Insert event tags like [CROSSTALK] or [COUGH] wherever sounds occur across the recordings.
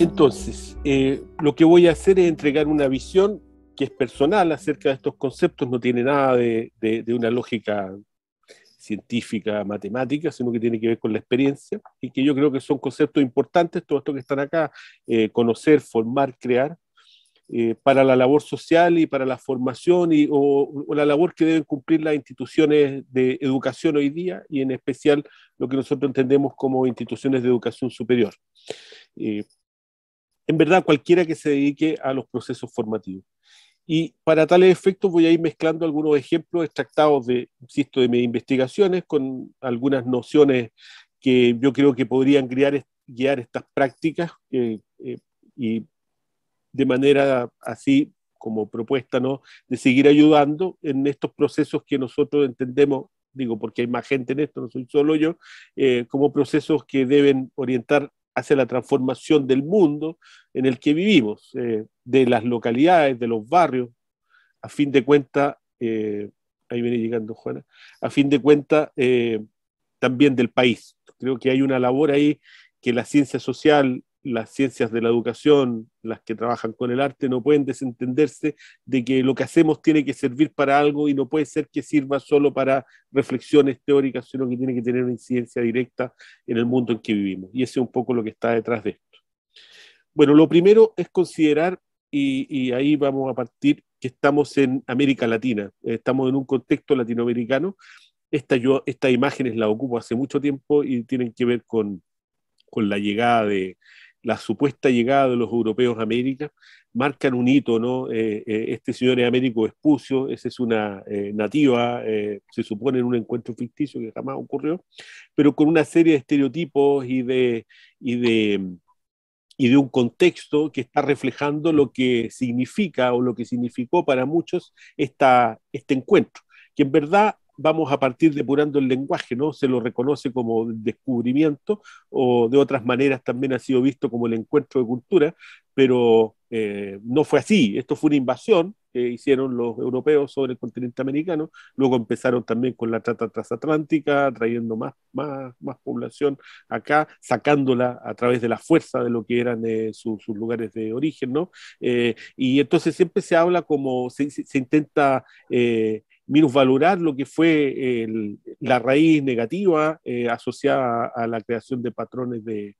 Entonces, eh, lo que voy a hacer es entregar una visión que es personal acerca de estos conceptos, no tiene nada de, una lógica científica, matemática, sino que tiene que ver con la experiencia y que yo creo que son conceptos importantes, todos estos que están acá, eh, conocer, formar, crear, eh, para la labor social y para la formación y, o, la labor que deben cumplir las instituciones de educación hoy día y en especial lo que nosotros entendemos como instituciones de educación superior en verdad cualquiera que se dedique a los procesos formativos. Y para tales efectos voy a ir mezclando algunos ejemplos extractados de, insisto, de mis investigaciones con algunas nociones que yo creo que podrían guiar, guiar estas prácticas eh, eh, y de manera así como propuesta, ¿no? De seguir ayudando en estos procesos que nosotros entendemos, digo, porque hay más gente en esto, no soy solo yo, eh, como procesos que deben orientar hacia la transformación del mundo en el que vivimos, eh, de las localidades, de los barrios. A fin de cuentas, eh, ahí viene llegando Juana, a fin de cuentas eh, también del país. Creo que hay una labor ahí que la ciencia social las ciencias de la educación, las que trabajan con el arte, no pueden desentenderse de que lo que hacemos tiene que servir para algo y no puede ser que sirva solo para reflexiones teóricas, sino que tiene que tener una incidencia directa en el mundo en que vivimos. Y ese es un poco lo que está detrás de esto. Bueno, lo primero es considerar, y, ahí vamos a partir, que estamos en América Latina, estamos en un contexto latinoamericano. Estas esta imágenes las ocupo hace mucho tiempo y tienen que ver con la llegada de la supuesta llegada de los europeos a América, marcan un hito, ¿no? Eh, eh, este señor es Américo esa es una eh, nativa, se supone en un encuentro ficticio que jamás ocurrió, pero con una serie de estereotipos y de, de, de un contexto que está reflejando lo que significa o lo que significó para muchos esta, este encuentro, que en verdad vamos a partir depurando el lenguaje, ¿no? Se lo reconoce como descubrimiento o de otras maneras también ha sido visto como el encuentro de cultura, pero eh, no fue así. Esto fue una invasión que hicieron los europeos sobre el continente americano. Luego empezaron también con la trata transatlántica, trayendo más, más, más población acá, sacándola a través de la fuerza de lo que eran eh, sus lugares de origen, ¿no? Eh, y entonces siempre se habla como, se intenta minusvalorar lo que fue eh, la raíz negativa eh, asociada a la creación de patrones de,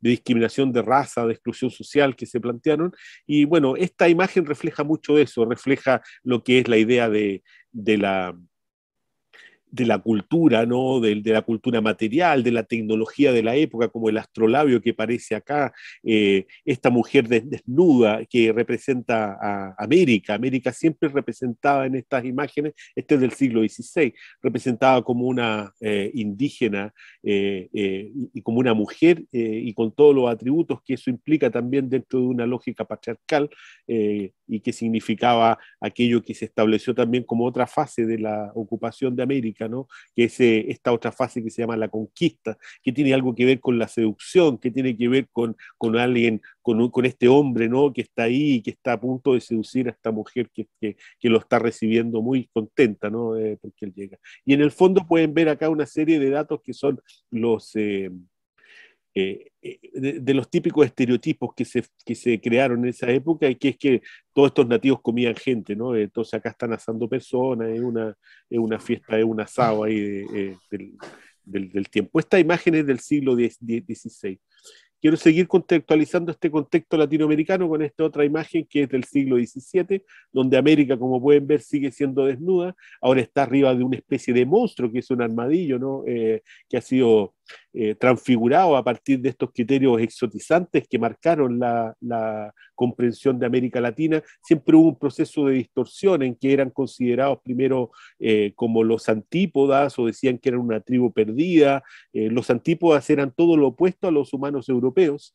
discriminación de raza, de exclusión social que se plantearon. Y bueno, esta imagen refleja mucho eso, refleja lo que es la idea de la de la cultura, ¿no? De, la cultura material, de la tecnología de la época, como el astrolabio que aparece acá, eh, esta mujer desnuda que representa a América. América siempre representada en estas imágenes, este es del siglo XVI, representada como una eh, indígena eh, y como una mujer y con todos los atributos que eso implica también dentro de una lógica patriarcal y que significaba aquello que se estableció también como otra fase de la ocupación de América que es eh, esta otra fase que se llama la conquista, que tiene algo que ver con la seducción, que tiene que ver con, alguien, con, este hombre ¿no? que está ahí que está a punto de seducir a esta mujer que, lo está recibiendo muy contenta eh, porque él llega. Y en el fondo pueden ver acá una serie de datos que son los... Eh, eh, eh, de, los típicos estereotipos que se, crearon en esa época, y que es que todos estos nativos comían gente, ¿no? Eh, entonces acá están asando personas, es una, una fiesta, es un asado ahí del, tiempo. Esta imagen es del siglo XVI. Quiero seguir contextualizando este contexto latinoamericano con esta otra imagen que es del siglo XVII, donde América, como pueden ver, sigue siendo desnuda. Ahora está arriba de una especie de monstruo que es un armadillo, ¿no? que ha sido eh, transfigurado a partir de estos criterios exotizantes que marcaron la, comprensión de América Latina, siempre hubo un proceso de distorsión en que eran considerados primero eh, como los antípodas o decían que eran una tribu perdida. Eh, los antípodas eran todo lo opuesto a los humanos europeos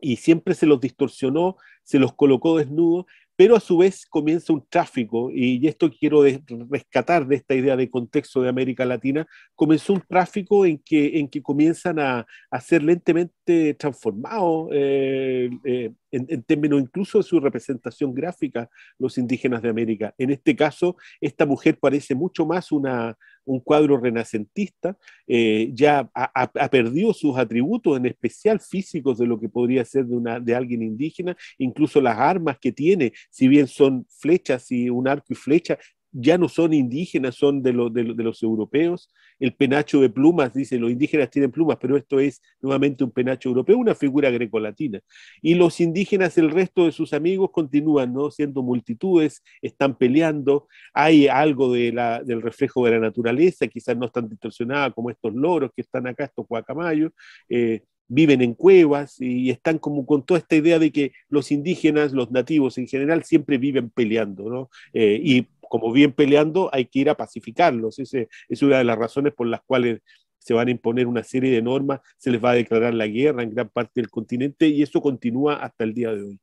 y siempre se los distorsionó, se los colocó desnudos pero a su vez comienza un tráfico, y esto quiero rescatar de esta idea de contexto de América Latina, comenzó un tráfico en que, en que comienzan a, ser lentamente transformados, eh, eh, en, términos incluso de su representación gráfica, los indígenas de América. En este caso, esta mujer parece mucho más una, un cuadro renacentista, eh, ya ha, perdido sus atributos, en especial físicos, de lo que podría ser de, una, de alguien indígena, incluso las armas que tiene, si bien son flechas y un arco y flecha, ya no son indígenas, son de, de, los europeos. El penacho de plumas, dice, los indígenas tienen plumas, pero esto es nuevamente un penacho europeo, una figura grecolatina. Y los indígenas, el resto de sus amigos, continúan ¿no? siendo multitudes, están peleando, hay algo de la, del reflejo de la naturaleza, quizás no están tan distorsionada como estos loros que están acá, estos guacamayos. Eh, viven en cuevas y están como con toda esta idea de que los indígenas, los nativos en general, siempre viven peleando, ¿no? Eh, y como bien peleando, hay que ir a pacificarlos. Esa es una de las razones por las cuales se van a imponer una serie de normas, se les va a declarar la guerra en gran parte del continente y eso continúa hasta el día de hoy.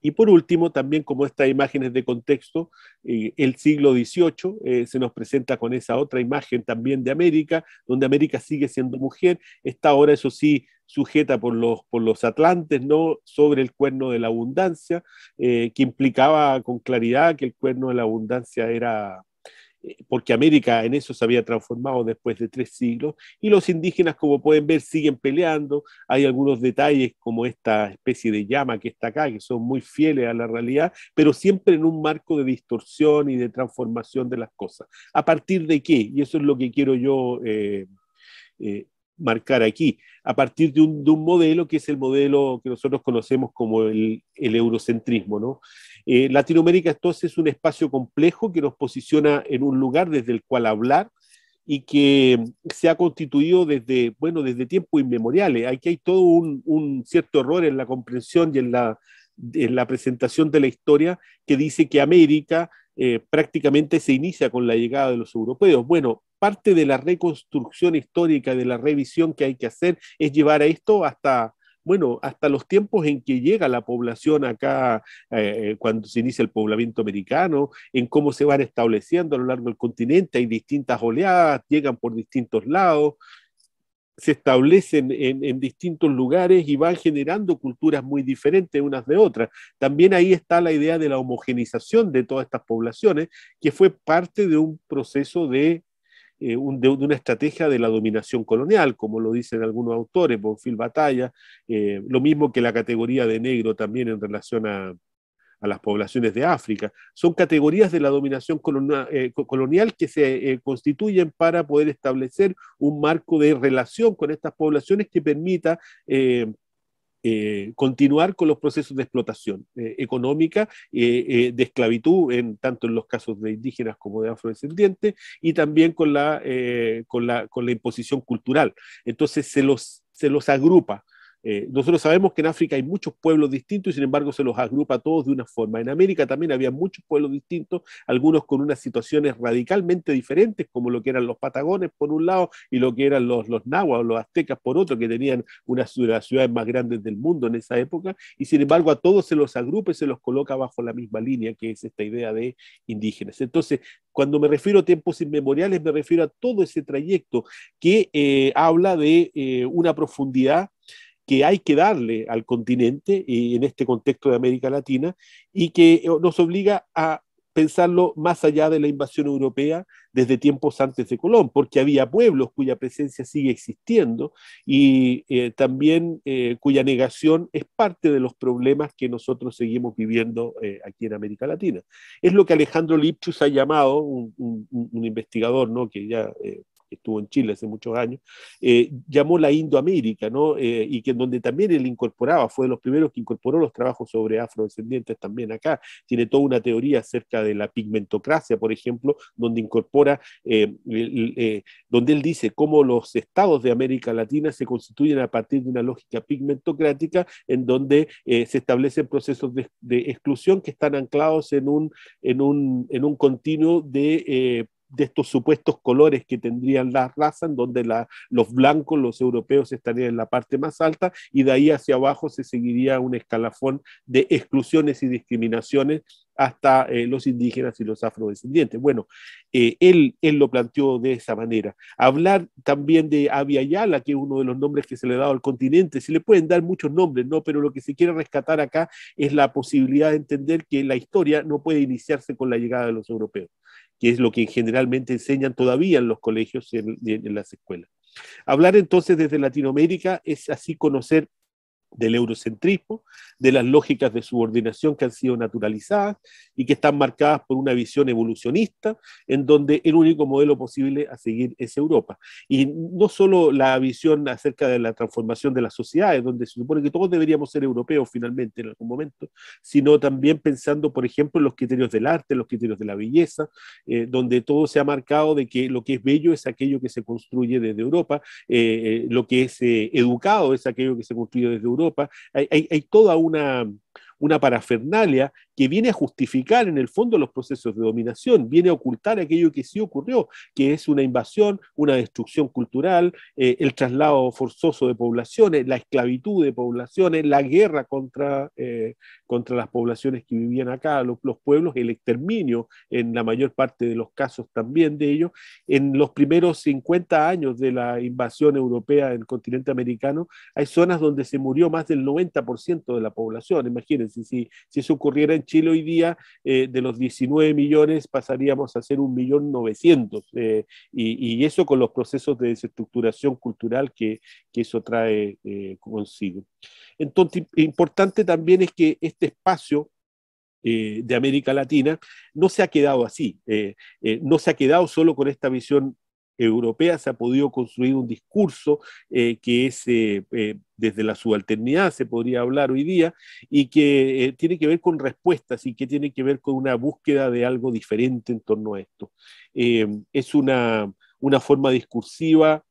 Y por último, también como estas imágenes de contexto, eh, el siglo XVIII eh, se nos presenta con esa otra imagen también de América, donde América sigue siendo mujer, está ahora eso sí sujeta por los, por los atlantes, ¿no? Sobre el cuerno de la abundancia, eh, que implicaba con claridad que el cuerno de la abundancia era, eh, porque América en eso se había transformado después de tres siglos, y los indígenas, como pueden ver, siguen peleando. Hay algunos detalles como esta especie de llama que está acá, que son muy fieles a la realidad, pero siempre en un marco de distorsión y de transformación de las cosas. ¿A partir de qué? Y eso es lo que quiero yo eh, marcar aquí, a partir de un, modelo que es el modelo que nosotros conocemos como el, eurocentrismo. ¿no? Eh, Latinoamérica entonces es un espacio complejo que nos posiciona en un lugar desde el cual hablar y que se ha constituido desde, bueno, desde tiempos inmemoriales. Aquí hay todo un, un cierto error en la comprensión y en la, en la presentación de la historia que dice que América eh, prácticamente se inicia con la llegada de los europeos. Bueno, parte de la reconstrucción histórica, de la revisión que hay que hacer, es llevar a esto hasta, bueno, hasta los tiempos en que llega la población acá, eh, eh, cuando se inicia el poblamiento americano, en cómo se van estableciendo a lo largo del continente, hay distintas oleadas, llegan por distintos lados, se establecen en, en, distintos lugares y van generando culturas muy diferentes unas de otras. También ahí está la idea de la homogenización de todas estas poblaciones, que fue parte de un proceso de eh, de, una estrategia de la dominación colonial, como lo dicen algunos autores, Bonfil Batalla, eh, lo mismo que la categoría de negro también en relación a, las poblaciones de África. Son categorías de la dominación eh, colonial que se constituyen para poder establecer un marco de relación con estas poblaciones que permita eh, continuar con los procesos de explotación eh, económica, eh, de esclavitud, en, tanto en los casos de indígenas como de afrodescendientes, y también con la, con la, imposición cultural. Entonces se los agrupa eh, nosotros sabemos que en África hay muchos pueblos distintos y sin embargo se los agrupa a todos de una forma. En América también había muchos pueblos distintos, algunos con unas situaciones radicalmente diferentes, como lo que eran los patagones por un lado y lo que eran los, los o los aztecas por otro, que tenían una de las ciudades más grandes del mundo en esa época, y sin embargo a todos se los agrupa y se los coloca bajo la misma línea, que es esta idea de indígenas. Entonces, cuando me refiero a tiempos inmemoriales, me refiero a todo ese trayecto que eh, habla de eh, una profundidad que hay que darle al continente y en este contexto de América Latina y que eh, nos obliga a pensarlo más allá de la invasión europea desde tiempos antes de Colón, porque había pueblos cuya presencia sigue existiendo y eh, también eh, cuya negación es parte de los problemas que nosotros seguimos viviendo aquí en América Latina. Es lo que Alejandro Lipchus ha llamado, un, un investigador ¿no? que ya estuvo en Chile hace muchos años, eh, llamó la Indoamérica, ¿no? Eh, y que en donde también él incorporaba, fue de los primeros que incorporó los trabajos sobre afrodescendientes también acá. Tiene toda una teoría acerca de la pigmentocracia, por ejemplo, donde incorpora, eh, donde él dice cómo los estados de América Latina se constituyen a partir de una lógica pigmentocrática en donde se establecen procesos de, de, exclusión que están anclados en un, en un, en un continuo de de estos supuestos colores que tendrían las razas, en donde los blancos, los europeos estarían en la parte más alta y de ahí hacia abajo se seguiría un escalafón de exclusiones y discriminaciones hasta eh, los indígenas y los afrodescendientes. Bueno, eh, él, él lo planteó de esa manera. Hablar también de Abya que es uno de los nombres que se le ha dado al continente, se le pueden dar muchos nombres, ¿no? Pero lo que se quiere rescatar acá es la posibilidad de entender que la historia no puede iniciarse con la llegada de los europeos y es lo que generalmente enseñan todavía en los colegios y en las escuelas. Hablar entonces desde Latinoamérica es así conocer del eurocentrismo, de las lógicas de subordinación que han sido naturalizadas y que están marcadas por una visión evolucionista, en donde el único modelo posible a seguir es Europa. Y no solo la visión acerca de la transformación de las sociedades, donde se supone que todos deberíamos ser europeos finalmente en algún momento, sino también pensando, por ejemplo, en los criterios del arte, los criterios de la belleza, eh, donde todo se ha marcado de que lo que es bello es aquello que se construye desde Europa, eh, eh, lo que es educado es aquello que se construye desde Europa hay, hay toda una, una parafernalia que viene a justificar en el fondo los procesos de dominación, viene a ocultar aquello que sí ocurrió, que es una invasión, una destrucción cultural, eh, el traslado forzoso de poblaciones, la esclavitud de poblaciones, la guerra contra, eh, contra las poblaciones que vivían acá, los, pueblos, el exterminio en la mayor parte de los casos también de ellos. En los primeros 50 años de la invasión europea en el continente americano, hay zonas donde se murió más del 90% de la población. Imagínense, si, si eso ocurriera en Chile hoy día, eh, de los 19 millones pasaríamos a ser 1.900.000, millón eh, y, y, eso con los procesos de desestructuración cultural que, eso trae eh, consigo. Entonces, importante también es que este espacio de América Latina, no se ha quedado así, no se ha quedado solo con esta visión europea se ha podido construir un discurso eh, que es eh, eh, desde la subalternidad, se podría hablar hoy día, y que tiene que ver con respuestas y que tiene que ver con una búsqueda de algo diferente en torno a esto. es una, una forma discursiva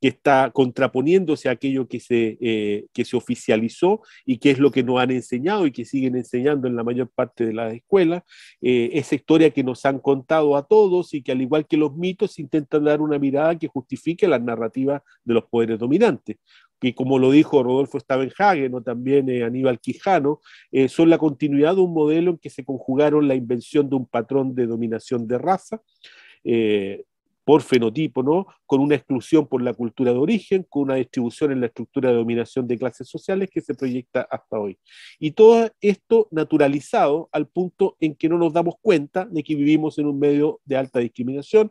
que está contraponiéndose a aquello que se, eh, se oficializó y que es lo que nos han enseñado y que siguen enseñando en la mayor parte de las escuelas, eh, esa historia que nos han contado a todos y que al igual que los mitos intentan dar una mirada que justifique la narrativa de los poderes dominantes que como lo dijo Rodolfo Stavenhagen o también eh, Aníbal Quijano, son la continuidad de un modelo en que se conjugaron la invención de un patrón de dominación de raza, por fenotipo, ¿no? Con una exclusión por la cultura de origen, con una distribución en la estructura de dominación de clases sociales que se proyecta hasta hoy. Y todo esto naturalizado al punto en que no nos damos cuenta de que vivimos en un medio de alta discriminación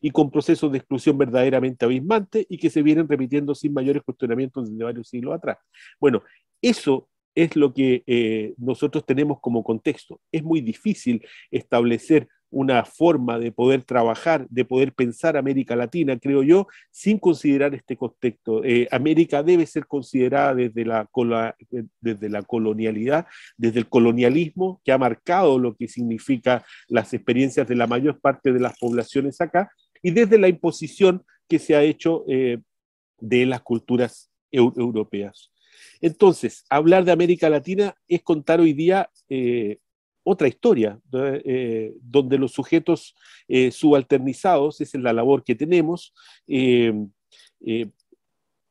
y con procesos de exclusión verdaderamente abismantes y que se vienen repitiendo sin mayores cuestionamientos desde varios siglos atrás. Bueno, eso es lo que eh, nosotros tenemos como contexto. Es muy difícil establecer una forma de poder trabajar, de poder pensar América Latina, creo yo, sin considerar este contexto. Eh, América debe ser considerada desde la, eh, desde la colonialidad, desde el colonialismo que ha marcado lo que significa las experiencias de la mayor parte de las poblaciones acá y desde la imposición que se ha hecho eh, de las culturas europeas. Entonces, hablar de América Latina es contar hoy día otra historia, eh, eh, donde los sujetos eh, subalternizados, esa es la labor que tenemos,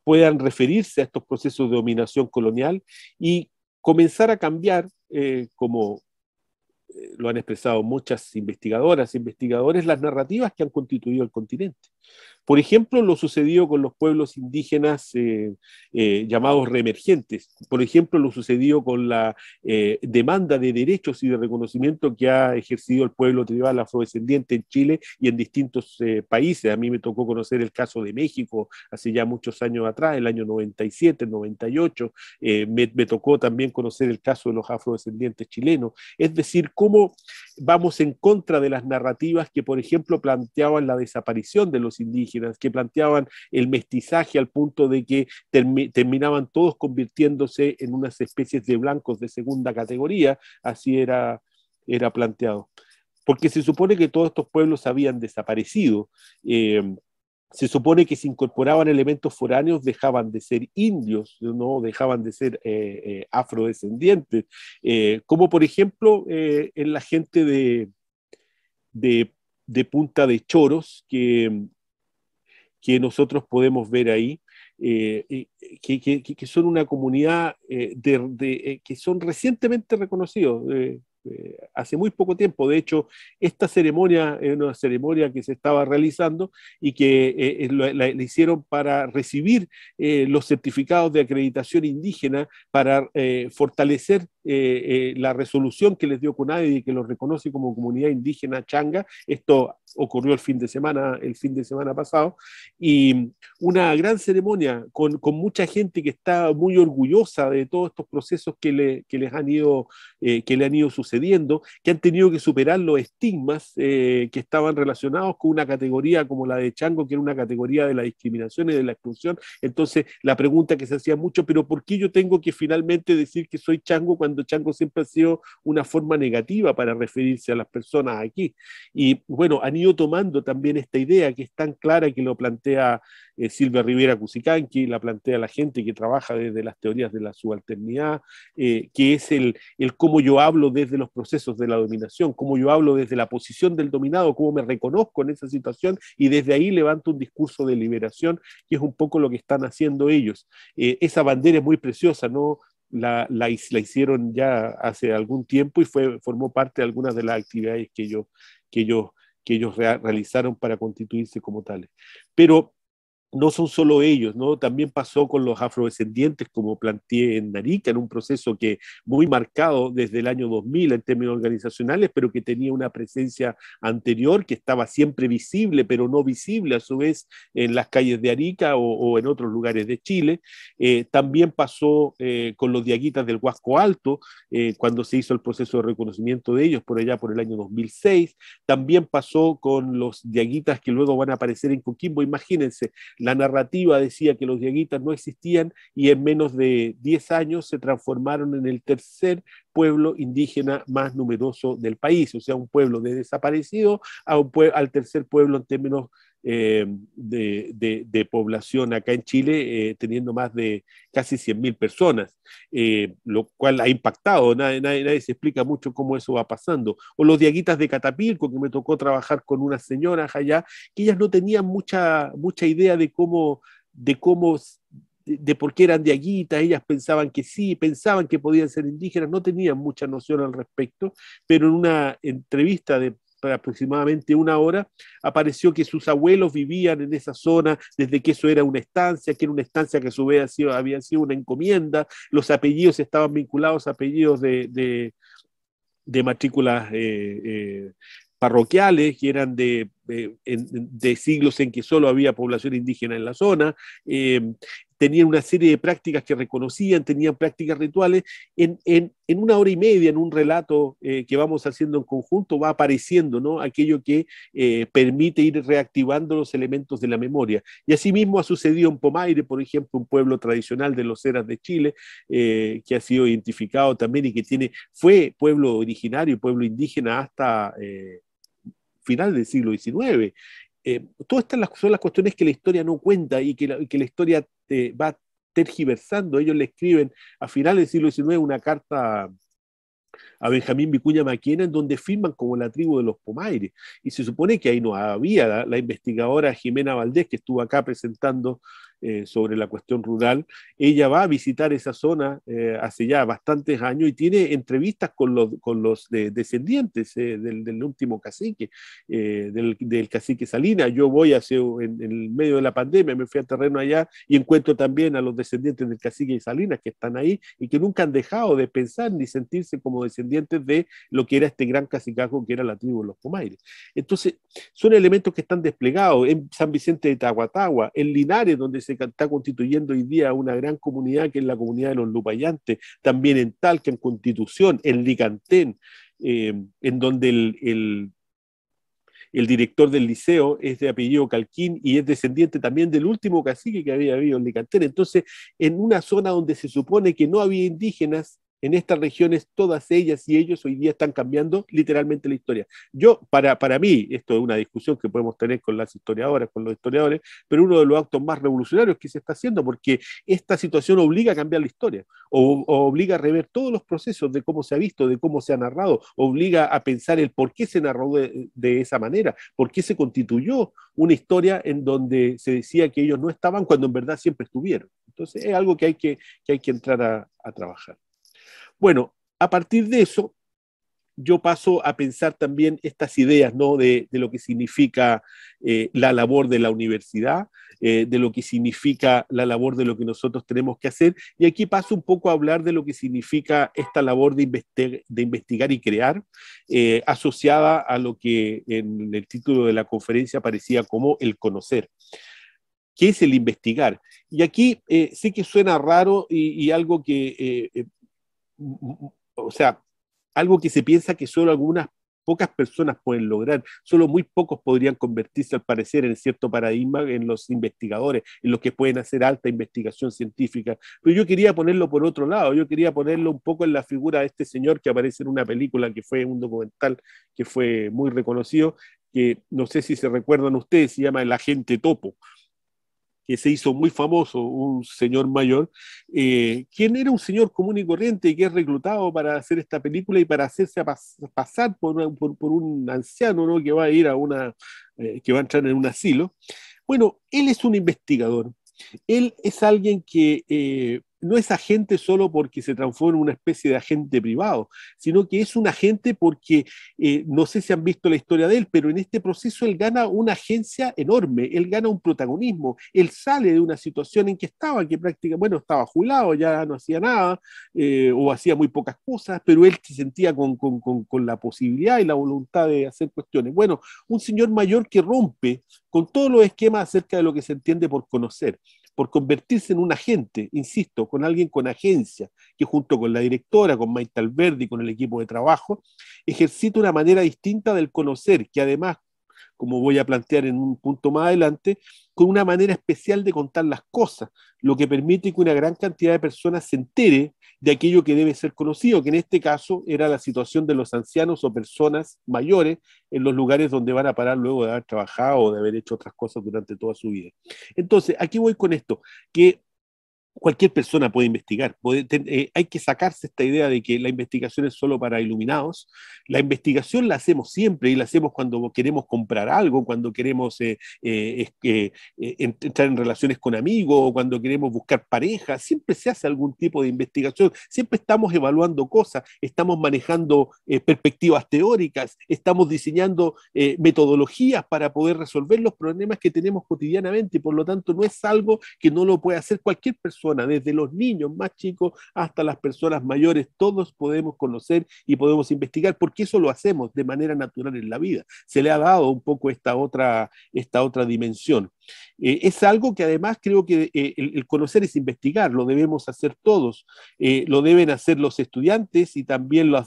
puedan referirse a estos procesos de dominación colonial y comenzar a cambiar, como lo han expresado muchas investigadoras, e investigadores, las narrativas que han constituido el continente. Por ejemplo, lo sucedió con los pueblos indígenas eh, eh, llamados reemergentes, por ejemplo, lo sucedió con la eh, demanda de derechos y de reconocimiento que ha ejercido el pueblo tribal afrodescendiente en Chile y en distintos países. A mí me tocó conocer el caso de México hace ya muchos años atrás, el año 97, 98. me tocó también conocer el caso de los afrodescendientes chilenos. Es decir, cómo vamos en contra de las narrativas que, por ejemplo, planteaban la desaparición de los indígenas que planteaban el mestizaje al punto de que terminaban todos convirtiéndose en unas especies de blancos de segunda categoría, así era, era planteado. Porque se supone que todos estos pueblos habían desaparecido. Eh, se supone que si incorporaban elementos foráneos dejaban de ser indios, no dejaban de ser eh, eh, afrodescendientes, como por ejemplo en la gente de, de, de, Punta de Choros, que que nosotros podemos ver ahí, eh, eh, que, son una comunidad eh, que son recientemente reconocidos. hace muy poco tiempo, de hecho, esta ceremonia es una ceremonia que se estaba realizando y que la, hicieron para recibir los certificados de acreditación indígena, para fortalecer eh, eh, la resolución que les dio CONADI y que los reconoce como comunidad indígena changa. Esto ocurrió el fin de semana, el fin de semana pasado, y una gran ceremonia con, con mucha gente que está muy orgullosa de todos estos procesos que, le, que les han ido, eh, que le han ido sucediendo, que han tenido que superar los estigmas que estaban relacionados con una categoría como la de chango, que era una categoría de la discriminación y de la exclusión. Entonces, la pregunta que se hacía mucho, pero ¿por qué yo tengo que finalmente decir que soy chango cuando chango siempre ha sido una forma negativa para referirse a las personas aquí. Y bueno, han ido tomando también esta idea que es tan clara que lo plantea eh, Silvia Rivera Cusicanqui, la plantea la gente que trabaja desde las teorías de la subalternidad, eh, que es el, el cómo yo hablo desde los procesos de la dominación, cómo yo hablo desde la posición del dominado, cómo me reconozco en esa situación y desde ahí levanto un discurso de liberación, que es un poco lo que están haciendo ellos. Eh, esa bandera es muy preciosa, ¿no? la, la, hicieron ya hace algún tiempo y fue, formó parte de algunas de las actividades que ellos, que ellos, que ellos realizaron para constituirse como tales. Pero no son solo ellos, ¿no? También pasó con los afrodescendientes, como planteé en Arica en un proceso que muy marcado desde el año 2000 en términos organizacionales, pero que tenía una presencia anterior, que estaba siempre visible, pero no visible a su vez en las calles de Arica o, en otros lugares de Chile. Eh, también pasó eh, con los diaguitas del Huasco Alto, eh, cuando se hizo el proceso de reconocimiento de ellos por allá por el año 2006. También pasó con los diaguitas que luego van a aparecer en Coquimbo, imagínense la narrativa decía que los yaguitas no existían y en menos de 10 años se transformaron en el tercer pueblo indígena más numeroso del país, o sea, un pueblo de desaparecido a un al tercer pueblo en términos eh, de, población acá en Chile, eh, teniendo más de casi 100.000 personas, eh, lo cual ha impactado, nadie, nadie, se explica mucho cómo eso va pasando. O los diaguitas de Catapilco, que me tocó trabajar con unas señoras allá, que ellas no tenían mucha, mucha idea de cómo, de cómo de por qué eran diaguitas, ellas pensaban que sí, pensaban que podían ser indígenas, no tenían mucha noción al respecto, pero en una entrevista de aproximadamente una hora, apareció que sus abuelos vivían en esa zona, desde que eso era una estancia, que era una estancia que a su vez había sido, sido una encomienda, los apellidos estaban vinculados a apellidos de, matrículas eh, eh, parroquiales, que eran de eh, de siglos en que solo había población indígena en la zona, eh, tenían una serie de prácticas que reconocían, tenían prácticas rituales. En, una hora y media, en un relato eh, que vamos haciendo en conjunto, va apareciendo ¿no? aquello que permite ir reactivando los elementos de la memoria. Y asimismo ha sucedido en Pomaire, por ejemplo, un pueblo tradicional de los eras de Chile, que ha sido identificado también y que tiene, fue pueblo originario, pueblo indígena hasta final del siglo XIX. Eh, todas estas son las cuestiones que la historia no cuenta y que la, historia eh, va tergiversando. Ellos le escriben a final del siglo XIX una carta a Benjamín Vicuña Maquena, en donde firman como la tribu de los Pomaires. Y se supone que ahí no había la investigadora Jimena Valdés, que estuvo acá presentando eh, sobre la cuestión rural. Ella va a visitar esa zona eh, hace ya bastantes años y tiene entrevistas con los, descendientes eh, del, último cacique, del, cacique Salina. Yo voy a en, en, el medio de la pandemia, me fui al terreno allá y encuentro también a los descendientes del cacique Salinas que están ahí y que nunca han dejado de pensar ni sentirse como descendientes de lo que era este gran cacicazgo que era la tribu de los Comaires, Entonces, son elementos que están desplegados en San Vicente de Tahuatahua, en Linares, donde se está constituyendo hoy día una gran comunidad que es la comunidad de los lupayantes, también en Talca, en Constitución, en Licantén, eh, en donde el, el, el, director del liceo es de apellido Calquín y es descendiente también del último cacique que había habido en Licantén. Entonces, en una zona donde se supone que no había indígenas, en estas regiones, todas ellas y ellos hoy día están cambiando literalmente la historia. Yo, para, para mí, esto es una discusión que podemos tener con las historiadoras, con los historiadores, pero uno de los actos más revolucionarios que se está haciendo, porque esta situación obliga a cambiar la historia, o, obliga a rever todos los procesos de cómo se ha visto, de cómo se ha narrado, obliga a pensar el por qué se narró de, esa manera, por qué se constituyó una historia en donde se decía que ellos no estaban cuando en verdad siempre estuvieron. Entonces es algo que hay que, hay que entrar a trabajar. Bueno, a partir de eso, yo paso a pensar también estas ideas ¿no? de, lo que significa eh, la labor de la universidad, eh, de lo que significa la labor de lo que nosotros tenemos que hacer. Y aquí paso un poco a hablar de lo que significa esta labor de, de investigar y crear, eh, asociada a lo que en el título de la conferencia parecía como el conocer que es el investigar. Y aquí sé sí que suena raro y, algo que o sea, algo que se piensa que solo algunas pocas personas pueden lograr, solo muy pocos podrían convertirse al parecer en cierto paradigma en los investigadores, en los que pueden hacer alta investigación científica. Pero yo quería ponerlo por otro lado, yo quería ponerlo un poco en la figura de este señor que aparece en una película que fue un documental que fue muy reconocido, que no sé si se recuerdan ustedes, se llama El agente topo que se hizo muy famoso, un señor mayor, eh, quien era un señor común y corriente que es reclutado para hacer esta película y para hacerse pasar por, un anciano ¿no? que va a ir a una, eh, que va a entrar en un asilo. Bueno, él es un investigador, él es alguien que eh, no es agente solo porque se transforma en una especie de agente privado, sino que es un agente porque, eh, no sé si han visto la historia de él, pero en este proceso él gana una agencia enorme, él gana un protagonismo, él sale de una situación en que estaba, que prácticamente, bueno, estaba jubilado, ya no hacía nada, eh, o hacía muy pocas cosas, pero él se sentía con la posibilidad y la voluntad de hacer cuestiones. Bueno, un señor mayor que rompe con todos los esquemas acerca de lo que se entiende por conocer por convertirse en un agente, insisto, con alguien con agencia, que junto con la directora, con Maite Verdi, con el equipo de trabajo, ejercita una manera distinta del conocer, que además, como voy a plantear en un punto más adelante, con una manera especial de contar las cosas, lo que permite que una gran cantidad de personas se entere de aquello que debe ser conocido, que en este caso era la situación de los ancianos o personas mayores en los lugares donde van a parar luego de haber trabajado o de haber hecho otras cosas durante toda su vida. Entonces, aquí voy con esto, que cualquier persona puede investigar. Eh, hay que sacarse esta idea de que la investigación es solo para iluminados. La investigación la hacemos siempre y la hacemos cuando queremos comprar algo, cuando queremos eh, eh, entrar en relaciones con amigos, cuando queremos buscar pareja. Siempre se hace algún tipo de investigación. Siempre estamos evaluando cosas, estamos manejando perspectivas teóricas, estamos diseñando metodologías para poder resolver los problemas que tenemos cotidianamente. Por lo tanto, no es algo que no lo puede hacer cualquier persona desde los niños más chicos hasta las personas mayores, todos podemos conocer y podemos investigar, porque eso lo hacemos de manera natural en la vida. Se le ha dado un poco esta otra, esta otra dimensión. Eh, es algo que además creo que eh, el, conocer es investigar, lo debemos hacer todos, eh, lo deben hacer los estudiantes y también los,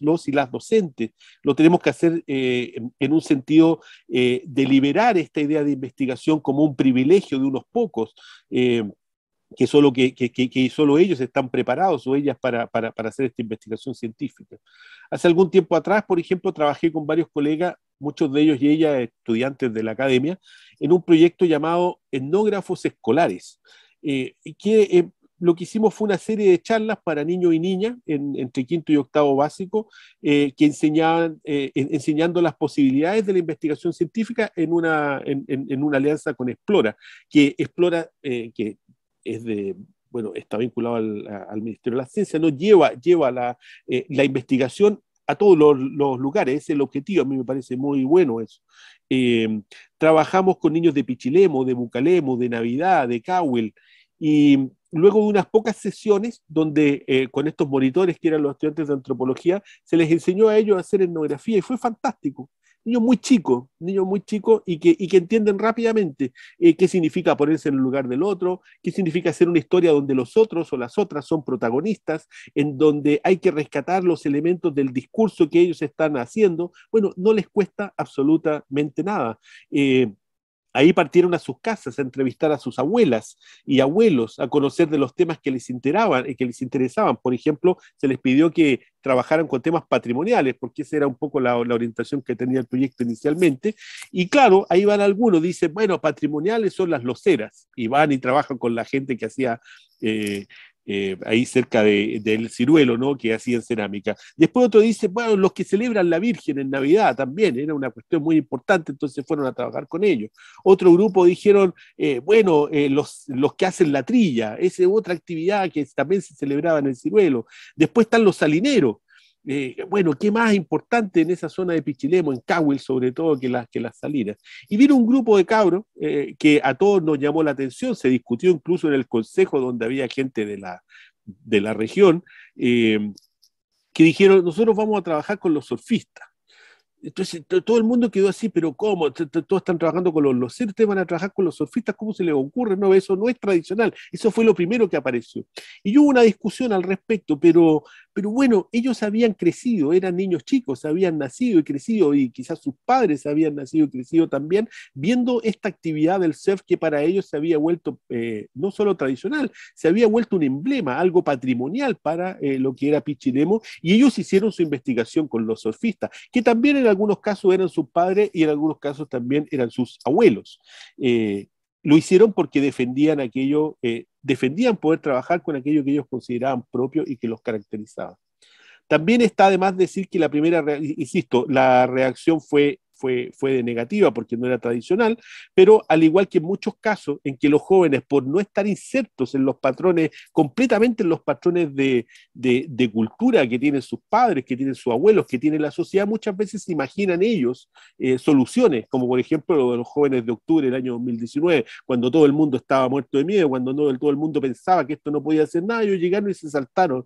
los, y las docentes, lo tenemos que hacer en, en, un sentido de liberar esta idea de investigación como un privilegio de unos pocos que solo, que, que, solo ellos están preparados o ellas para, para, para, hacer esta investigación científica. Hace algún tiempo atrás, por ejemplo, trabajé con varios colegas, muchos de ellos y ellas estudiantes de la academia, en un proyecto llamado Etnógrafos Escolares, eh, que eh, lo que hicimos fue una serie de charlas para niños y niñas entre quinto y octavo básico, eh, que enseñaban, eh, enseñando las posibilidades de la investigación científica en una, en, una alianza con Explora, que Explora, que es de bueno, está vinculado al, Ministerio de la Ciencia, no lleva, lleva la, eh, investigación a todos los, lugares, es el objetivo, a mí me parece muy bueno eso. Eh, trabajamos con niños de Pichilemo, de Bucalemo, de Navidad, de Cowell y luego de unas pocas sesiones donde eh, con estos monitores que eran los estudiantes de antropología, se les enseñó a ellos a hacer etnografía y fue fantástico niños muy chicos, niños muy chicos y que, que entienden rápidamente eh, qué significa ponerse en el lugar del otro, qué significa hacer una historia donde los otros o las otras son protagonistas, en donde hay que rescatar los elementos del discurso que ellos están haciendo. Bueno, no les cuesta absolutamente nada. Eh, Ahí partieron a sus casas a entrevistar a sus abuelas y abuelos, a conocer de los temas que les interesaban y eh, que les interesaban. Por ejemplo, se les pidió que trabajaran con temas patrimoniales, porque esa era un poco la, orientación que tenía el proyecto inicialmente. Y claro, ahí van algunos, dicen, bueno, patrimoniales son las loceras, y van y trabajan con la gente que hacía eh, eh, ahí cerca del ciruelo, ¿no? Que hacían cerámica. Después otro dice, bueno, los que celebran la Virgen en Navidad también, era una cuestión muy importante, entonces fueron a trabajar con ellos. Otro grupo dijeron, eh, bueno, eh, los, los que hacen la trilla, esa es otra actividad que también se celebraba en el ciruelo. Después están los salineros, eh, bueno, ¿qué más importante en esa zona de Pichilemo, en Cahuil sobre todo, que, las que salinas? Y vino un grupo de cabros eh, que a todos nos llamó la atención, se discutió incluso en el consejo donde había gente de la, de la región, eh, que dijeron, nosotros vamos a trabajar con los surfistas. Entonces todo el mundo quedó así, pero ¿cómo? Todos están trabajando con los, los van a trabajar con los surfistas, ¿cómo se les ocurre? No, eso no es tradicional, eso fue lo primero que apareció. Y hubo una discusión al respecto, pero, pero bueno, ellos habían crecido, eran niños chicos, habían nacido y crecido, y quizás sus padres habían nacido y crecido también, viendo esta actividad del surf que para ellos se había vuelto eh, no solo tradicional, se había vuelto un emblema, algo patrimonial para eh, lo que era Pichilemo, y ellos hicieron su investigación con los surfistas, que también era algunos casos eran sus padres y en algunos casos también eran sus abuelos. Eh, lo hicieron porque defendían aquello, eh, defendían poder trabajar con aquello que ellos consideraban propio y que los caracterizaba. También está además decir que la primera, insisto, la reacción fue fue, de negativa porque no era tradicional, pero al igual que en muchos casos en que los jóvenes, por no estar insertos en los patrones, completamente en los patrones de, cultura que tienen sus padres, que tienen sus abuelos, que tiene la sociedad, muchas veces imaginan ellos eh, soluciones, como por ejemplo los jóvenes de octubre del año 2019, cuando todo el mundo estaba muerto de miedo, cuando todo el mundo pensaba que esto no podía hacer nada, ellos llegaron y se saltaron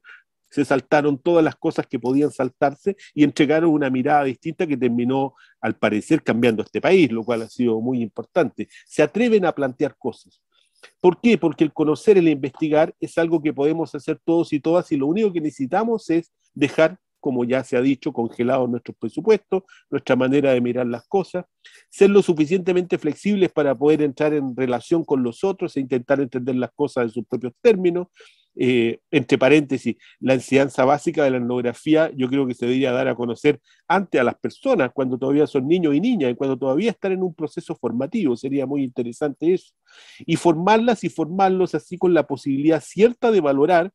se saltaron todas las cosas que podían saltarse y entregaron una mirada distinta que terminó, al parecer, cambiando este país, lo cual ha sido muy importante. Se atreven a plantear cosas. ¿Por qué? Porque el conocer, el investigar es algo que podemos hacer todos y todas y lo único que necesitamos es dejar, como ya se ha dicho, congelados nuestros presupuestos, nuestra manera de mirar las cosas, ser lo suficientemente flexibles para poder entrar en relación con los otros e intentar entender las cosas en sus propios términos, eh, entre paréntesis, la enseñanza básica de la etnografía, yo creo que se debería dar a conocer ante a las personas, cuando todavía son niños y niñas, y cuando todavía están en un proceso formativo, sería muy interesante eso. Y formarlas y formarlos así con la posibilidad cierta de valorar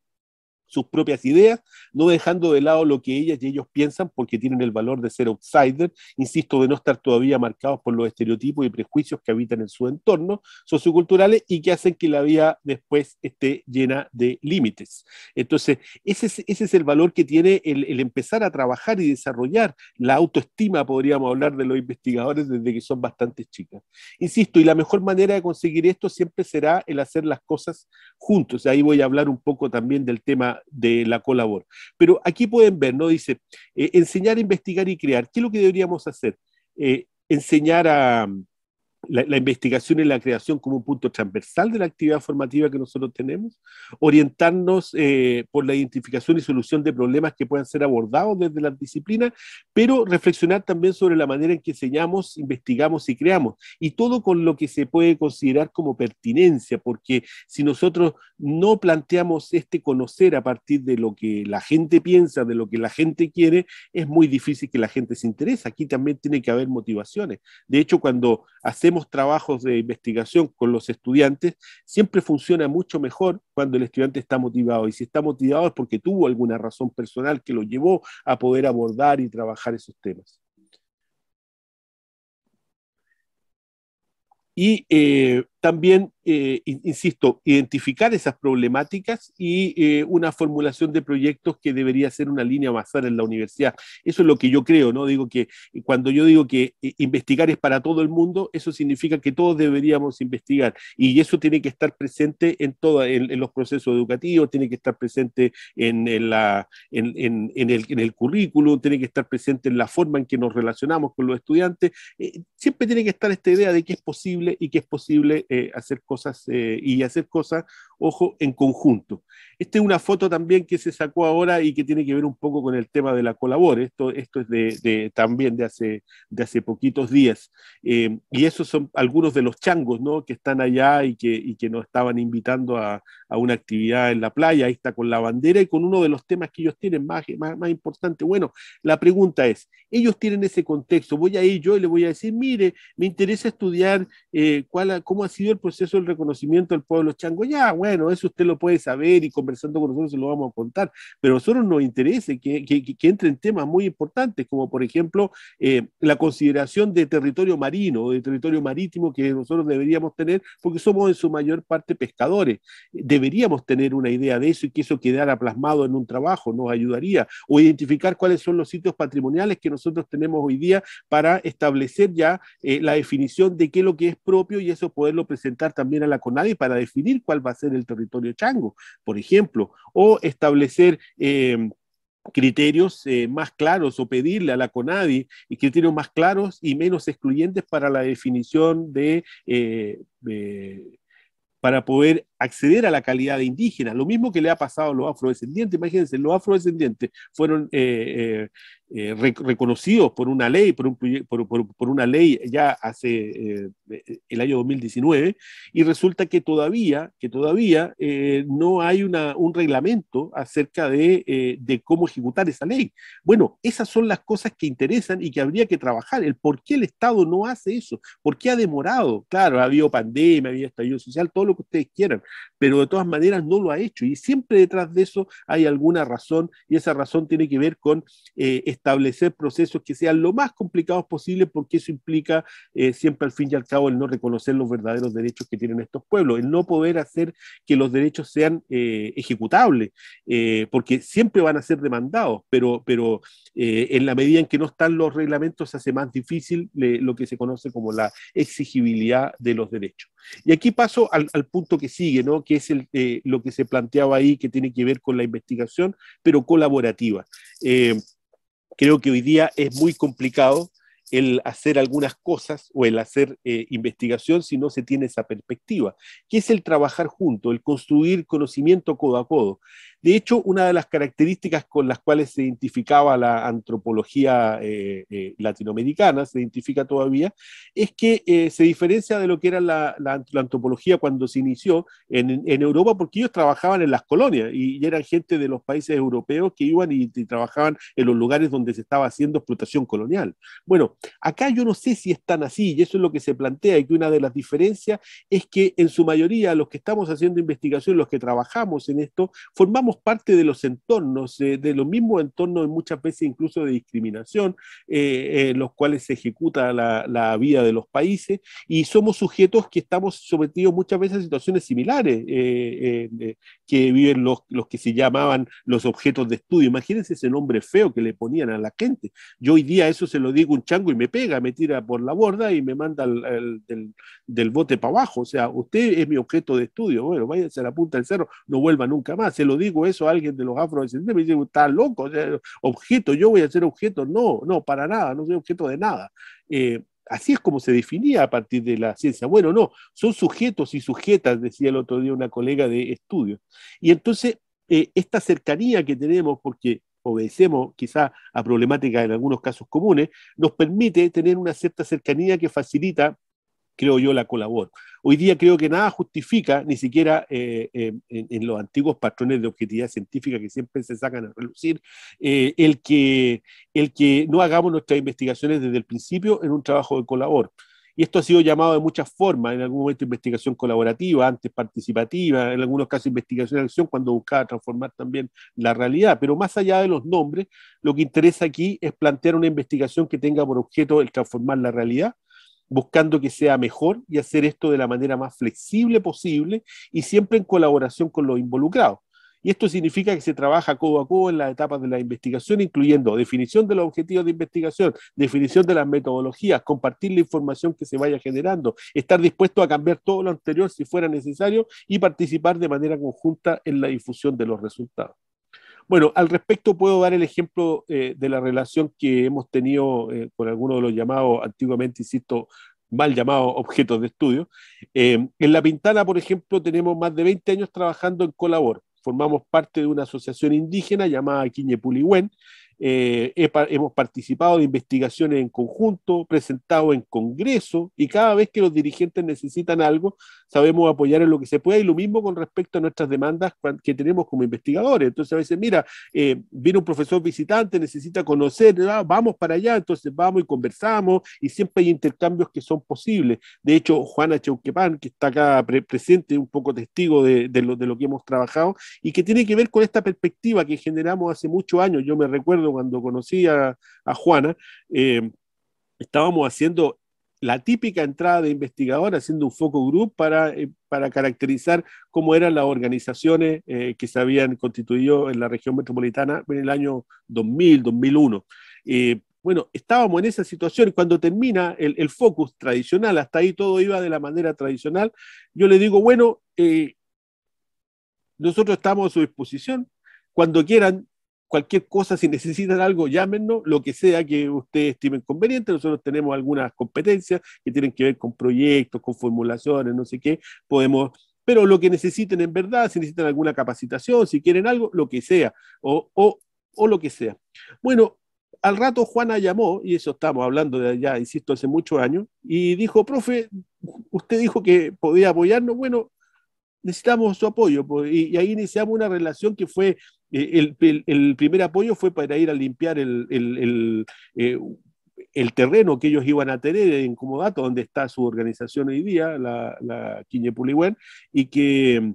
sus propias ideas, no dejando de lado lo que ellas y ellos piensan porque tienen el valor de ser outsiders, insisto, de no estar todavía marcados por los estereotipos y prejuicios que habitan en su entorno socioculturales y que hacen que la vida después esté llena de límites. Entonces, ese es, el valor que tiene el, el empezar a trabajar y desarrollar la autoestima, podríamos hablar de los investigadores desde que son bastante chicas. Insisto, y la mejor manera de conseguir esto siempre será el hacer las cosas juntos. Ahí voy a hablar un poco también del tema de la colabor. Pero aquí pueden ver, ¿no? Dice, eh, enseñar, investigar y crear. ¿Qué es lo que deberíamos hacer? Eh, enseñar a, la, investigación y la creación como un punto transversal de la actividad formativa que nosotros tenemos, orientarnos eh, por la identificación y solución de problemas que puedan ser abordados desde las disciplinas, pero reflexionar también sobre la manera en que enseñamos, investigamos y creamos, y todo con lo que se puede considerar como pertinencia, porque si nosotros no planteamos este conocer a partir de lo que la gente piensa, de lo que la gente quiere, es muy difícil que la gente se interese. Aquí también tiene que haber motivaciones. De hecho, cuando hacemos trabajos de investigación con los estudiantes, siempre funciona mucho mejor cuando el estudiante está motivado. Y si está motivado es porque tuvo alguna razón personal que lo llevó a poder abordar y trabajar esos temas. Y eh, también, eh, insisto, identificar esas problemáticas y eh, una formulación de proyectos que debería ser una línea basada en la universidad. Eso es lo que yo creo, ¿no? Digo que cuando yo digo que eh, investigar es para todo el mundo, eso significa que todos deberíamos investigar y eso tiene que estar presente en, toda, los procesos educativos, tiene que estar presente en, el, en, el, currículum, tiene que estar presente en la forma en que nos relacionamos con los estudiantes. siempre tiene que estar esta idea de que es posible y que es posible eh, hacer cosas eh, y hacer cosas ojo, en conjunto. Esta es una foto también que se sacó ahora y que tiene que ver un poco con el tema de la colaboración, Esto, esto es de, de también de hace, de hace poquitos días. Eh, y esos son algunos de los changos ¿no? que están allá y que, y que nos estaban invitando a, a, una actividad en la playa. Ahí está con la bandera y con uno de los temas que ellos tienen más, más, más importante. Bueno, la pregunta es, ellos tienen ese contexto. Voy a ir yo y le voy a decir, mire, me interesa estudiar eh, cuál, cómo ha sido el proceso del reconocimiento del pueblo chango. Ya, bueno bueno, eso usted lo puede saber y conversando con nosotros se lo vamos a contar, pero a nosotros nos interesa que, que, que entren temas muy importantes, como por ejemplo eh, la consideración de territorio marino, de territorio marítimo que nosotros deberíamos tener, porque somos en su mayor parte pescadores. Deberíamos tener una idea de eso y que eso quedara plasmado en un trabajo, nos ayudaría, o identificar cuáles son los sitios patrimoniales que nosotros tenemos hoy día para establecer ya eh, la definición de qué es lo que es propio y eso poderlo presentar también a la CONADI para definir cuál va a ser el territorio chango, por ejemplo, o establecer... Eh, criterios eh, más claros o pedirle a la CONADI criterios más claros y menos excluyentes para la definición de, eh, de para poder acceder a la calidad de indígena. Lo mismo que le ha pasado a los afrodescendientes. Imagínense, los afrodescendientes fueron eh, eh, eh, reconocidos por una ley, por, un, por, una ley ya hace el año 2019, y resulta que todavía, que todavía no hay un reglamento acerca de, cómo ejecutar esa ley. Bueno, esas son las cosas que interesan y que habría que trabajar. El por qué el Estado no hace eso, por qué ha demorado. Claro, ha habido pandemia, había estallido social, todo que ustedes quieran, pero de todas maneras no lo ha hecho y siempre detrás de eso hay alguna razón y esa razón tiene que ver con eh, establecer procesos que sean lo más complicados posible porque eso implica eh, siempre al fin y al cabo el no reconocer los verdaderos derechos que tienen estos pueblos, el no poder hacer que los derechos sean eh, ejecutables, porque siempre van a ser demandados, pero, pero en la medida en que no están los reglamentos se hace más difícil lo que se conoce como la exigibilidad de los derechos. Y aquí paso al el punto que sigue, ¿no? que es el, eh, lo que se planteaba ahí, que tiene que ver con la investigación, pero colaborativa. Eh, creo que hoy día es muy complicado el hacer algunas cosas o el hacer eh, investigación si no se tiene esa perspectiva, que es el trabajar junto, el construir conocimiento codo a codo. De hecho, una de las características con las cuales se identificaba la antropología eh, eh, latinoamericana, se identifica todavía, es que eh, se diferencia de lo que era la, antropología cuando se inició en, Europa, porque ellos trabajaban en las colonias y, eran gente de los países europeos que iban y, y, trabajaban en los lugares donde se estaba haciendo explotación colonial. Bueno, acá yo no sé si es tan así, y eso es lo que se plantea, y que una de las diferencias es que en su mayoría los que estamos haciendo investigación, los que trabajamos en esto, formamos parte de los entornos, de los mismos entornos, muchas veces incluso de discriminación, eh, en los cuales se ejecuta la, la, vida de los países, y somos sujetos que estamos sometidos muchas veces a situaciones similares eh, eh, que viven los, los que se llamaban los objetos de estudio. Imagínense ese nombre feo que le ponían a la gente. Yo hoy día eso se lo digo un chango y me pega, me tira por la borda y me manda del, del, bote para abajo. O sea, usted es mi objeto de estudio. Bueno, váyanse a la punta del cerro, no vuelva nunca más. Se lo digo eso alguien de los afrodescendientes, me dice está loco, objeto, yo voy a ser objeto. No, no, para nada, no soy objeto de nada. Eh, así es como se definía a partir de la ciencia. Bueno, no, son sujetos y sujetas, decía el otro día una colega de estudio Y entonces, eh, esta cercanía que tenemos, porque obedecemos quizá a problemáticas en algunos casos comunes, nos permite tener una cierta cercanía que facilita creo yo, la colabor. Hoy día creo que nada justifica, ni siquiera eh, eh, en, los antiguos patrones de objetividad científica que siempre se sacan a relucir, eh, el, que, el que no hagamos nuestras investigaciones desde el principio en un trabajo de colabor. Y esto ha sido llamado de muchas formas, en algún momento investigación colaborativa, antes participativa, en algunos casos investigación en acción, cuando buscaba transformar también la realidad. Pero más allá de los nombres, lo que interesa aquí es plantear una investigación que tenga por objeto el transformar la realidad buscando que sea mejor y hacer esto de la manera más flexible posible y siempre en colaboración con los involucrados. Y esto significa que se trabaja codo a codo en las etapas de la investigación, incluyendo definición de los objetivos de investigación, definición de las metodologías, compartir la información que se vaya generando, estar dispuesto a cambiar todo lo anterior si fuera necesario y participar de manera conjunta en la difusión de los resultados. Bueno, al respecto puedo dar el ejemplo eh, de la relación que hemos tenido eh, con algunos de los llamados, antiguamente, insisto, mal llamados objetos de estudio. Eh, en La Pintana, por ejemplo, tenemos más de 20 años trabajando en Colabor. Formamos parte de una asociación indígena llamada Quiñepuligüen, eh, hemos participado de investigaciones en conjunto, presentado en Congreso, y cada vez que los dirigentes necesitan algo, sabemos apoyar en lo que se pueda, y lo mismo con respecto a nuestras demandas que tenemos como investigadores. Entonces, a veces, mira, eh, viene un profesor visitante, necesita conocer, vamos para allá, entonces vamos y conversamos, y siempre hay intercambios que son posibles. De hecho, Juana Chauquepan, que está acá presente, un poco testigo de lo que hemos trabajado, y que tiene que ver con esta perspectiva que generamos hace muchos años. Yo me recuerdo cuando conocí a, Juana, eh, estábamos haciendo la típica entrada de investigador haciendo un foco group para, eh, para caracterizar cómo eran las organizaciones eh, que se habían constituido en la región metropolitana en el año 2000, 2001. bueno, estábamos en esa situación. Cuando termina el, el, focus tradicional, hasta ahí todo iba de la manera tradicional, yo le digo, bueno, nosotros estamos a su disposición. Cuando quieran, cualquier cosa, si necesitan algo, llámenos, lo que sea que ustedes estimen conveniente. Nosotros tenemos algunas competencias que tienen que ver con proyectos, con formulaciones, no sé qué, podemos pero lo que necesiten en verdad, si necesitan alguna capacitación, si quieren algo, lo que sea, o, o, o, lo que sea. Bueno, al rato Juana llamó, y eso estamos hablando de allá, insisto, hace muchos años, y dijo, profe, usted dijo que podía apoyarnos, bueno, necesitamos su apoyo, pues, y ahí iniciamos una relación que fue eh, el, primer apoyo fue para ir a limpiar el, eh, el, terreno que ellos iban a tener en Comodato, donde está su organización hoy día, la, la y que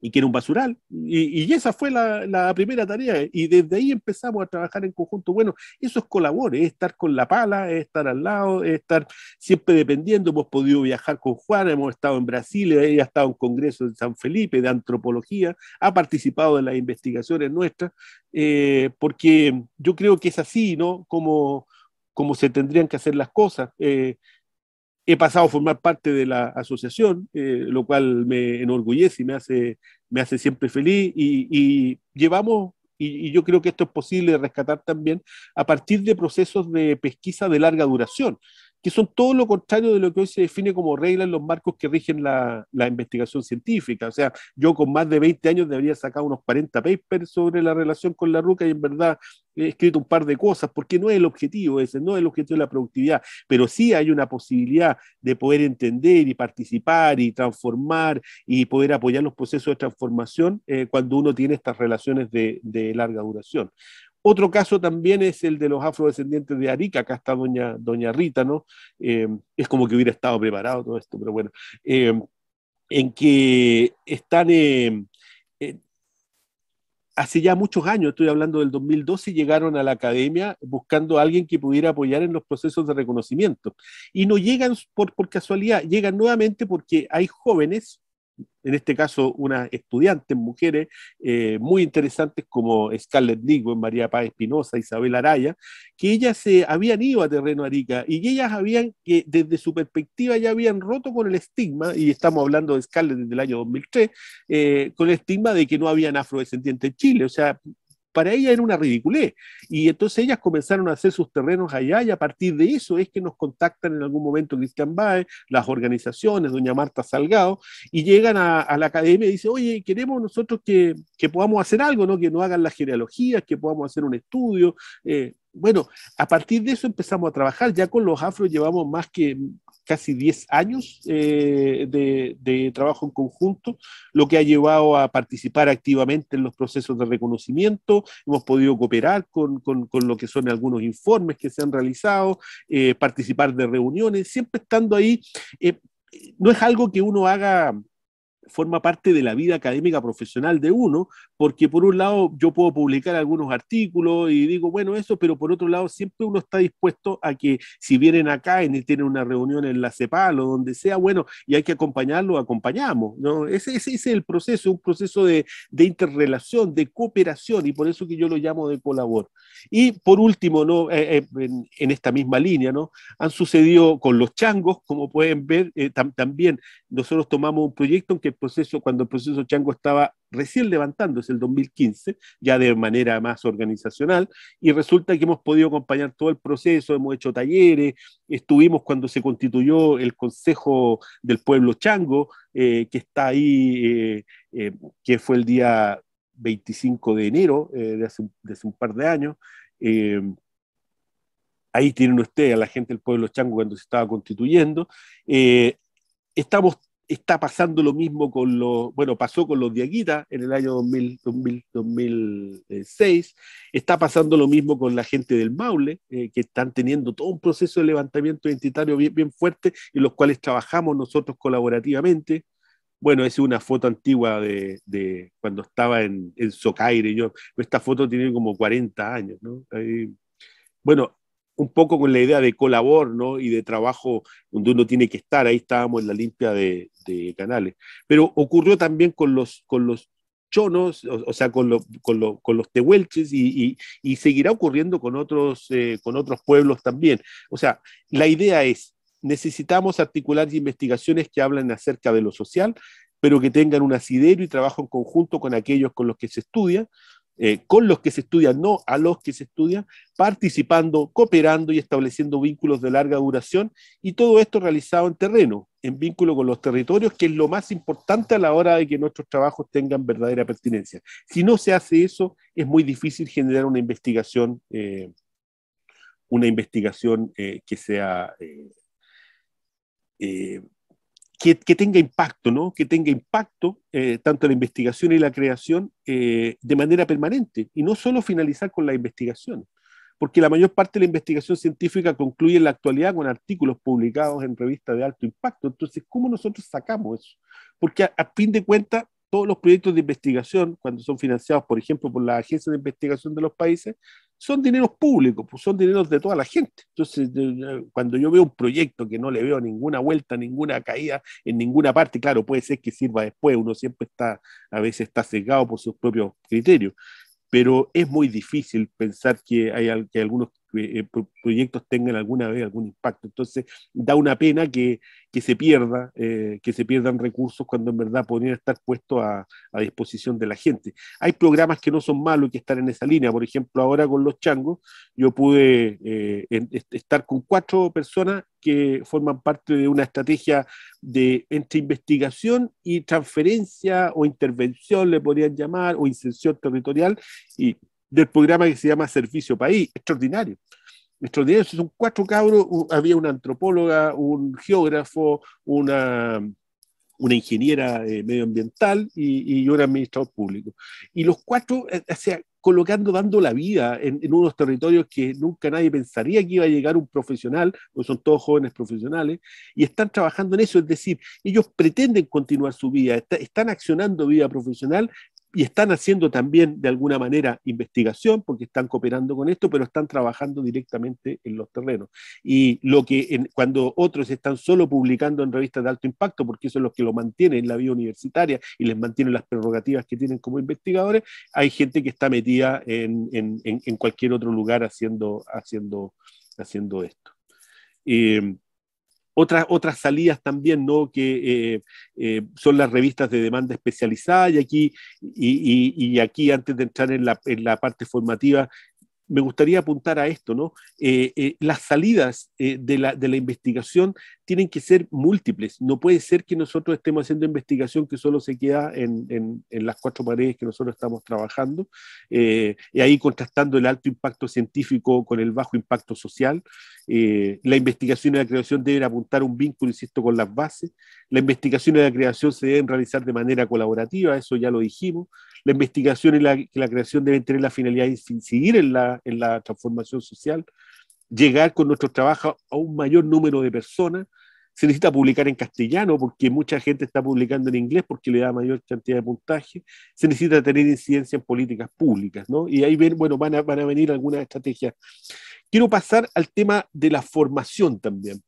y que era un basural. Y, esa fue la, primera tarea. Y desde ahí empezamos a trabajar en conjunto. Bueno, eso es colaborar, es estar con la pala, es estar al lado, es estar siempre dependiendo. Hemos podido viajar con Juan, hemos estado en Brasil, ella ha estado en congreso de San Felipe de antropología, ha participado en las investigaciones nuestras, eh, porque yo creo que es así, ¿no? Como, como se tendrían que hacer las cosas. Eh, he pasado a formar parte de la asociación, eh, lo cual me enorgullece y me hace, me hace siempre feliz. Y, llevamos, y, y, yo creo que esto es posible rescatar también, a partir de procesos de pesquisa de larga duración que son todo lo contrario de lo que hoy se define como reglas los marcos que rigen la, investigación científica. O sea, yo con más de 20 años debería sacado unos 40 papers sobre la relación con la ruca y en verdad he escrito un par de cosas, porque no es el objetivo ese, no es el objetivo de la productividad, pero sí hay una posibilidad de poder entender y participar y transformar y poder apoyar los procesos de transformación eh, cuando uno tiene estas relaciones de larga duración. Otro caso también es el de los afrodescendientes de Arica, acá está doña, doña Rita, ¿no? Eh, es como que hubiera estado preparado todo esto, pero bueno, eh, en que están, eh, hace ya muchos años, estoy hablando del 2012, llegaron a la academia buscando a alguien que pudiera apoyar en los procesos de reconocimiento. Y no llegan por, por casualidad, llegan nuevamente porque hay jóvenes en este caso unas estudiantes mujeres eh, muy interesantes como Scarlett Nigwen, María Paz Espinosa, Isabel Araya, que ellas se eh, habían ido a terreno Arica y que ellas habían, que desde su perspectiva ya habían roto con el estigma, y estamos hablando de Scarlett desde el año 2003, eh, con el estigma de que no habían afrodescendientes en Chile, o sea, para ella era una ridiculez. Y entonces ellas comenzaron a hacer sus terrenos allá y a partir de eso es que nos contactan en algún momento Cristian Bae, las organizaciones, doña Marta Salgado, y llegan a, la academia y dicen, oye, queremos nosotros que, podamos hacer algo, que no hagan las genealogías, que podamos hacer un estudio. Eh, bueno, a partir de eso empezamos a trabajar, ya con los afros llevamos más que casi 10 años eh, de, trabajo en conjunto, lo que ha llevado a participar activamente en los procesos de reconocimiento. Hemos podido cooperar con, lo que son algunos informes que se han realizado, eh, participar de reuniones, siempre estando ahí. Eh, no es algo que uno haga forma parte de la vida académica profesional de uno, porque por un lado yo puedo publicar algunos artículos y digo, bueno, eso, pero por otro lado siempre uno está dispuesto a que si vienen acá y tienen una reunión en la CEPAL o donde sea, bueno, y hay que acompañarlo, acompañamos, ¿no? Ese, es el proceso, un proceso de, de, interrelación, de cooperación, y por eso que yo lo llamo de colabor. Y por último, ¿no? Eh, eh, en, esta misma línea, ¿no? Han sucedido con los changos, como pueden ver, eh, también nosotros tomamos un proyecto en que proceso, cuando el proceso Chango estaba recién levantando, es el 2015, ya de manera más organizacional, y resulta que hemos podido acompañar todo el proceso, hemos hecho talleres, estuvimos cuando se constituyó el Consejo del Pueblo Chango, eh, que está ahí, eh, eh, que fue el día 25 de enero de hace, un par de años ahí tienen ustedes a la gente del pueblo chango cuando se estaba constituyendo. Eh, estamos está pasando lo mismo con los, bueno, pasó con los Diaguita en el año 2000, 2006, eh, está pasando lo mismo con la gente del Maule, eh, que están teniendo todo un proceso de levantamiento identitario bien, fuerte, en los cuales trabajamos nosotros colaborativamente. Bueno, es una foto antigua de, cuando estaba en, en Socaire, yo, esta foto tiene como 40 años, ¿no? bueno, un poco con la idea de colabor ¿no? y de trabajo donde uno tiene que estar. Ahí estábamos en la limpia de, canales. Pero ocurrió también con los, con los chonos, o, sea, con, con, los tehuelches y, seguirá ocurriendo con otros, eh, con otros pueblos también. O sea, la idea es, necesitamos articular investigaciones que hablan acerca de lo social, pero que tengan un asidero y trabajo en conjunto con aquellos con los que se estudia, eh, con los que se estudian, no a los que se estudian, participando, cooperando y estableciendo vínculos de larga duración, y todo esto realizado en terreno, en vínculo con los territorios, que es lo más importante a la hora de que nuestros trabajos tengan verdadera pertinencia. Si no se hace eso, es muy difícil generar una investigación, eh, una investigación eh, que sea que, tenga impacto, Que tenga impacto eh, tanto la investigación y la creación eh, de manera permanente y no solo finalizar con la investigación, porque la mayor parte de la investigación científica concluye en la actualidad con artículos publicados en revistas de alto impacto. Entonces, ¿cómo nosotros sacamos eso? Porque a, fin de cuentas, todos los proyectos de investigación, cuando son financiados, por ejemplo, por la Agencia de investigación de los países, son dineros públicos, pues, son dineros de toda la gente. Entonces, cuando yo veo un proyecto que no le veo ninguna vuelta, ninguna caída en ninguna parte, claro, puede ser que sirva después, uno siempre está, a veces está cegado por sus propios criterios, pero es muy difícil pensar que hay, que algunos eh, proyectos tengan alguna vez algún impacto. Entonces, da una pena que, que se pierda, eh, que se pierdan recursos cuando en verdad podrían estar puestos a, disposición de la gente. Hay programas que no son malos y que están en esa línea. Por ejemplo, ahora con los changos, yo pude eh, estar con cuatro personas que forman parte de una estrategia de entre investigación y transferencia o intervención, le podrían llamar, o inserción territorial, y del programa que se llama Servicio País, extraordinario. Extraordinario, son cuatro cabros, había una antropóloga, un geógrafo, una, una ingeniera eh, medioambiental y, y, un administrador público. Y los cuatro, eh, o sea, colocando, dando la vida en, unos territorios que nunca nadie pensaría que iba a llegar un profesional, porque son todos jóvenes profesionales, y están trabajando en eso, es decir, ellos pretenden continuar su vida, están accionando vida profesional y están haciendo también de alguna manera investigación porque están cooperando con esto, pero están trabajando directamente en los terrenos. Y lo que cuando otros están solo publicando en revistas de alto impacto, porque son los que lo mantienen en la vida universitaria y les mantienen las prerrogativas que tienen como investigadores, hay gente que está metida en, cualquier otro lugar haciendo, haciendo, haciendo esto. Eh, otras, salidas también, ¿no? Que eh, eh, son las revistas de demanda especializada y aquí, aquí antes de entrar en la, en la parte formativa, me gustaría apuntar a esto, ¿no? Eh, eh, las salidas eh, de, la, investigación tienen que ser múltiples. No puede ser que nosotros estemos haciendo investigación que solo se queda en, en las cuatro paredes que nosotros estamos trabajando, y ahí contrastando el alto impacto científico con el bajo impacto social. la investigación y la creación deben apuntar un vínculo, insisto, con las bases. La investigación y la creación se deben realizar de manera colaborativa, eso ya lo dijimos la investigación y la, creación deben tener la finalidad de incidir en la, transformación social, llegar con nuestro trabajo a un mayor número de personas. Se necesita publicar en castellano porque mucha gente está publicando en inglés porque le da mayor cantidad de puntaje. Se necesita tener incidencia en políticas públicas, ¿no? Y ahí bueno, van a, venir algunas estrategias. Quiero pasar al tema de la formación también.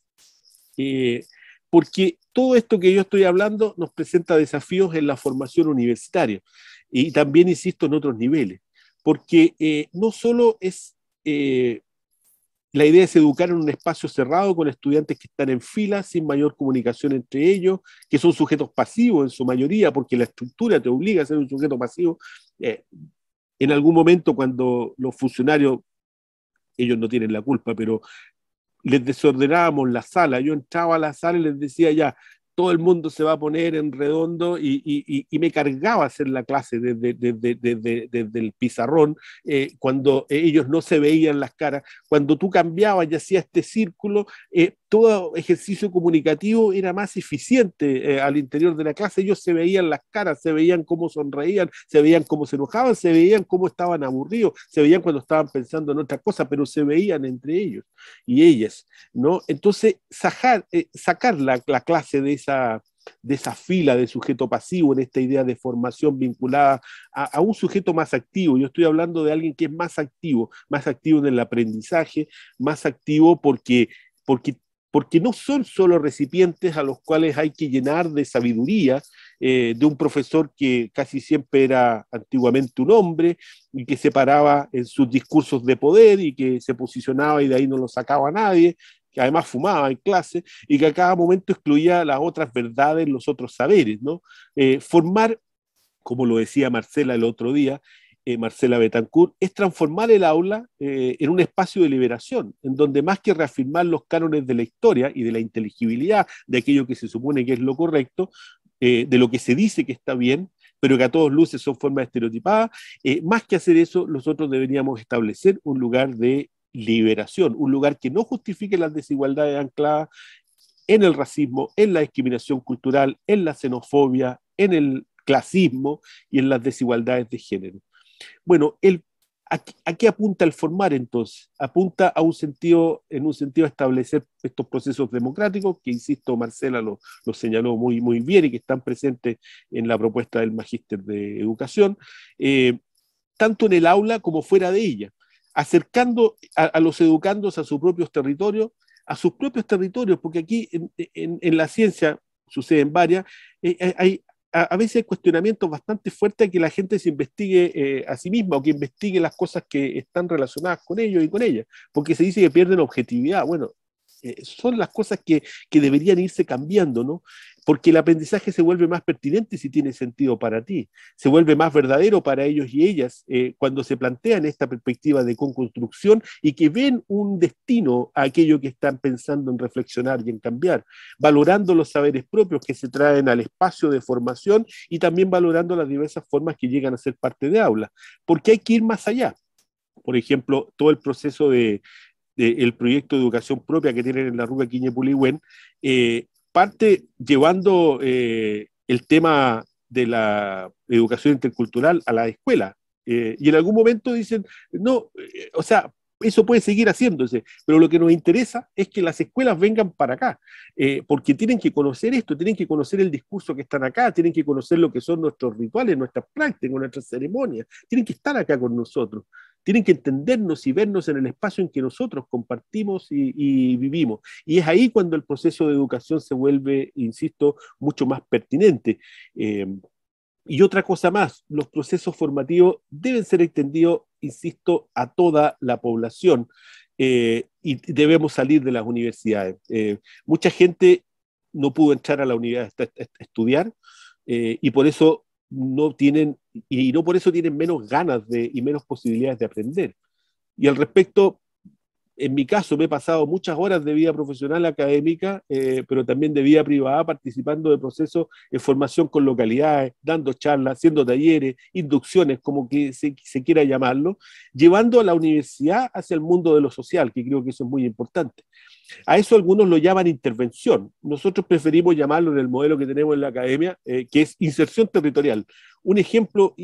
Eh, porque todo esto que yo estoy hablando nos presenta desafíos en la formación universitaria. Y también, insisto, en otros niveles, porque eh, no solo es eh, la idea es educar en un espacio cerrado con estudiantes que están en fila, sin mayor comunicación entre ellos, que son sujetos pasivos en su mayoría, porque la estructura te obliga a ser un sujeto pasivo. Eh, en algún momento cuando los funcionarios, ellos no tienen la culpa, pero les desordenábamos la sala, yo entraba a la sala y les decía ya, todo el mundo se va a poner en redondo y, me cargaba hacer la clase desde, el pizarrón, eh, cuando ellos no se veían las caras, cuando tú cambiabas y hacías este círculo, eh, todo ejercicio comunicativo era más eficiente eh, al interior de la clase. Ellos se veían las caras, se veían cómo sonreían, se veían cómo se enojaban, se veían cómo estaban aburridos, se veían cuando estaban pensando en otra cosa, pero se veían entre ellos y ellas, ¿no? Entonces, sacar, eh, sacar la, la clase de esa, de esa fila de sujeto pasivo, en esta idea de formación vinculada a, a, un sujeto más activo. Yo estoy hablando de alguien que es más activo, más activo en el aprendizaje, más activo porque, porque porque no son solo recipientes a los cuales hay que llenar de sabiduría eh, de un profesor que casi siempre era antiguamente un hombre y que se paraba en sus discursos de poder y que se posicionaba y de ahí no lo sacaba nadie, que además fumaba en clase y que a cada momento excluía las otras verdades, los otros saberes. ¿no? Eh, formar, como lo decía Marcela el otro día, eh, Marcela Betancourt, es transformar el aula eh, en un espacio de liberación, en donde más que reafirmar los cánones de la historia y de la inteligibilidad de aquello que se supone que es lo correcto, eh, de lo que se dice que está bien, pero que a todos luces son formas estereotipadas, más que hacer eso, nosotros deberíamos establecer un lugar de liberación, un lugar que no justifique las desigualdades ancladas en el racismo, en la discriminación cultural, en la xenofobia, en el clasismo y en las desigualdades de género. Bueno, ¿a, qué apunta el formar entonces? Apunta a un sentido, en un sentido establecer estos procesos democráticos, que insisto, Marcela lo, señaló muy, muy bien y que están presentes en la propuesta del Magíster de Educación, eh, tanto en el aula como fuera de ella, acercando a, los educandos a sus propios territorios, a sus propios territorios, porque aquí en, la ciencia suceden varias, eh, eh, hay, a, veces hay cuestionamientos bastante fuertes a que la gente se investigue eh, a sí misma o que investigue las cosas que están relacionadas con ellos y con ellas, porque se dice que pierden objetividad. Bueno, eh, son las cosas que, deberían irse cambiando, ¿no? Porque el aprendizaje se vuelve más pertinente si tiene sentido para ti, se vuelve más verdadero para ellos y ellas eh, cuando se plantean esta perspectiva de construcción y que ven un destino a aquello que están pensando en reflexionar y en cambiar, valorando los saberes propios que se traen al espacio de formación y también valorando las diversas formas que llegan a ser parte de aula, porque hay que ir más allá por ejemplo, todo el proceso de, el proyecto de educación propia que tienen en la Ruca Quiñepuligüen, eh, parte llevando eh, el tema de la educación intercultural a la escuela. Eh, y en algún momento dicen, no, o sea, eso puede seguir haciéndose, pero lo que nos interesa es que las escuelas vengan para acá, porque tienen que conocer esto, tienen que conocer el discurso que están acá, tienen que conocer lo que son nuestros rituales, nuestras prácticas, nuestras ceremonias, tienen que estar acá con nosotros tienen que entendernos y vernos en el espacio en que nosotros compartimos y, vivimos. Y es ahí cuando el proceso de educación se vuelve, insisto, mucho más pertinente. Eh, y otra cosa más, los procesos formativos deben ser extendidos, insisto, a toda la población eh, y debemos salir de las universidades. Eh, mucha gente no pudo entrar a la universidad a estudiar y por eso no tienen y, no por eso tienen menos ganas de, y menos posibilidades de aprender. Y al respecto, en mi caso me he pasado muchas horas de vida profesional académica, eh, pero también de vida privada, participando de procesos de formación con localidades, dando charlas, haciendo talleres, inducciones, como que se, quiera llamarlo, llevando a la universidad hacia el mundo de lo social, que creo que eso es muy importante. A eso algunos lo llaman intervención. Nosotros preferimos llamarlo en el modelo que tenemos en la academia, eh, que es inserción territorial. Un ejemplo,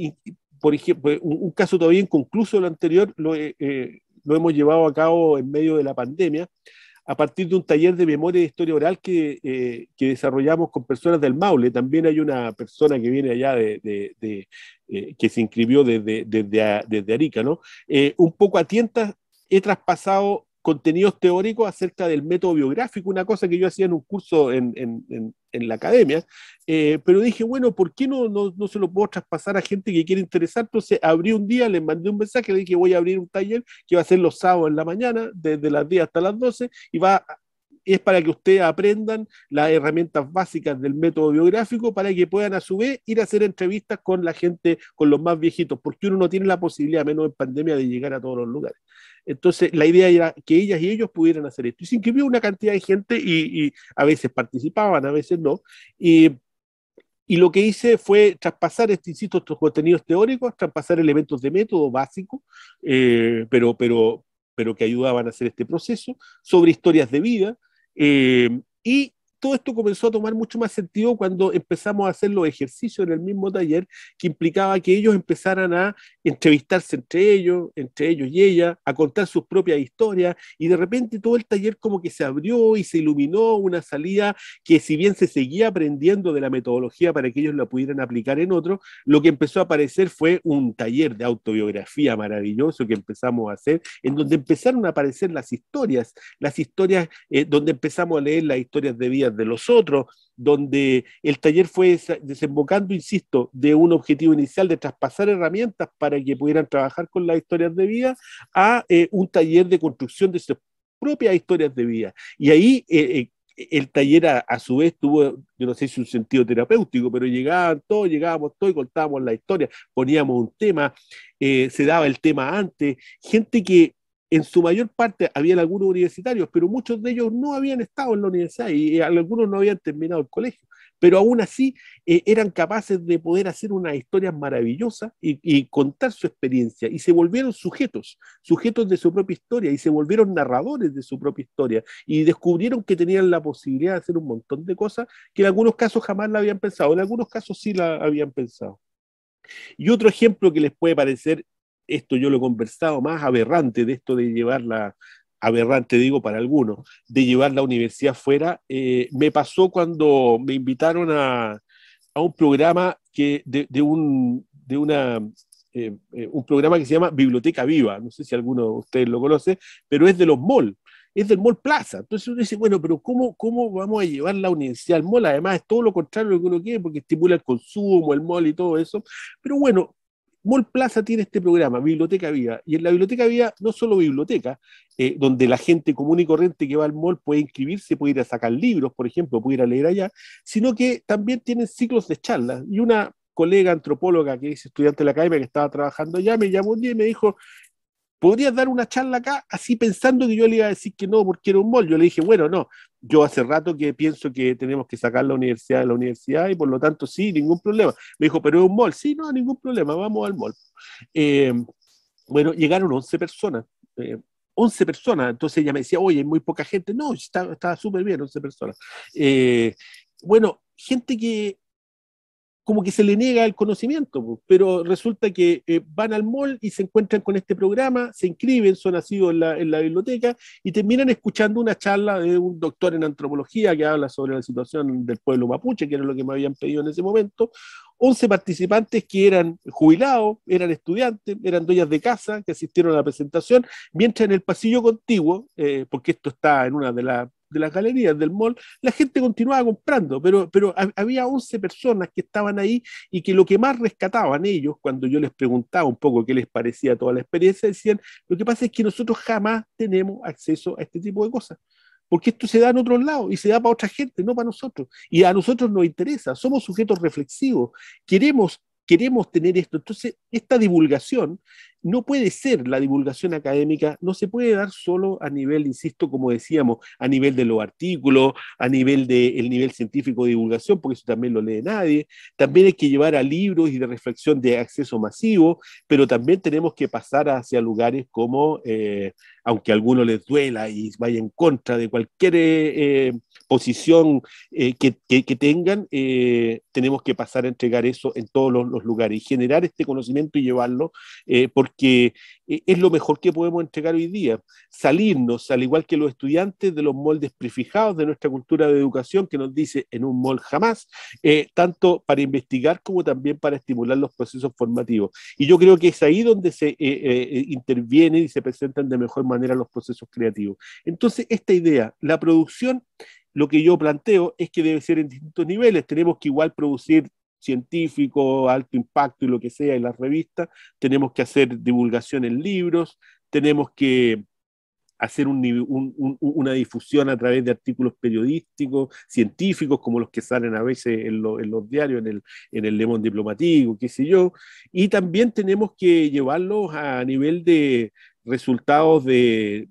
por ejemplo, un, caso todavía inconcluso, lo anterior, lo, eh, eh lo hemos llevado a cabo en medio de la pandemia, a partir de un taller de memoria de historia oral eh, que, desarrollamos con personas del Maule. También hay una persona que viene allá de, eh, que se inscribió desde, desde, Arica, ¿no? Eh, un poco a tientas he traspasado contenidos teóricos acerca del método biográfico, una cosa que yo hacía en un curso en, en la academia, eh, pero dije, bueno, ¿por qué no, no, se lo puedo traspasar a gente que quiere interesar? Entonces abrí un día, le mandé un mensaje, le dije, voy a abrir un taller que va a ser los sábados en la mañana, desde las 10 hasta las 12, y va a es para que ustedes aprendan las herramientas básicas del método biográfico para que puedan a su vez ir a hacer entrevistas con la gente, con los más viejitos, porque uno no tiene la posibilidad, menos en pandemia, de llegar a todos los lugares. Entonces, la idea era que ellas y ellos pudieran hacer esto. Y se inscribió una cantidad de gente y, a veces participaban, a veces no. Y, lo que hice fue traspasar, este, insisto, estos contenidos teóricos, traspasar elementos de método básico, eh, pero, pero, pero que ayudaban a hacer este proceso, sobre historias de vida, eh, y todo esto comenzó a tomar mucho más sentido cuando empezamos a hacer los ejercicios en el mismo taller, que implicaba que ellos empezaran a entrevistarse entre ellos, entre ellos y ella, a contar sus propias historias, y de repente todo el taller como que se abrió y se iluminó una salida que si bien se seguía aprendiendo de la metodología para que ellos la pudieran aplicar en otro, lo que empezó a aparecer fue un taller de autobiografía maravilloso que empezamos a hacer, en donde empezaron a aparecer las historias, las historias eh, donde empezamos a leer las historias de vida de los otros, donde el taller fue desembocando, insisto, de un objetivo inicial de traspasar herramientas para que pudieran trabajar con las historias de vida a eh, un taller de construcción de sus propias historias de vida. Y ahí eh, eh, el taller a, su vez tuvo, yo no sé si un sentido terapéutico, pero llegaban todos, llegábamos todos y contábamos la historia, poníamos un tema, se daba el tema antes, gente que en su mayor parte habían algunos universitarios, pero muchos de ellos no habían estado en la universidad y eh, algunos no habían terminado el colegio, pero aún así eh, eran capaces de poder hacer una historia maravillosa y, y, contar su experiencia y se volvieron sujetos, sujetos de su propia historia y se volvieron narradores de su propia historia y descubrieron que tenían la posibilidad de hacer un montón de cosas que en algunos casos jamás la habían pensado, en algunos casos sí la habían pensado. Y otro ejemplo que les puede parecer esto yo lo he conversado, más aberrante de esto de llevarla aberrante digo para algunos, de llevar la universidad fuera, eh, me pasó cuando me invitaron a, un programa que de, de un, de una, eh, eh, un programa que se llama Biblioteca Viva, no sé si alguno de ustedes lo conoce, pero es de los MOL es del Mall Plaza. Entonces uno dice, bueno, pero ¿cómo, cómo vamos a llevar la universidad al mall? Además es todo lo contrario de lo que uno quiere, porque estimula el consumo, el mall y todo eso. Pero bueno, Mall Plaza tiene este programa, Biblioteca Viva, y en la Biblioteca Viva no solo biblioteca, eh, donde la gente común y corriente que va al mall puede inscribirse, puede ir a sacar libros, por ejemplo, puede ir a leer allá, sino que también tienen ciclos de charlas. Y una colega antropóloga que es estudiante de la academia que estaba trabajando allá me llamó un día y me dijo, ¿podrías dar una charla acá? Así pensando que yo le iba a decir que no porque era un mall. Yo le dije, bueno, no, yo hace rato que pienso que tenemos que sacar la universidad de la universidad y por lo tanto sí, ningún problema. Me dijo, pero es un mall. Sí, no, ningún problema, vamos al mall. Eh, bueno, llegaron 11 personas. 11 eh, personas, entonces ella me decía, oye, hay muy poca gente. No, estaba súper bien, 11 personas. Eh, bueno, gente que como que se le niega el conocimiento, pero resulta que eh, van al mall y se encuentran con este programa, se inscriben, son nacidos en la, biblioteca y terminan escuchando una charla de un doctor en antropología que habla sobre la situación del pueblo mapuche, que era lo que me habían pedido en ese momento. 11 participantes que eran jubilados, eran estudiantes, eran dueñas de casa, que asistieron a la presentación, mientras en el pasillo contiguo, eh, porque esto está en una de las de las galerías, del mall, la gente continuaba comprando, pero, pero había 11 personas que estaban ahí y que lo que más rescataban ellos, cuando yo les preguntaba un poco qué les parecía toda la experiencia, decían, lo que pasa es que nosotros jamás tenemos acceso a este tipo de cosas porque esto se da en otros lados y se da para otra gente, no para nosotros. Y a nosotros nos interesa, somos sujetos reflexivos, queremos, queremos tener esto. Entonces, esta divulgación no puede ser la divulgación académica, no se puede dar solo a nivel, insisto, como decíamos, a nivel de los artículos, a nivel del de, nivel científico de divulgación, porque eso también lo lee nadie. También hay que llevar a libros y de reflexión de acceso masivo, pero también tenemos que pasar hacia lugares como, eh, aunque a algunos les duela y vaya en contra de cualquier eh, eh, posición que, tengan, tenemos que pasar a entregar eso en todos los, los lugares y generar este conocimiento y llevarlo, porque que eh, es lo mejor que podemos entregar hoy día. Salirnos, al igual que los estudiantes, de los moldes prefijados de nuestra cultura de educación que nos dice en un mold jamás, eh, tanto para investigar como también para estimular los procesos formativos. Y yo creo que es ahí donde se interviene eh, intervienen y se presentan de mejor manera los procesos creativos. Entonces, esta idea, la producción lo que yo planteo es que debe ser en distintos niveles. Tenemos que igual producir científico, alto impacto y lo que sea en las revistas, tenemos que hacer divulgación en libros, tenemos que hacer una difusión a través de artículos periodísticos, científicos, como los que salen a veces en, los diarios, en el, en el Le Monde qué sé yo, y también tenemos que llevarlos a nivel de, resultados de,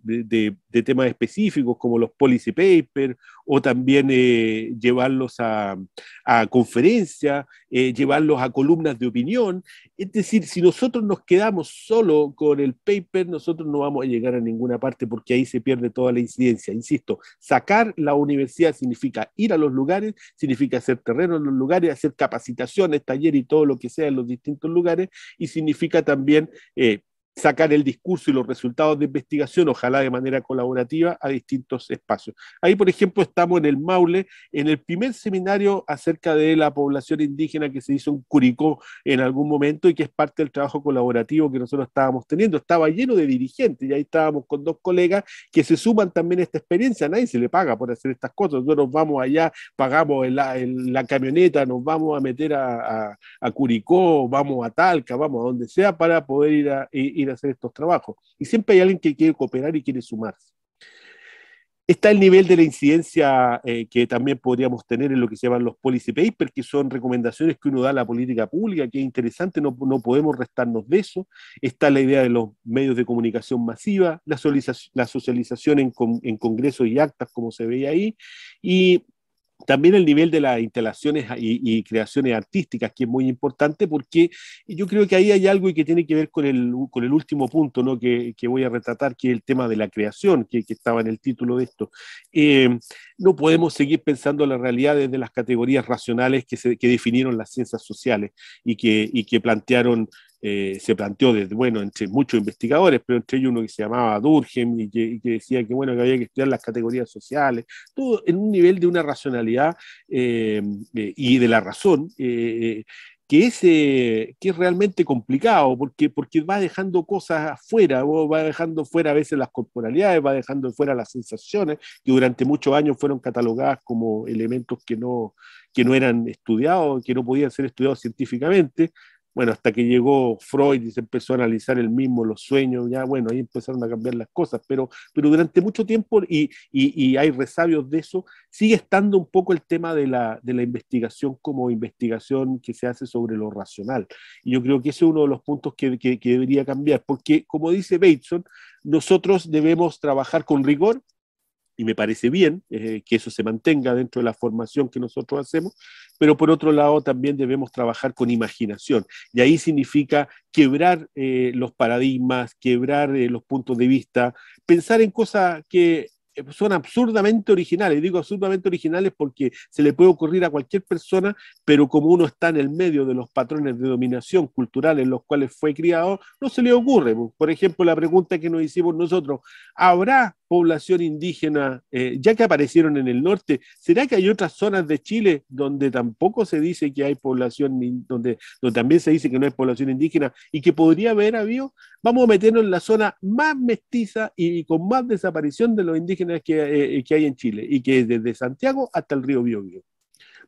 temas específicos como los policy papers o también eh, llevarlos a, a conferencias, eh, llevarlos a columnas de opinión. Es decir, si nosotros nos quedamos solo con el paper, nosotros no vamos a llegar a ninguna parte porque ahí se pierde toda la incidencia. Insisto, sacar la universidad significa ir a los lugares, significa hacer terreno en los lugares, hacer capacitaciones, talleres y todo lo que sea en los distintos lugares y significa también... Eh, sacar el discurso y los resultados de investigación, ojalá de manera colaborativa, a distintos espacios. Ahí, por ejemplo, estamos en el Maule, en el primer seminario acerca de la población indígena que se hizo en Curicó en algún momento y que es parte del trabajo colaborativo que nosotros estábamos teniendo. Estaba lleno de dirigentes y ahí estábamos con dos colegas que se suman también a esta experiencia. nadie se le paga por hacer estas cosas. Nosotros vamos allá, pagamos la, camioneta, nos vamos a meter a, Curicó, vamos a Talca, vamos a donde sea para poder ir a... Ir hacer estos trabajos. Y siempre hay alguien que quiere cooperar y quiere sumarse. Está el nivel de la incidencia eh, que también podríamos tener en lo que se llaman los policy papers, que son recomendaciones que uno da a la política pública, que es interesante, no, no podemos restarnos de eso. Está la idea de los medios de comunicación masiva, la, socialización en, en congresos y actas, como se ve ahí, y también el nivel de las instalaciones y, creaciones artísticas, que es muy importante, porque yo creo que ahí hay algo y que tiene que ver con el, último punto ¿no? que, voy a retratar, que es el tema de la creación, que, estaba en el título de esto. Eh, no podemos seguir pensando la realidad desde las categorías racionales que, se, definieron las ciencias sociales y que, y que plantearon eh, se planteó desde, bueno, entre muchos investigadores, pero entre ellos uno que se llamaba Durgen y que, decía que, bueno, que había que estudiar las categorías sociales, todo en un nivel de una racionalidad eh, eh, y de la razón. que es, que es realmente complicado porque, porque va dejando cosas afuera, va dejando fuera a veces las corporalidades, va dejando fuera las sensaciones que durante muchos años fueron catalogadas como elementos que no, que no eran estudiados, que no podían ser estudiados científicamente, bueno, hasta que llegó Freud y se empezó a analizar el mismo, los sueños, ya bueno, ahí empezaron a cambiar las cosas, pero, pero durante mucho tiempo, y, y, hay resabios de eso, sigue estando un poco el tema de la, de la, investigación como investigación que se hace sobre lo racional. Y yo creo que ese es uno de los puntos que, que, que debería cambiar, porque como dice Bateson, nosotros debemos trabajar con rigor y me parece bien eh, que eso se mantenga dentro de la formación que nosotros hacemos, pero por otro lado también debemos trabajar con imaginación. Y ahí significa quebrar eh, los paradigmas, quebrar eh, los puntos de vista, pensar en cosas que son absurdamente originales. Digo absurdamente originales porque se le puede ocurrir a cualquier persona, pero como uno está en el medio de los patrones de dominación cultural en los cuales fue criado, no se le ocurre. Por ejemplo, la pregunta que nos hicimos nosotros, ¿habrá población indígena, eh, ya que aparecieron en el norte, ¿será que hay otras zonas de Chile donde tampoco se dice que hay población, donde, también se dice que no hay población indígena y que podría haber habido? Vamos a meternos en la zona más mestiza y, con más desaparición de los indígenas que, eh, eh, hay en Chile y que es desde Santiago hasta el río Biobío.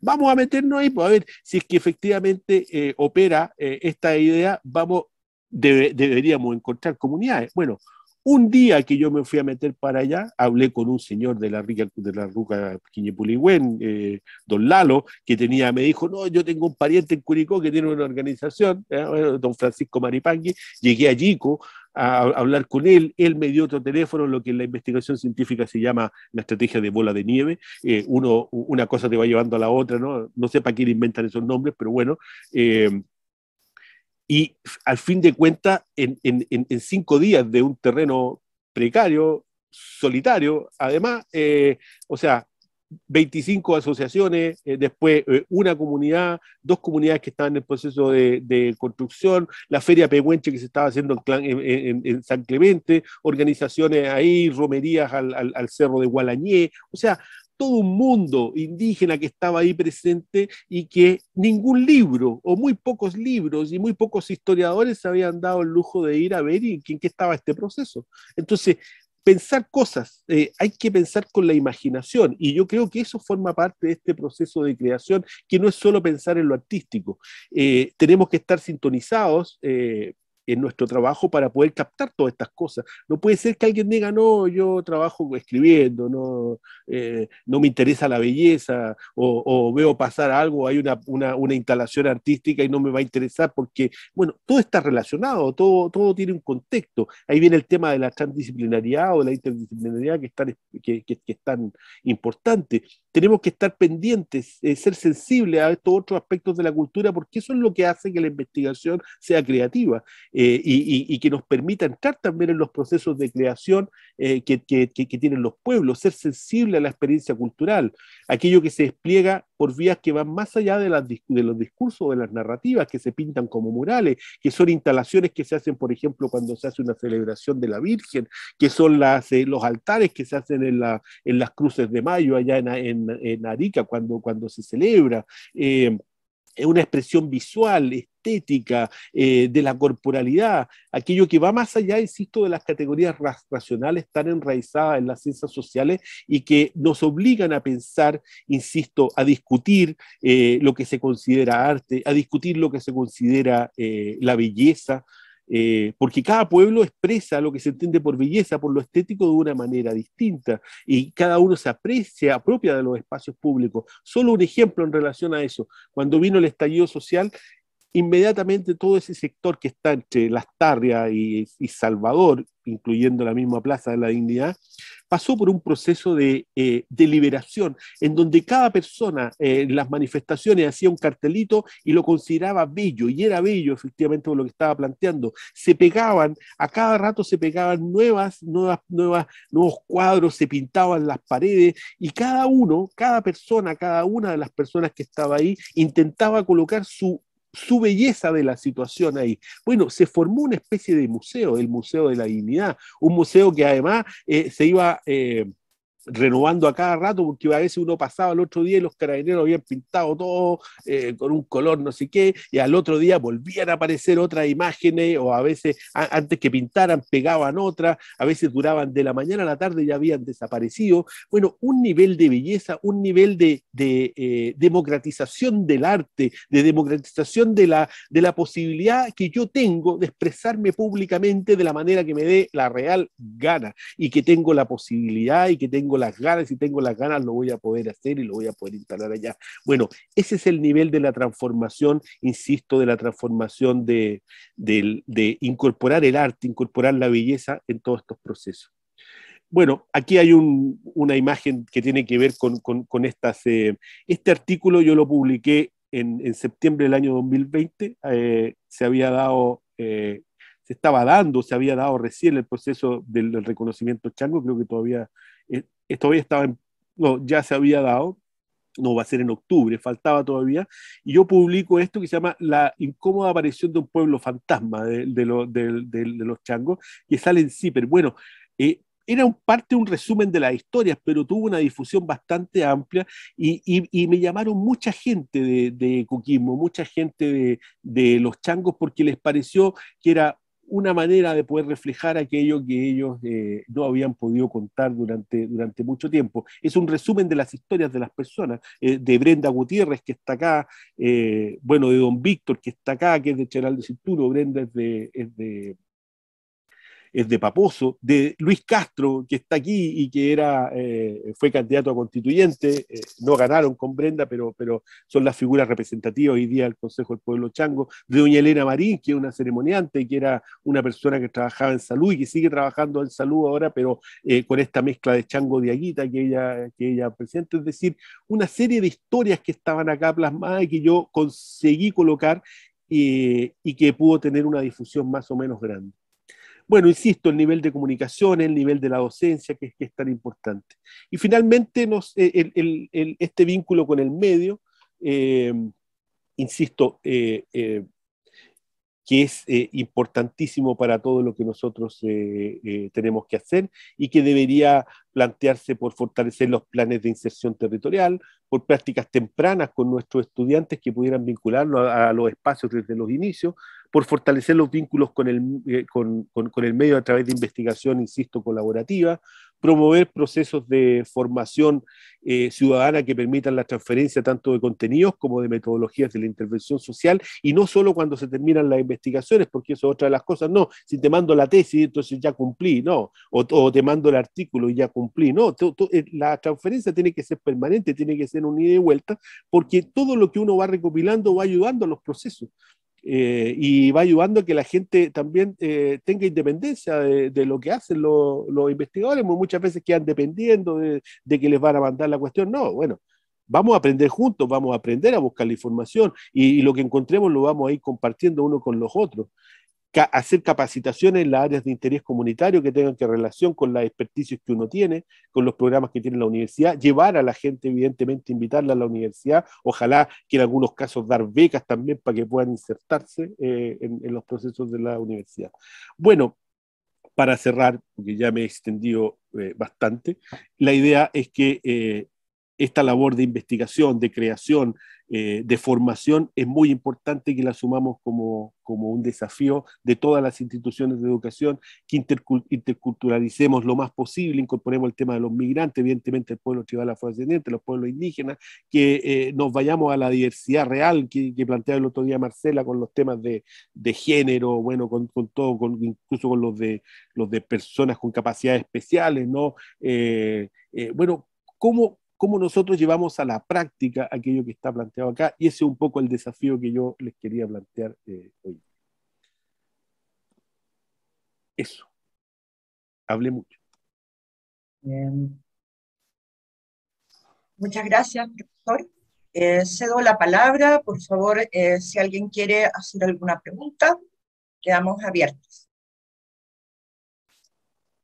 Vamos a meternos ahí, para pues, a ver si es que efectivamente opera esta idea, vamos, deberíamos encontrar comunidades. Bueno, un día que yo me fui a meter para allá, hablé con un señor de la rica, de la ruca Quiñepuligüen, eh, don Lalo, que tenía, me dijo, no, yo tengo un pariente en Curicó que tiene una organización, eh, don Francisco Maripangui, llegué a Chico a, hablar con él, él me dio otro teléfono, lo que en la investigación científica se llama la estrategia de bola de nieve, eh, uno, una cosa te va llevando a la otra, ¿no? No sé para quién inventan esos nombres, pero bueno. Eh, y al fin de cuentas, en, cinco días de un terreno precario, solitario, además, eh, o sea, 25 asociaciones, eh, después eh, una comunidad, dos comunidades que estaban en el proceso de, construcción, la Feria Pehuenche que se estaba haciendo en, San Clemente, organizaciones ahí, romerías al, al Cerro de Gualañé, o sea, todo un mundo indígena que estaba ahí presente y que ningún libro o muy pocos libros y muy pocos historiadores se habían dado el lujo de ir a ver en qué estaba este proceso. Entonces, pensar cosas, eh, hay que pensar con la imaginación y yo creo que eso forma parte de este proceso de creación que no es solo pensar en lo artístico. Eh, tenemos que estar sintonizados. Eh, en nuestro trabajo para poder captar todas estas cosas. No puede ser que alguien diga, no, yo trabajo escribiendo, no, eh, no me interesa la belleza, o, veo pasar algo, hay una, instalación artística y no me va a interesar, porque, bueno, todo está relacionado, todo, todo tiene un contexto. Ahí viene el tema de la transdisciplinaridad o la interdisciplinaridad que es tan, que, que, importante. Tenemos que estar pendientes, eh, ser sensibles a estos otros aspectos de la cultura, porque eso es lo que hace que la investigación sea creativa. Eh, y, que nos permita entrar también en los procesos de creación eh, que, tienen los pueblos, ser sensible a la experiencia cultural, aquello que se despliega por vías que van más allá de, de los discursos, de las narrativas que se pintan como murales, que son instalaciones que se hacen, por ejemplo, cuando se hace una celebración de la Virgen, que son las, eh, los altares que se hacen en, las cruces de mayo allá en, Arica cuando, cuando se celebra. Eh, una expresión visual, estética, eh, de la corporalidad, aquello que va más allá, insisto, de las categorías racionales tan enraizadas en las ciencias sociales y que nos obligan a pensar, insisto, a discutir eh, lo que se considera arte, a discutir lo que se considera eh, la belleza, eh, porque cada pueblo expresa lo que se entiende por belleza, por lo estético, de una manera distinta, y cada uno se aprecia, apropia de los espacios públicos. Solo un ejemplo en relación a eso, cuando vino el estallido social, inmediatamente todo ese sector que está entre Las Tarrias y, Salvador, incluyendo la misma Plaza de la Dignidad, pasó por un proceso de, eh, deliberación en donde cada persona eh, en las manifestaciones hacía un cartelito y lo consideraba bello, y era bello efectivamente lo que estaba planteando. Se pegaban, a cada rato se pegaban nuevas, nuevas, nuevos cuadros, se pintaban las paredes, y cada uno, cada persona, cada una de las personas que estaba ahí, intentaba colocar su su belleza de la situación ahí. Bueno, se formó una especie de museo, el Museo de la Dignidad, un museo que además eh, se iba... Eh, renovando a cada rato, porque a veces uno pasaba el otro día y los carabineros habían pintado todo eh, con un color no sé qué, y al otro día volvían a aparecer otras imágenes, o a veces antes que pintaran pegaban otras, a veces duraban de la mañana a la tarde y ya habían desaparecido. Bueno, un nivel de belleza, un nivel de, eh, democratización del arte, de democratización de la, de la posibilidad que yo tengo de expresarme públicamente de la manera que me dé la real gana y que tengo la posibilidad y que tengo las ganas y tengo las ganas, lo voy a poder hacer y lo voy a poder instalar allá. Bueno, ese es el nivel de la transformación, insisto, de la transformación de, incorporar el arte, incorporar la belleza en todos estos procesos. Bueno, aquí hay una imagen que tiene que ver con, estas... Eh, este artículo yo lo publiqué en, septiembre del año 2020, eh, se había dado... Eh, se estaba dando, se había dado recién el proceso del, reconocimiento chango, creo que todavía esto eh, eh, todavía estaba ya se había dado, no va a ser en octubre, faltaba todavía, y yo publico esto que se llama La incómoda aparición de un pueblo fantasma de, los changos, que sale en Ciper. Bueno, eh, era un parte, un resumen de las historias, pero tuvo una difusión bastante amplia y, me llamaron mucha gente de, de mucha gente de, Los Changos, porque les pareció que era una manera de poder reflejar aquello que ellos eh, no habían podido contar durante, durante mucho tiempo. Es un resumen de las historias de las personas, eh, de Brenda Gutiérrez, que está acá, eh, bueno, de Don Víctor, que está acá, que es de Cheral de cinturo Brenda es de es eh, de Paposo, de Luis Castro, que está aquí y que era, eh, fue candidato a constituyente, eh, no ganaron con Brenda, pero, pero son las figuras representativas hoy día del Consejo del Pueblo Chango, de doña Elena Marín, que es una ceremoniante, que era una persona que trabajaba en salud y que sigue trabajando en salud ahora, pero con esta mezcla de Chango Diaguita que ella, que ella presenta, es decir, una serie de historias que estaban acá plasmadas y que yo conseguí colocar y que pudo tener una difusión más o menos grande. Bueno, insisto, el nivel de comunicación, el nivel de la docencia, que, que es tan importante. Y finalmente, eh, este vínculo con el medio, eh, insisto, eh, que es importantísimo para todo lo que nosotros tenemos que hacer y que debería plantearse por fortalecer los planes de inserción territorial, por prácticas tempranas con nuestros estudiantes que pudieran vincularnos a los espacios desde los inicios, por fortalecer los vínculos con el, eh, con, el medio a través de investigación, insisto, colaborativa, promover procesos de formación eh, ciudadana que permitan la transferencia tanto de contenidos como de metodologías de la intervención social, y no solo cuando se terminan las investigaciones, porque eso es otra de las cosas, no, si te mando la tesis, entonces ya cumplí, no, o, te mando el artículo y ya cumplí, no, eh, la transferencia tiene que ser permanente, tiene que ser un ida y vuelta, porque todo lo que uno va recopilando va ayudando a los procesos. Eh, y va ayudando a que la gente también eh, tenga independencia de, lo que hacen los, investigadores. Muchas veces quedan dependiendo de, que les van a mandar la cuestión. No, bueno, vamos a aprender juntos, vamos a aprender a buscar la información y lo que encontremos lo vamos a ir compartiendo uno con los otros hacer capacitaciones en las áreas de interés comunitario que tengan que relación con las experticias que uno tiene, con los programas que tiene la universidad, llevar a la gente, evidentemente, invitarla a la universidad, ojalá que en algunos casos dar becas también para que puedan insertarse eh, en, los procesos de la universidad. Bueno, para cerrar, porque ya me he extendido eh, bastante, la idea es que eh, esta labor de investigación, de creación, eh, de formación, es muy importante que la sumamos como, como un desafío de todas las instituciones de educación, que interculturalicemos lo más posible, incorporemos el tema de los migrantes, evidentemente el pueblo tribal afrodescendiente, los pueblos indígenas, que eh, nos vayamos a la diversidad real que, planteaba el otro día Marcela con los temas de, género, bueno, con, todo, incluso con los de, los de personas con capacidades especiales, ¿no? Eh, bueno, ¿cómo, cómo nosotros llevamos a la práctica aquello que está planteado acá. Y ese es un poco el desafío que yo les quería plantear eh, hoy. Eso. Hablé mucho. Muchas gracias, profesor. Eh, cedo la palabra, por favor, eh, si alguien quiere hacer alguna pregunta, quedamos abiertos.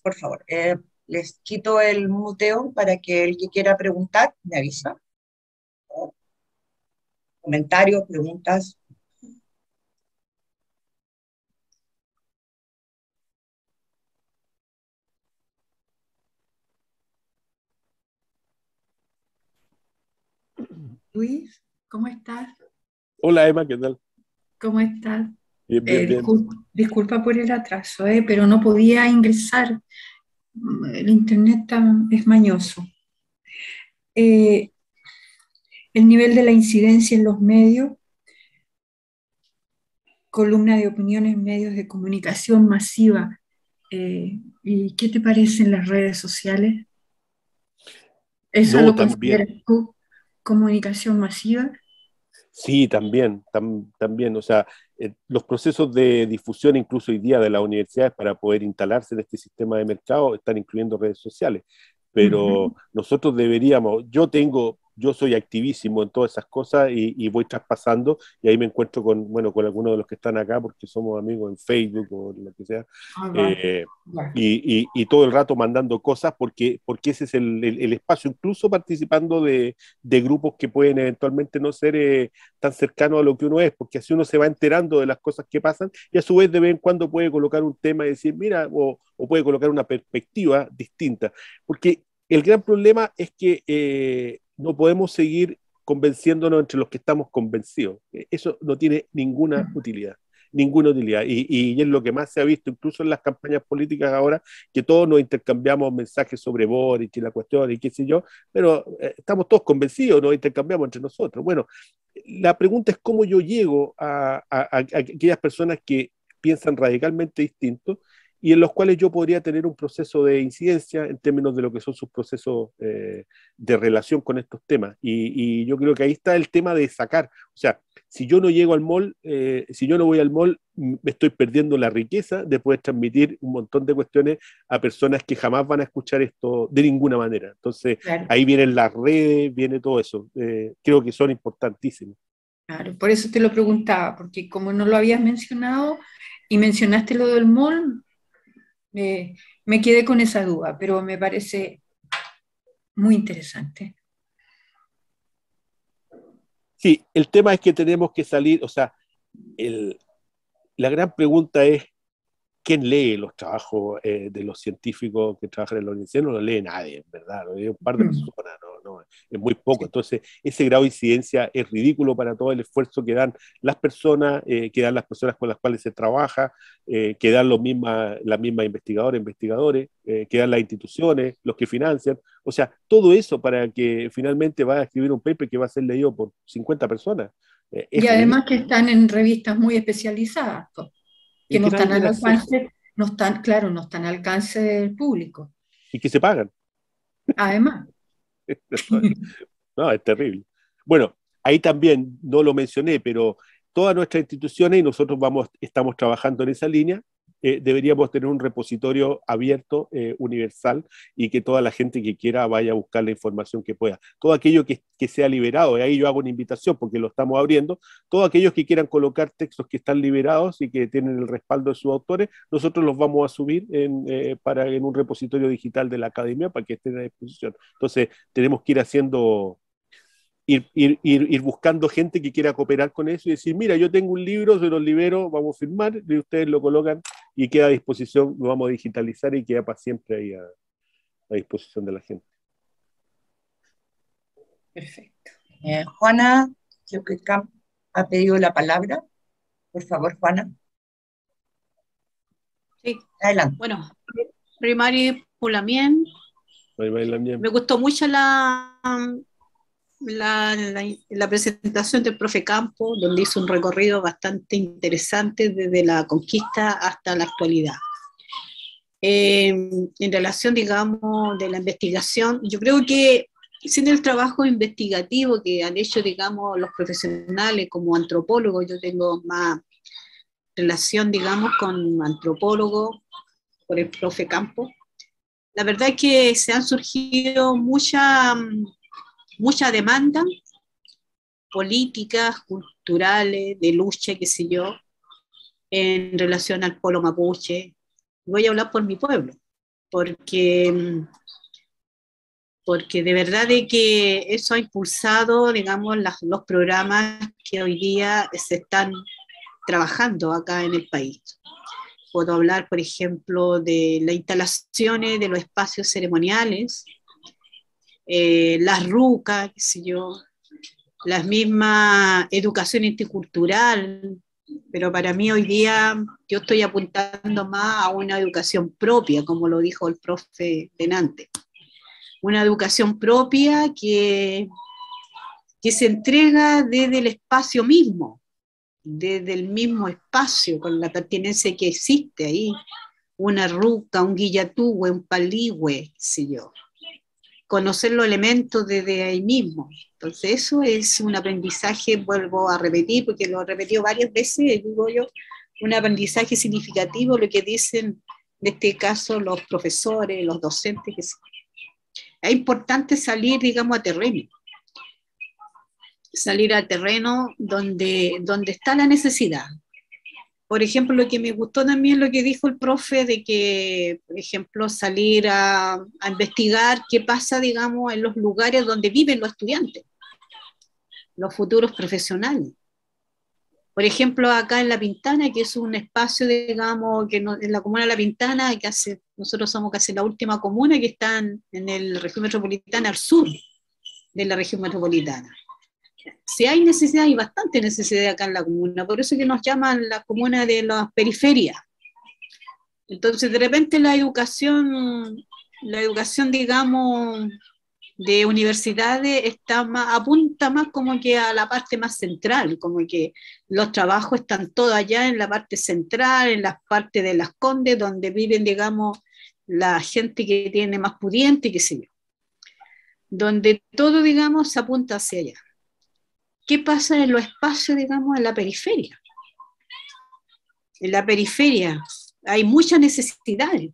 Por favor, eh, les quito el muteo para que el que quiera preguntar me avisa. Comentarios, preguntas. Luis, ¿cómo estás? Hola Emma, ¿qué tal? ¿Cómo estás? Eh, disculpa, por el atraso, eh, pero no podía ingresar el Internet es mañoso. Eh, el nivel de la incidencia en los medios, columna de opiniones, medios de comunicación masiva. Eh, ¿Y qué te parecen las redes sociales? ¿Eso también. comunicación masiva? Sí, también, también. O sea, eh, los procesos de difusión incluso hoy día de las universidades para poder instalarse en este sistema de mercado están incluyendo redes sociales, pero nosotros deberíamos, yo tengo yo soy activísimo en todas esas cosas y, voy traspasando y ahí me encuentro con, bueno, con algunos de los que están acá porque somos amigos en Facebook o lo que sea ah, eh, y, todo el rato mandando cosas porque, porque ese es el, espacio, incluso participando de, de, grupos que pueden eventualmente no ser eh, tan cercanos a lo que uno es, porque así uno se va enterando de las cosas que pasan y a su vez de vez en cuando puede colocar un tema y decir, mira, o, puede colocar una perspectiva distinta, porque el gran problema es que... Eh, no podemos seguir convenciéndonos entre los que estamos convencidos. Eh, eso no tiene ninguna mm. utilidad, ninguna utilidad. Y, es lo que más se ha visto, incluso en las campañas políticas ahora, que todos nos intercambiamos mensajes sobre boris y la cuestión y qué sé yo, pero eh, estamos todos convencidos, nos intercambiamos entre nosotros. Bueno, la pregunta es cómo yo llego a, a aquellas personas que piensan radicalmente distinto y en los cuales yo podría tener un proceso de incidencia en términos de lo que son sus procesos eh, de relación con estos temas. Y, yo creo que ahí está el tema de sacar, o sea, si yo no llego al mall, eh, si yo no voy al mall, me estoy perdiendo la riqueza de poder transmitir un montón de cuestiones a personas que jamás van a escuchar esto de ninguna manera. Entonces, ahí vienen las redes, viene todo eso. Eh, creo que son importantísimos. Claro, por eso te lo preguntaba, porque como no lo habías mencionado y mencionaste lo del mall, me, quedé con esa duda, pero me parece muy interesante. Sí, el tema es que tenemos que salir, o sea, la gran pregunta es, ¿quién lee los trabajos eh, de los científicos que trabajan en la universidad? No lo lee nadie, ¿verdad? Lo un par de mm. personas, ¿no? Es muy poco. Entonces, ese grado de incidencia es ridículo para todo el esfuerzo que dan las personas, eh, que dan las personas con las cuales se trabaja, eh, que dan los las mismas investigadoras, investigadores, eh, que dan las instituciones, los que financian. O sea, todo eso para que finalmente vaya a escribir un paper que va a ser leído por 50 personas. y además que están en revistas muy especializadas, que no están al alcance, no están, claro, no están al alcance del público. Y que se pagan. Además. [LAUGHS] no, es terrible. Bueno, ahí también no lo mencioné, pero todas nuestras instituciones y nosotros vamos, estamos trabajando en esa línea, eh, deberíamos tener un repositorio abierto, eh, universal, y que toda la gente que quiera vaya a buscar la información que pueda. Todo aquello que, que sea liberado, y ahí yo hago una invitación porque lo estamos abriendo, todos aquellos que quieran colocar textos que están liberados y que tienen el respaldo de sus autores, nosotros los vamos a subir en, eh, para, en un repositorio digital de la academia para que estén a disposición. Entonces, tenemos que ir haciendo Ir, ir, ir, buscando gente que quiera cooperar con eso y decir, mira, yo tengo un libro, se lo libero, vamos a firmar, y ustedes lo colocan y queda a disposición, lo vamos a digitalizar y queda para siempre ahí a, disposición de la gente. Perfecto. Eh, Juana, creo que ha pedido la palabra. Por favor, Juana. Sí. Adelante. Bueno, Primari Pulamien. Me gustó mucho la, la, la, presentación del profe Campo, donde hizo un recorrido bastante interesante desde la conquista hasta la actualidad. Eh, en relación, digamos, de la investigación, yo creo que sin el trabajo investigativo que han hecho, digamos, los profesionales como antropólogos, yo tengo más relación, digamos, con antropólogos, por el profe Campo, la verdad es que se han surgido muchas mm, mucha demanda, políticas, culturales, de lucha, qué sé yo, en relación al pueblo mapuche. Voy a hablar por mi pueblo, porque, porque de verdad de que eso ha impulsado, digamos, los programas que hoy día se están trabajando acá en el país. Puedo hablar, por ejemplo, de las instalaciones de los espacios ceremoniales, eh, las rucas, qué sé yo, la misma educación intercultural, pero para mí hoy día yo estoy apuntando más a una educación propia, como lo dijo el profe Tenante, Una educación propia que, que se entrega desde el espacio mismo, desde el mismo espacio, con la pertenencia que existe ahí. Una ruca, un guillatúe, un paligüe, si sé yo conocer los elementos desde ahí mismo. Entonces eso es un aprendizaje, vuelvo a repetir, porque lo he repetido varias veces, digo yo, un aprendizaje significativo, lo que dicen en este caso los profesores, los docentes. Que es importante salir, digamos, a terreno. Salir al terreno donde, donde está la necesidad, por ejemplo, lo que me gustó también lo que dijo el profe de que, por ejemplo, salir a, investigar qué pasa, digamos, en los lugares donde viven los estudiantes, los futuros profesionales. Por ejemplo, acá en La Pintana, que es un espacio, digamos, que en la comuna de La Pintana, que hace, nosotros somos casi la última comuna que está en, el región metropolitana, al sur de la región metropolitana. Si hay necesidad, hay bastante necesidad acá en la comuna, por eso que nos llaman la comuna de las periferias. Entonces, de repente la educación, la educación, digamos, de universidades está apunta más como que a la parte más central, como que los trabajos están todos allá en la parte central, en la parte de las condes, donde viven, digamos, la gente que tiene más pudiente, qué sé yo. Donde todo, digamos, se apunta hacia allá qué pasa en los espacios, digamos, en la periferia. En la periferia hay muchas necesidades,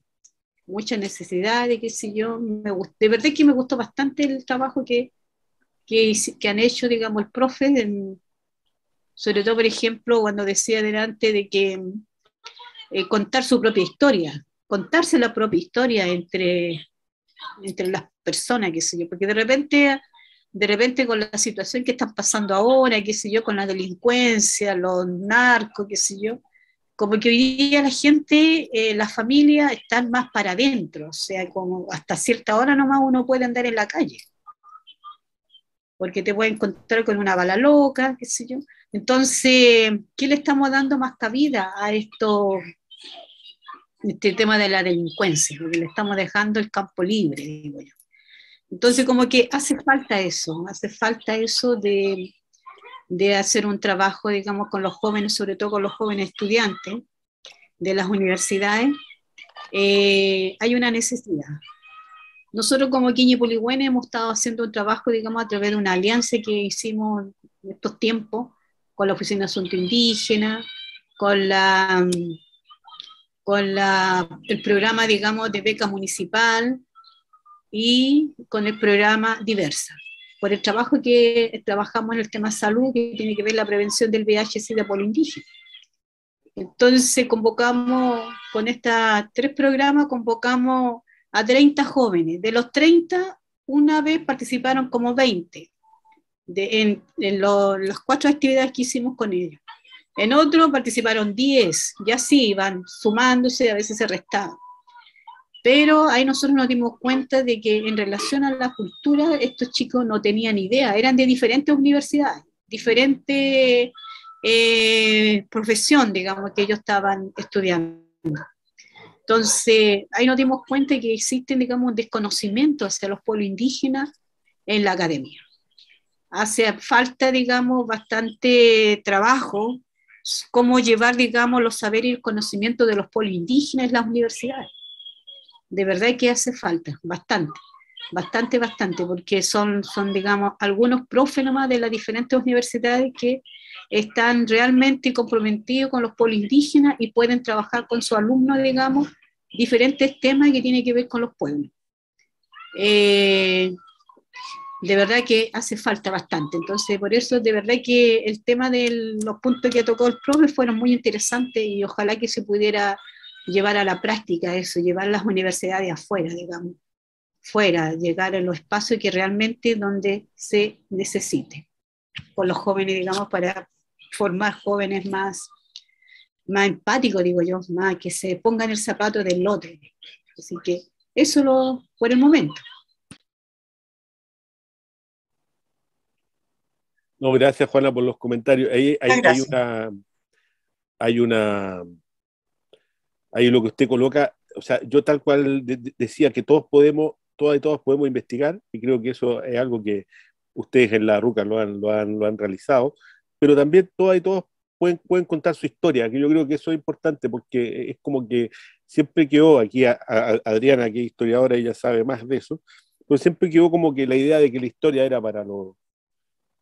muchas necesidades, qué sé yo, me gustó, de verdad que me gustó bastante el trabajo que, que, han hecho, digamos, el profe, sobre todo, por ejemplo, cuando decía delante de que eh, contar su propia historia, contarse la propia historia entre, entre las personas, qué sé yo, porque de repente de repente con la situación que están pasando ahora, qué sé yo, con la delincuencia, los narcos, qué sé yo, como que hoy día la gente, eh, las familias están más para adentro, o sea, como hasta cierta hora nomás uno puede andar en la calle, porque te puede encontrar con una bala loca, qué sé yo. Entonces, ¿qué le estamos dando más cabida a esto, este tema de la delincuencia? Porque le estamos dejando el campo libre, digo yo. Entonces, como que hace falta eso, hace falta eso de, de hacer un trabajo, digamos, con los jóvenes, sobre todo con los jóvenes estudiantes de las universidades, eh, hay una necesidad. Nosotros como Quiñe Poligüene hemos estado haciendo un trabajo, digamos, a través de una alianza que hicimos en estos tiempos con la Oficina de Asuntos Indígenas, con la con la, el programa, digamos, de beca municipal, y con el programa Diversa, por el trabajo que trabajamos en el tema salud, que tiene que ver la prevención del VIH-Sida por indígena. Entonces convocamos, con estos tres programas, convocamos a 30 jóvenes. De los 30, una vez participaron como 20 de, en, las cuatro actividades que hicimos con ellos. En otro participaron 10, y así iban sumándose, a veces se restaban. Pero ahí nosotros nos dimos cuenta de que en relación a la cultura, estos chicos no tenían idea, eran de diferentes universidades, diferente eh, profesión, digamos, que ellos estaban estudiando. Entonces, ahí nos dimos cuenta de que existe, digamos, un desconocimiento hacia los pueblos indígenas en la academia. Hace falta, digamos, bastante trabajo, cómo llevar, digamos, los saberes y el conocimiento de los pueblos indígenas en las universidades de verdad que hace falta, bastante, bastante, bastante, porque son, son digamos, algunos profes nomás de las diferentes universidades que están realmente comprometidos con los pueblos indígenas y pueden trabajar con sus alumnos, digamos, diferentes temas que tienen que ver con los pueblos. Eh, de verdad que hace falta bastante. Entonces, por eso, de verdad que el tema de los puntos que tocó el profe fueron muy interesantes y ojalá que se pudiera llevar a la práctica eso, llevar las universidades afuera, digamos, fuera, llegar a los espacios que realmente donde se necesite, con los jóvenes, digamos, para formar jóvenes más, más empáticos, digo yo, más que se pongan el zapato del otro. Así que eso lo, por el momento. No, gracias Juana por los comentarios. Ahí hay una, hay una ahí lo que usted coloca, o sea, yo tal cual decía que todos podemos, todas y todos podemos investigar, y creo que eso es algo que ustedes en la RUCA lo han, lo han, realizado, pero también todas y todos pueden, pueden contar su historia, que yo creo que eso es importante, porque es como que siempre quedó, aquí Adriana, que es historiadora, ella sabe más de eso, pero siempre quedó como que la idea de que la historia era para los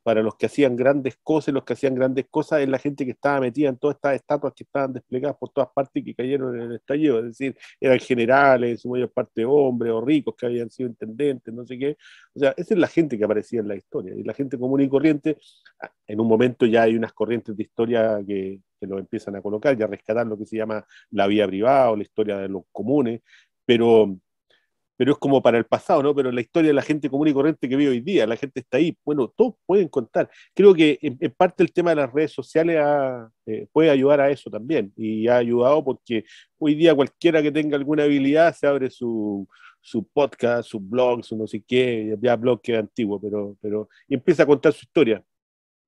para los que hacían grandes cosas, los que hacían grandes cosas es la gente que estaba metida en todas estas estatuas que estaban desplegadas por todas partes y que cayeron en el estallido, es decir, eran generales, en su mayor parte hombres o ricos que habían sido intendentes, no sé qué. O sea, esa es la gente que aparecía en la historia, y la gente común y corriente, ah, en un momento ya hay unas corrientes de historia que, lo empiezan a colocar y a rescatar lo que se llama la vida privada o la historia de los comunes, pero pero es como para el pasado, ¿no? Pero la historia de la gente común y corriente que vive hoy día, la gente está ahí, bueno, todos pueden contar. Creo que en, parte el tema de las redes sociales eh, puede ayudar a eso también, y ha ayudado porque hoy día cualquiera que tenga alguna habilidad se abre su, su podcast, su blog, su no sé qué, ya blog que antiguo, pero, pero empieza a contar su historia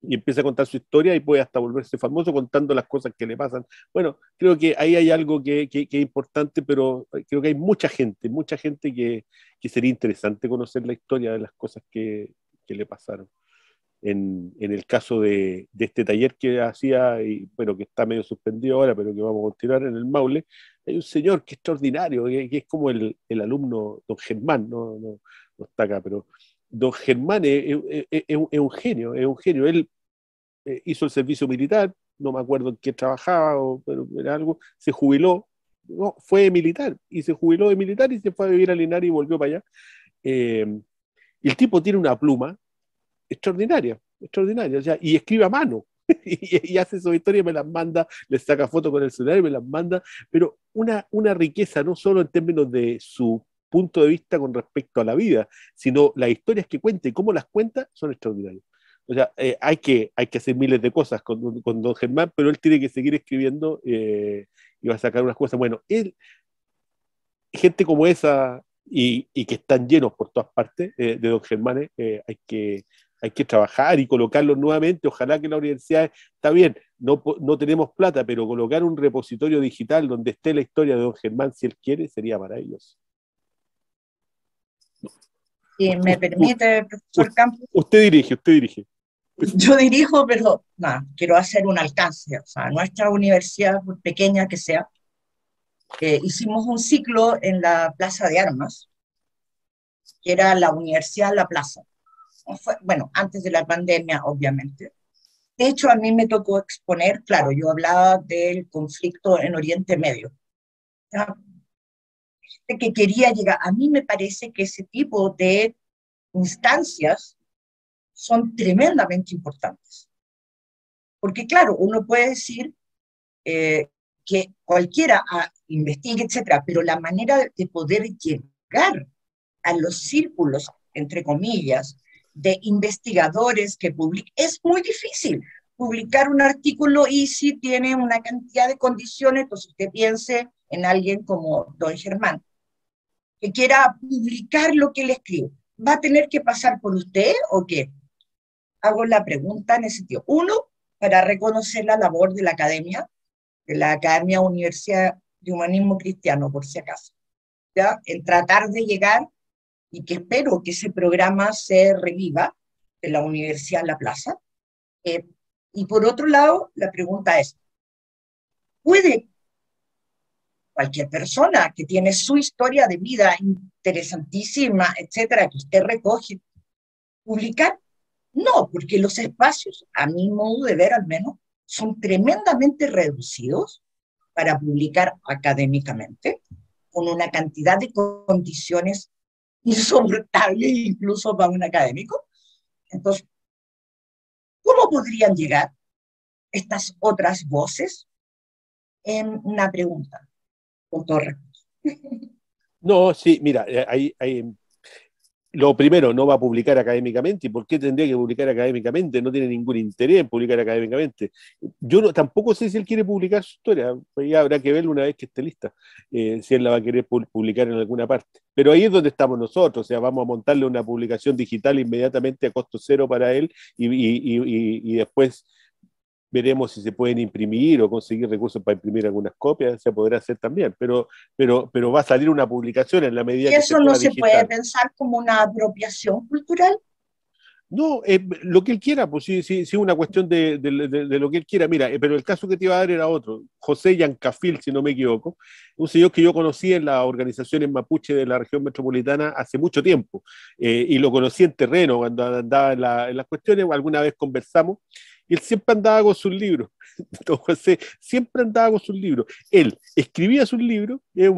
y empieza a contar su historia y puede hasta volverse famoso contando las cosas que le pasan. Bueno, creo que ahí hay algo que, que, es importante, pero eh, creo que hay mucha gente, mucha gente que, que sería interesante conocer la historia de las cosas que, le pasaron. En, en el caso de, de, este taller que hacía, y bueno, que está medio suspendido ahora, pero que vamos a continuar en el Maule, hay un señor que es extraordinario, que, es como el, el alumno, don Germán, no, no, no está acá, pero don Germán es, un genio, es un genio. Él eh, hizo el servicio militar, no me acuerdo en qué trabajaba, pero era algo, se jubiló, no, fue militar, y se jubiló de militar y se fue a vivir a Linares y volvió para allá. Eh, el tipo tiene una pluma extraordinaria, extraordinaria, o y escribe a mano, [LAUGHS] y, hace su historia me las manda, le saca fotos con el celular y me las manda, pero una, una riqueza no solo en términos de su punto de vista con respecto a la vida, sino las historias que cuenta y cómo las cuenta son extraordinarias. O sea, eh, hay, que, hay que hacer miles de cosas con, Don Germán, pero él tiene que seguir escribiendo eh, y va a sacar unas cosas. Bueno, él, gente como esa y, que están llenos por todas partes eh, de Don Germán, hay, que, hay que trabajar y colocarlos nuevamente. Ojalá que la universidad, está bien, no, no tenemos plata, pero colocar un repositorio digital donde esté la historia de Don Germán, si él quiere, sería maravilloso y me permite, profesor Campos. Usted dirige, usted dirige. Pues yo dirijo, pero nada, quiero hacer un alcance. O sea, nuestra universidad, por pequeña que sea, eh, hicimos un ciclo en la Plaza de Armas, que era la Universidad La Plaza. bueno, antes de la pandemia, obviamente. De hecho, a mí me tocó exponer, claro, yo hablaba del conflicto en Oriente Medio de que quería llegar. A mí me parece que ese tipo de instancias son tremendamente importantes. Porque claro, uno puede decir eh, que cualquiera investigue, etcétera, pero la manera de poder llegar a los círculos, entre comillas, de investigadores que publican, es muy difícil publicar un artículo y si tiene una cantidad de condiciones, entonces pues usted piense en alguien como don Germán, que quiera publicar lo que él escribe, ¿va a tener que pasar por usted o qué? Hago la pregunta en ese sentido. Uno, para reconocer la labor de la academia, de la Academia Universidad de Humanismo Cristiano, por si acaso, ¿ya? en tratar de llegar y que espero que ese programa se reviva de la Universidad La Plaza. Eh, y por otro lado, la pregunta es, ¿puede cualquier persona que tiene su historia de vida interesantísima, etcétera, que usted recoge, publicar. No, porque los espacios, a mi modo de ver al menos, son tremendamente reducidos para publicar académicamente, con una cantidad de condiciones insoportables incluso para un académico. Entonces, ¿cómo podrían llegar estas otras voces? En una pregunta. No, sí, mira, eh, lo primero, no va a publicar académicamente. ¿Y por qué tendría que publicar académicamente? No tiene ningún interés en publicar académicamente. Yo tampoco sé si él quiere publicar su historia. ya habrá que verlo una vez que esté lista, eh, si él la va a querer publicar en alguna parte. Pero ahí es donde estamos nosotros. O sea, vamos a montarle una publicación digital inmediatamente a costo cero para él y después veremos si se pueden imprimir o conseguir recursos para imprimir algunas copias, se podrá hacer también, pero, pero, pero va a salir una publicación en la medida ¿Y eso que... ¿Eso no se puede pensar como una apropiación cultural? No, eh, lo que él quiera, pues sí, sí, sí, una cuestión de, lo que él quiera. Mira, eh, pero el caso que te iba a dar era otro, José Yancafil, si no me equivoco, un señor que yo conocí en la organización en Mapuche de la región metropolitana hace mucho tiempo, eh, y lo conocí en terreno, cuando andaba en las cuestiones, alguna vez conversamos, y él siempre andaba con sus libros. [LAUGHS] Don José siempre andaba con sus libros. Él escribía sus libros, es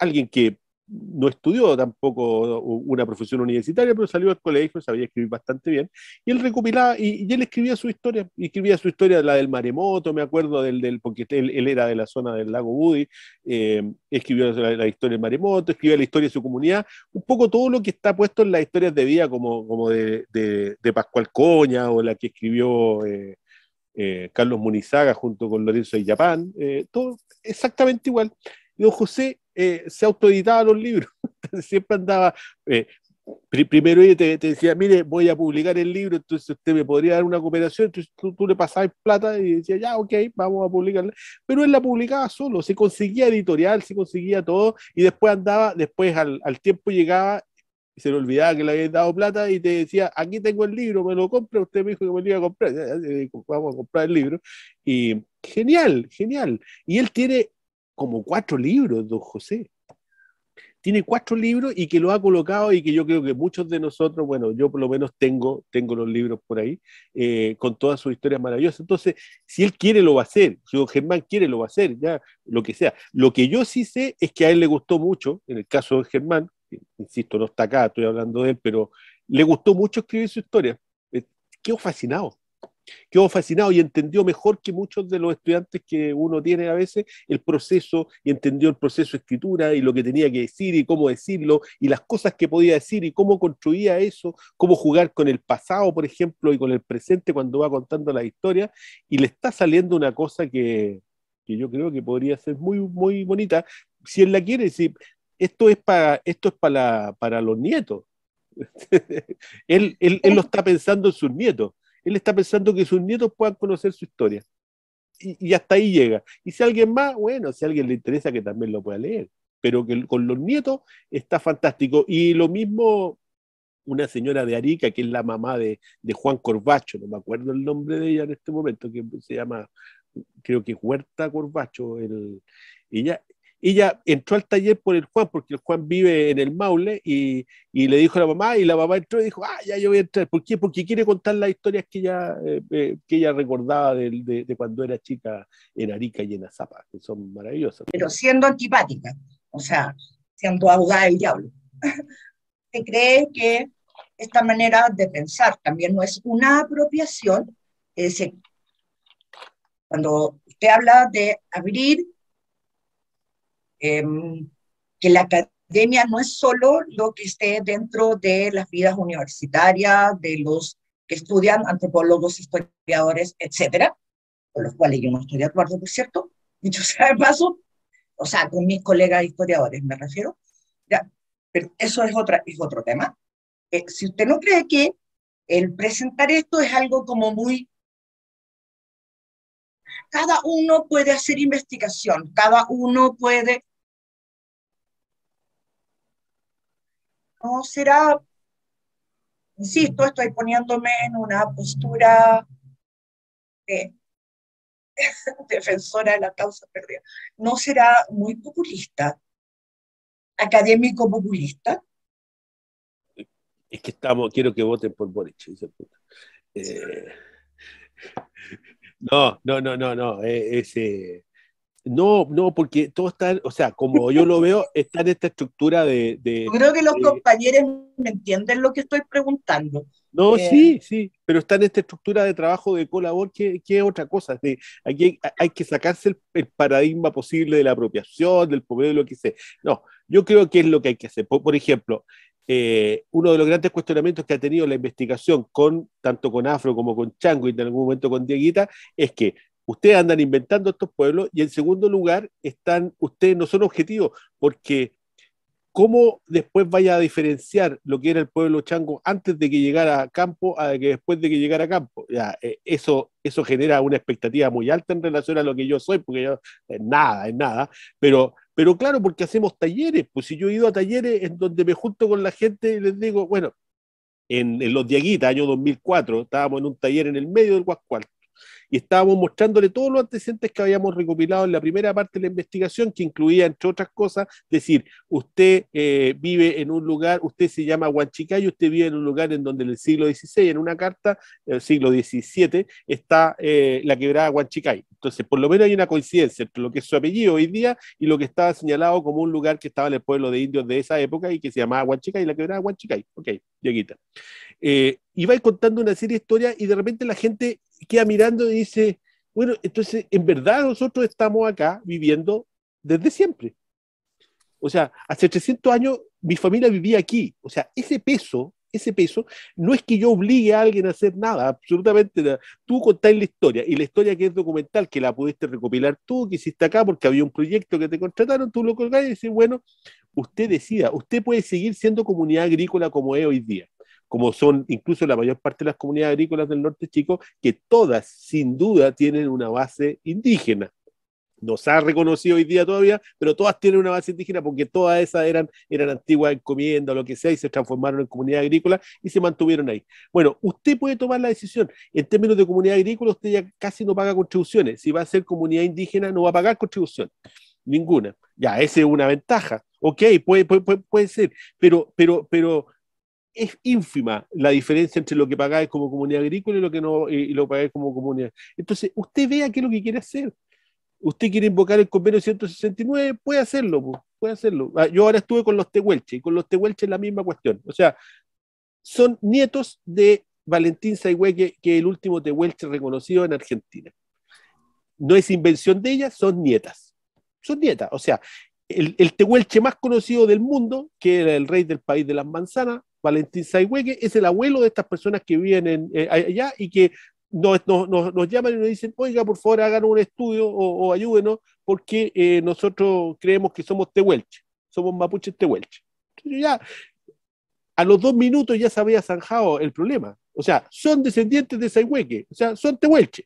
alguien que no estudió tampoco una profesión universitaria, pero salió al colegio, sabía escribir bastante bien, y él recopilaba, y, él escribía su historia, escribía su historia, la del maremoto, me acuerdo, del, del porque él, era de la zona del lago Budi, eh, escribió la, historia del maremoto, escribió la historia de su comunidad, un poco todo lo que está puesto en las historias de vida, como, como de, Pascual Coña, o la que escribió... Eh, eh, Carlos Munizaga junto con Lorenzo de Japán, todo exactamente igual. Don José eh, se autoeditaba los libros. [LAUGHS] siempre andaba, eh, primero ella te, decía, mire, voy a publicar el libro, entonces usted me podría dar una cooperación, entonces tú, le pasabas plata y decía, ya, ok, vamos a publicarle Pero él la publicaba solo, se conseguía editorial, se conseguía todo, y después andaba, después al, al tiempo llegaba y se le olvidaba que le habían dado plata y te decía, aquí tengo el libro, me lo compra, usted me dijo que me lo iba a comprar, vamos a comprar el libro. Y genial, genial. Y él tiene como cuatro libros, don José. Tiene cuatro libros y que lo ha colocado y que yo creo que muchos de nosotros, bueno, yo por lo menos tengo, tengo los libros por ahí, eh, con todas sus historias maravillosas. Entonces, si él quiere, lo va a hacer. Si don Germán quiere, lo va a hacer, ya, lo que sea. Lo que yo sí sé es que a él le gustó mucho, en el caso de Germán, insisto, no está acá, estoy hablando de él, pero le gustó mucho escribir su historia. Eh, qué fascinado quedó fascinado y entendió mejor que muchos de los estudiantes que uno tiene a veces el proceso y entendió el proceso de escritura y lo que tenía que decir y cómo decirlo y las cosas que podía decir y cómo construía eso, cómo jugar con el pasado, por ejemplo, y con el presente cuando va contando la historia y le está saliendo una cosa que, que yo creo que podría ser muy, muy bonita si él la quiere. Si, esto es para, esto es para, para los nietos. [LAUGHS] él, él, él lo está pensando en sus nietos. Él está pensando que sus nietos puedan conocer su historia. Y, hasta ahí llega. Y si alguien más, bueno, si a alguien le interesa que también lo pueda leer. Pero que con los nietos está fantástico. Y lo mismo una señora de Arica, que es la mamá de, Juan Corbacho, no me acuerdo el nombre de ella en este momento, que se llama creo que Huerta Corbacho, ella ella entró al taller por el Juan, porque el Juan vive en el Maule, y, y le dijo a la mamá, y la mamá entró y dijo, ah, ya yo voy a entrar. ¿Por qué? Porque quiere contar las historias que ella, eh, eh, que ella recordaba de, de, cuando era chica en Arica y en Azapa, que son maravillosas. Pero siendo antipática, o sea, siendo abogada del diablo, [LAUGHS] ¿te crees que esta manera de pensar también no es una apropiación? Es decir, cuando usted habla de abrir Em, que la academia no es solo lo que esté dentro de las vidas universitarias, de los que estudian, antropólogos, historiadores, etcétera, con los cuales yo no estoy de acuerdo, por cierto, dicho sea de paso, o sea, con mis colegas historiadores me refiero, ya, pero eso es, otra, es otro tema. Eh, si usted no cree que el presentar esto es algo como muy... Cada uno puede hacer investigación, cada uno puede no será, insisto, estoy poniéndome en una postura [LAUGHS] defensora de la causa perdida, no será muy populista, académico populista. Es que estamos, quiero que voten por Boric, dice eh, [LAUGHS] no, no, no, no, no, es, eh, no, no, porque todo está, o sea, como yo lo veo, está en esta estructura de... yo creo que los compañeros me entienden lo que estoy preguntando. No, eh, sí, sí, pero está en esta estructura de trabajo de colabor que, es otra cosa. De, aquí hay, que sacarse el, paradigma posible de la apropiación, del poder, de lo que sea. No, yo creo que es lo que hay que hacer. Por, ejemplo, eh, uno de los grandes cuestionamientos que ha tenido la investigación con tanto con Afro como con Chango y en algún momento con Dieguita es que Ustedes andan inventando estos pueblos y en segundo lugar, están, ustedes no son objetivos, porque ¿cómo después vaya a diferenciar lo que era el pueblo chango antes de que llegara a campo a que después de que llegara a campo? Ya, eh, eso, eso genera una expectativa muy alta en relación a lo que yo soy, porque yo, es eh, nada, es nada, pero pero claro, porque hacemos talleres, pues si yo he ido a talleres en donde me junto con la gente y les digo, bueno, en, los Diaguitas, año 2004, estábamos en un taller en el medio del Huascual, y estábamos mostrándole todos los antecedentes que habíamos recopilado en la primera parte de la investigación, que incluía, entre otras cosas, decir, usted eh, vive en un lugar, usted se llama Huanchicay, usted vive en un lugar en donde en el siglo XVI, en una carta del siglo XVII, está eh, la quebrada Huanchicay. Entonces, por lo menos hay una coincidencia entre lo que es su apellido hoy día y lo que estaba señalado como un lugar que estaba en el pueblo de indios de esa época y que se llamaba Huanchicay, la quebrada Huanchicay. Ok, ya eh, y va contando una serie de historias y de repente la gente queda mirando y dice, bueno, entonces en verdad nosotros estamos acá viviendo desde siempre. O sea, hace 300 años mi familia vivía aquí. O sea, ese peso, ese peso, no es que yo obligue a alguien a hacer nada, absolutamente nada. Tú contás la historia y la historia que es documental, que la pudiste recopilar tú, que hiciste acá porque había un proyecto que te contrataron, tú lo colgáis y decís, bueno, usted decida, usted puede seguir siendo comunidad agrícola como es hoy día como son incluso la mayor parte de las comunidades agrícolas del norte chico, que todas sin duda tienen una base indígena. No se ha reconocido hoy día todavía, pero todas tienen una base indígena porque todas esas eran, eran antiguas encomiendas o lo que sea y se transformaron en comunidad agrícola y se mantuvieron ahí. Bueno, usted puede tomar la decisión. En términos de comunidad agrícola, usted ya casi no paga contribuciones. Si va a ser comunidad indígena, no va a pagar contribución. Ninguna. Ya, esa es una ventaja. Ok, puede, puede, puede, puede ser, pero, pero, pero es ínfima la diferencia entre lo que pagáis como comunidad agrícola y lo que no y lo pagáis como comunidad. Entonces, usted vea qué es lo que quiere hacer. Usted quiere invocar el convenio 169, puede hacerlo, puede hacerlo. Ah, yo ahora estuve con los Tehuelche y con los Tehuelche es la misma cuestión. O sea, son nietos de Valentín Saigüe, que es el último Tehuelche reconocido en Argentina. No es invención de ellas, son nietas. Son nietas. O sea, el, el Tehuelche más conocido del mundo, que era el rey del país de las manzanas, Valentín Saigüeque es el abuelo de estas personas que vienen eh, allá y que nos, llaman y nos dicen, oiga, por favor, hagan un estudio o, ayúdenos, porque eh, nosotros creemos que somos tehuelche, somos mapuches tehuelche. Entonces ya, a los dos minutos ya se había zanjado el problema. O sea, son descendientes de Saihueque, o sea, son tehuelche.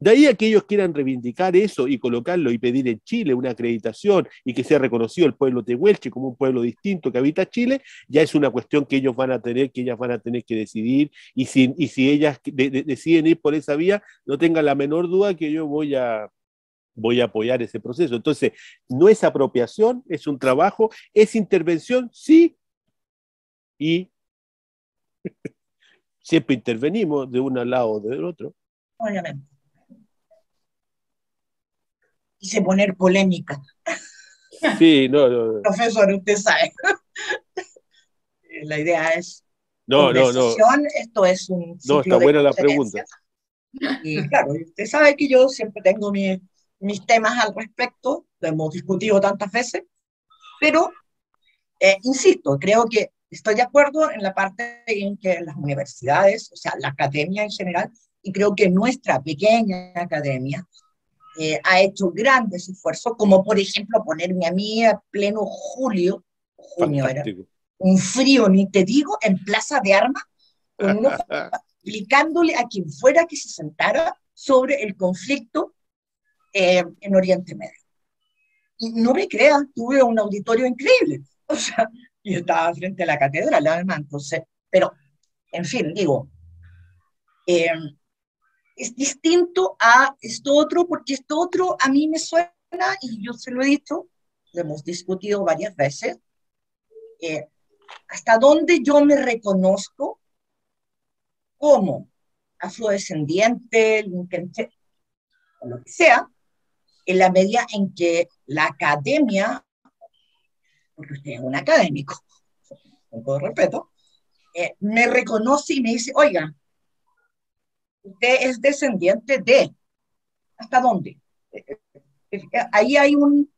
De ahí a que ellos quieran reivindicar eso y colocarlo y pedir en Chile una acreditación y que sea reconocido el pueblo tehuelche como un pueblo distinto que habita Chile, ya es una cuestión que ellos van a tener, que ellas van a tener que decidir y si, ellas deciden ir por esa vía, no tengan la menor duda que yo voy a, voy a apoyar ese proceso. Entonces, no es apropiación, es un trabajo, es intervención, sí, y [LAUGHS] siempre intervenimos de un lado o del otro. Obviamente quise poner polémica. Sí, no, no. Profesor, usted sabe. la idea es. No, no, no. Esto es un. No, está buena la pregunta. Y claro, usted sabe que yo siempre tengo mis temas al respecto, lo hemos discutido tantas veces, pero eh, insisto, creo que estoy de acuerdo en la parte en que las universidades, o sea, la academia en general, y creo que nuestra pequeña academia eh, ha hecho grandes esfuerzos, como por ejemplo ponerme a mí a pleno julio, junio era, un frío, ni te digo, en Plaza de Armas, explicándole [LAUGHS] a quien fuera que se sentara sobre el conflicto eh, en Oriente Medio. Y no me crean, tuve un auditorio increíble, [LAUGHS] o sea, y estaba frente a la catedral, además, entonces, pero, en fin, digo, eh, es distinto a esto otro, porque esto otro a mí me suena, y yo se lo he dicho, lo hemos discutido varias veces, eh, hasta dónde yo me reconozco como afrodescendiente, o lo que sea, en la medida en que la academia, porque usted es un académico, con todo respeto, eh, me reconoce y me dice, oiga, es descendiente de. ¿Hasta dónde? Eh, eh, ahí hay un...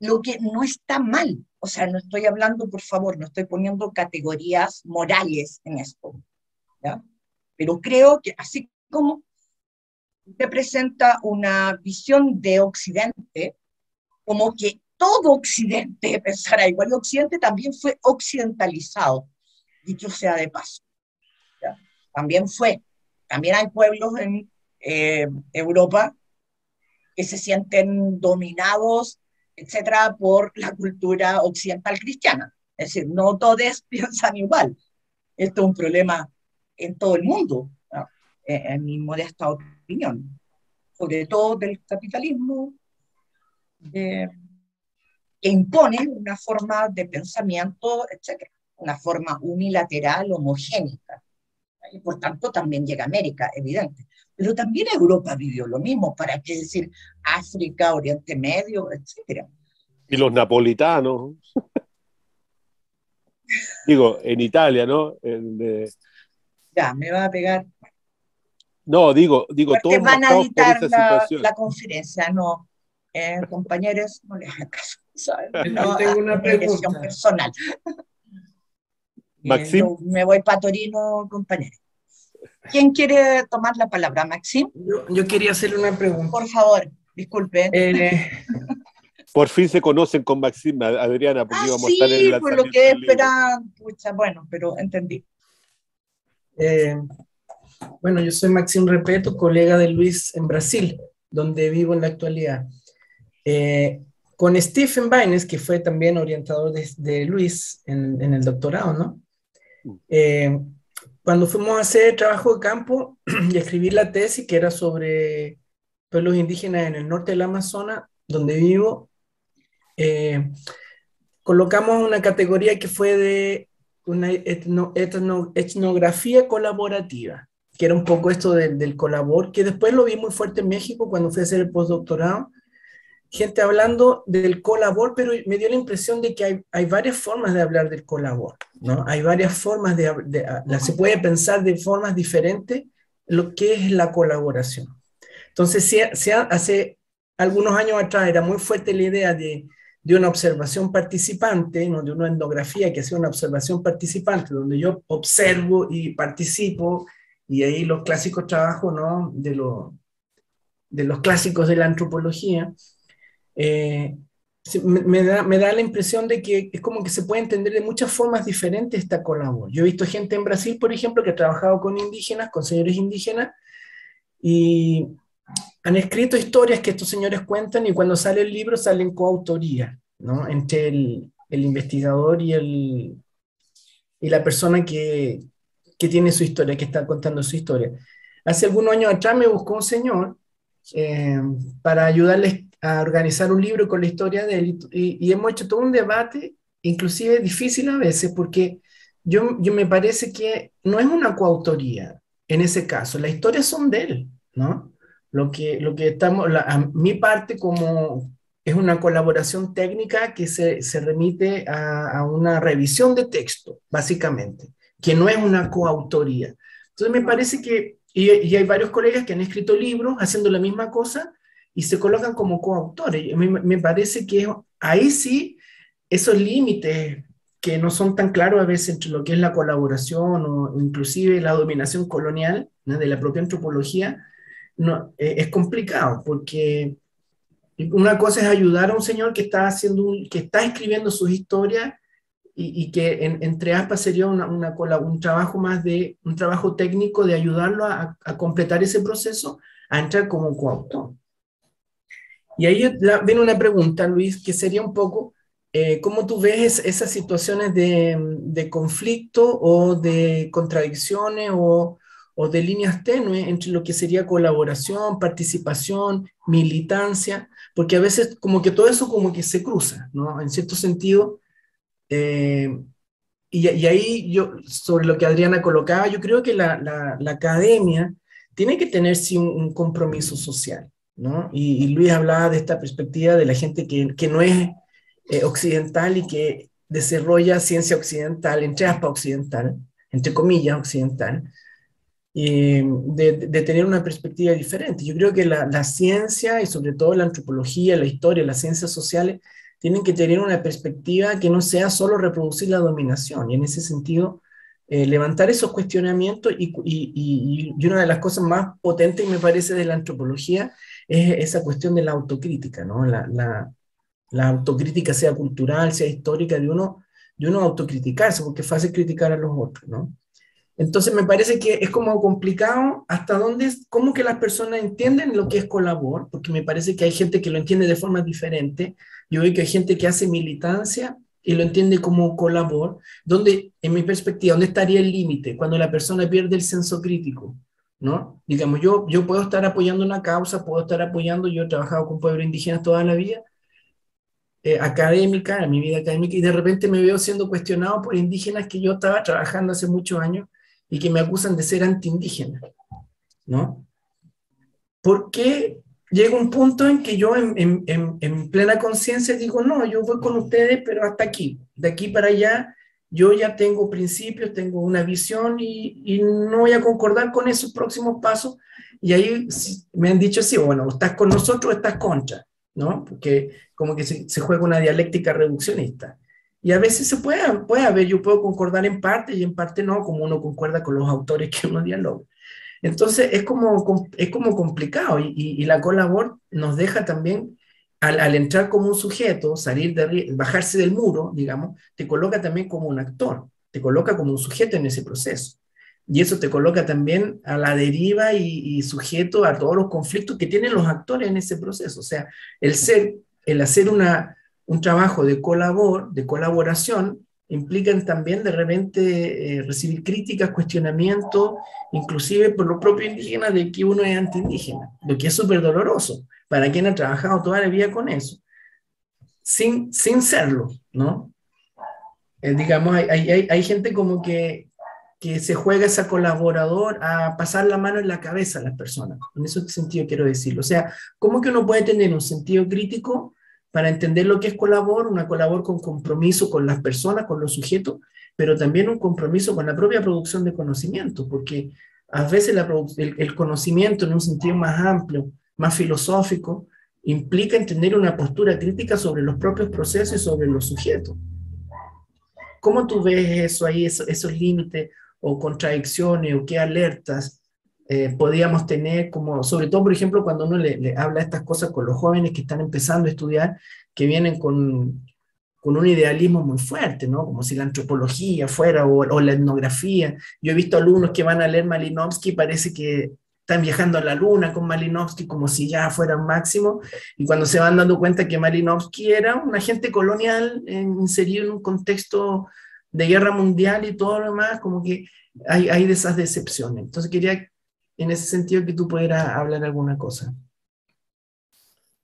Lo que no está mal, o sea, no estoy hablando, por favor, no estoy poniendo categorías morales en esto, Pero creo que así como presenta una visión de Occidente, como que todo Occidente [LAUGHS] pensará igual, Occidente también fue occidentalizado, dicho sea de paso. También fue, también hay pueblos en eh, Europa que se sienten dominados, etcétera, por la cultura occidental cristiana. Es decir, no todos [LAUGHS] piensan igual. Esto es un problema en todo el mundo, eh, en mi modesta opinión, sobre todo del capitalismo, que impone una forma de pensamiento, etcétera, una forma unilateral, homogénica y por tanto también llega América, evidente. Pero también Europa vivió lo mismo, ¿para qué decir África, Oriente Medio, etcétera? Y los napolitanos. digo, en Italia, ¿no? Eh, ya, me va a pegar. No, digo, digo, van a editar la, conferencia, no. Eh, compañeros, no les hagas caso. No, tengo una pregunta. personal. Eh, me voy para Torino, compañero. ¿Quién quiere tomar la palabra, Maxim? Yo, quería hacerle una pregunta. Por favor, disculpe. Eh, [LAUGHS] por fin se conocen con Maxim, Adriana, porque ah, íbamos a estar en el por lo que esperan, bueno, pero entendí. Eh, bueno, yo soy Maxim Repeto, colega de Luis en Brasil, donde vivo en la actualidad. con Stephen Baines, que fue también orientador de, Luis en, el doctorado, ¿no? Eh, cuando fuimos a hacer trabajo de campo [CLEARS THROAT] y escribir la tesis, que era sobre pueblos indígenas en el norte del Amazonas, donde vivo, eh, colocamos una categoría que fue de una etno, etnografía colaborativa, que era un poco esto del colabor, que después lo vi muy fuerte en México cuando fui a hacer el postdoctorado, gente hablando del colabor, pero me dio la impresión de que hay, varias formas de hablar del colabor, ¿no? Hay varias formas de, ah, se puede pensar de formas diferentes lo que es la colaboración. Entonces, se, hace algunos años atrás era muy fuerte la idea de, de una observación participante, ¿no? de una endografía que sea una observación participante, donde yo observo y participo, y ahí los clásicos trabajos ¿no? de, de los clásicos de la antropología, eh, me, da, la impresión de que es como que se puede entender de muchas formas diferentes esta colaboración, Yo he visto gente en Brasil, por ejemplo, que ha trabajado con indígenas, con señores indígenas, y han escrito historias que estos señores cuentan y cuando sale el libro salen coautorías coautoría, ¿no? Entre el, investigador y, el, y la persona que, tiene su historia, que está contando su historia. Hace algunos años atrás me buscó un señor eh, para ayudarles a organizar un libro con la historia de él y, hemos hecho todo un debate, inclusive difícil a veces, porque yo, yo me parece que no es una coautoría en ese caso, las historias son de él, ¿no? Lo que, lo que estamos, a mi parte como es una colaboración técnica que se, remite a, una revisión de texto, básicamente, que no es una coautoría. Entonces me parece que, y hay varios colegas que han escrito libros haciendo la misma cosa, y se colocan como coautores. Me, me parece que ahí sí, esos límites que no son tan claros a veces entre lo que es la colaboración o inclusive la dominación colonial de la propia antropología, no, eh, es complicado porque una cosa es ayudar a un señor que está, haciendo un, que está escribiendo sus historias y, que entre aspas sería un trabajo más de un trabajo técnico de ayudarlo a, a completar ese proceso a entrar como coautor. Y ahí viene una pregunta, Luis, que sería un poco, eh, ¿cómo tú ves esas situaciones de, conflicto o de contradicciones o, de líneas tenues entre lo que sería colaboración, participación, militancia? Porque a veces como que todo eso como que se cruza, ¿no? En cierto sentido. Eh, y, ahí yo, sobre lo que Adriana colocaba, yo creo que la, academia tiene que tener sí, un compromiso social. Y, Luis hablaba de esta perspectiva de la gente que, que no es eh, occidental y que desarrolla ciencia occidental, entre aspas occidental, entre comillas occidental, y de, tener una perspectiva diferente. Yo creo que la, la, ciencia y sobre todo la antropología, la historia, las ciencias sociales, tienen que tener una perspectiva que no sea solo reproducir la dominación. Y en ese sentido, eh, levantar esos cuestionamientos y, y, y, y, una de las cosas más potentes, me parece, de la antropología esa cuestión de la autocrítica, ¿no? La, autocrítica sea cultural, sea histórica, de uno, de uno autocriticarse, porque es fácil criticar a los otros, ¿no? Entonces me parece que es como complicado hasta dónde, cómo que las personas entienden lo que es colabor, porque me parece que hay gente que lo entiende de forma diferente. Yo veo que hay gente que hace militancia y lo entiende como colabor, donde, en mi perspectiva, ¿dónde estaría el límite? Cuando la persona pierde el senso crítico, ¿no? Digamos, yo, yo puedo estar apoyando una causa, puedo estar apoyando, yo he trabajado con pueblos indígenas toda la vida, eh, académica, en mi vida académica, y de repente me veo siendo cuestionado por indígenas que yo estaba trabajando hace muchos años y que me acusan de ser antiindígena, ¿no? Porque llega un punto en que yo en, en, en plena conciencia digo, no, yo voy con ustedes, pero hasta aquí, de aquí para allá yo ya tengo principios, tengo una visión y, no voy a concordar con esos próximos pasos. Y ahí me han dicho, sí, bueno, estás con nosotros o estás contra, ¿no? Porque como que se, juega una dialéctica reduccionista. Y a veces se puede, puede haber, yo puedo concordar en parte y en parte no, como uno concuerda con los autores que uno dialoga. Entonces es como, es como complicado y, la colabor nos deja también al, entrar como un sujeto, salir de, bajarse del muro, digamos, te coloca también como un actor, te coloca como un sujeto en ese proceso. Y eso te coloca también a la deriva y, sujeto a todos los conflictos que tienen los actores en ese proceso. O sea, el ser, el hacer un trabajo de de colaboración, implica también de repente eh, recibir críticas, cuestionamientos, inclusive por lo propio indígena de que uno es antiindígena, lo que es súper doloroso para quien ha trabajado toda la vida con eso, sin, sin serlo, ¿no? Eh, digamos, hay, gente como que, se juega ese colaborador a pasar la mano en la cabeza a las personas. En ese sentido quiero decirlo. O sea, ¿cómo que uno puede tener un sentido crítico para entender lo que es colabor, una colabor con compromiso con las personas, con los sujetos, pero también un compromiso con la propia producción de conocimiento, porque a veces el conocimiento en un sentido más amplio más filosófico, implica entender una postura crítica sobre los propios procesos y sobre los sujetos. ¿Cómo tú ves eso ahí, esos, límites o contradicciones o qué alertas eh, podíamos tener, como, sobre todo, por ejemplo, cuando uno le, habla estas cosas con los jóvenes que están empezando a estudiar, que vienen con, un idealismo muy fuerte, ¿no? Como si la antropología fuera o, la etnografía. Yo he visto alumnos que van a leer Malinowski, parece que están viajando a la luna con Malinowski como si ya fuera máximo, y cuando se van dando cuenta que Malinowski era un agente colonial en eh, inserido en un contexto de guerra mundial y todo lo demás, como que hay, de esas decepciones. Entonces quería en ese sentido que tú pudieras hablar alguna cosa.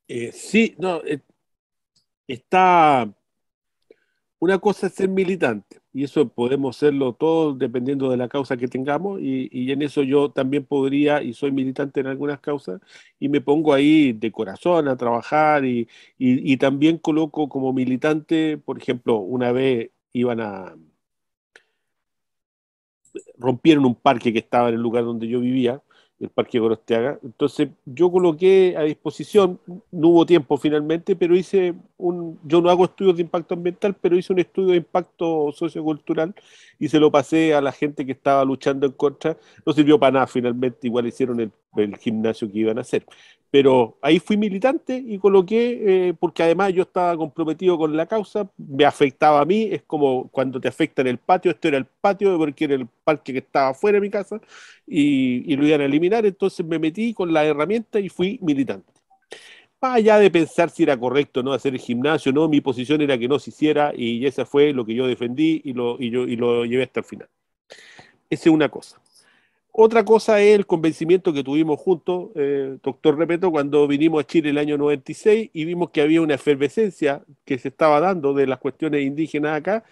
Eh, sí, no, eh, está... Una cosa es ser militante y eso podemos hacerlo todos dependiendo de la causa que tengamos y, en eso yo también podría y soy militante en algunas causas y me pongo ahí de corazón a trabajar y, y también coloco como militante, por ejemplo, una vez iban a rompieron un parque que estaba en el lugar donde yo vivía el Parque Gorosteaga, Entonces yo coloqué a disposición, no hubo tiempo finalmente, pero hice un, yo no hago estudios de impacto ambiental, pero hice un estudio de impacto sociocultural y se lo pasé a la gente que estaba luchando en contra. No sirvió para nada finalmente, igual hicieron el, gimnasio que iban a hacer. Pero ahí fui militante y coloqué, eh, porque además yo estaba comprometido con la causa, me afectaba a mí, es como cuando te afecta en el patio, esto era el patio porque era el parque que estaba fuera de mi casa y, y lo iban a eliminar, entonces me metí con la herramienta y fui militante más allá de pensar si era correcto no hacer el gimnasio, no, mi posición era que no se hiciera y esa fue lo que yo defendí y lo, y yo, y lo llevé hasta el final. Esa es una cosa. Otra cosa es el convencimiento que tuvimos juntos, eh, doctor Repeto, cuando vinimos a Chile el año 96 y vimos que había una efervescencia que se estaba dando de las cuestiones indígenas acá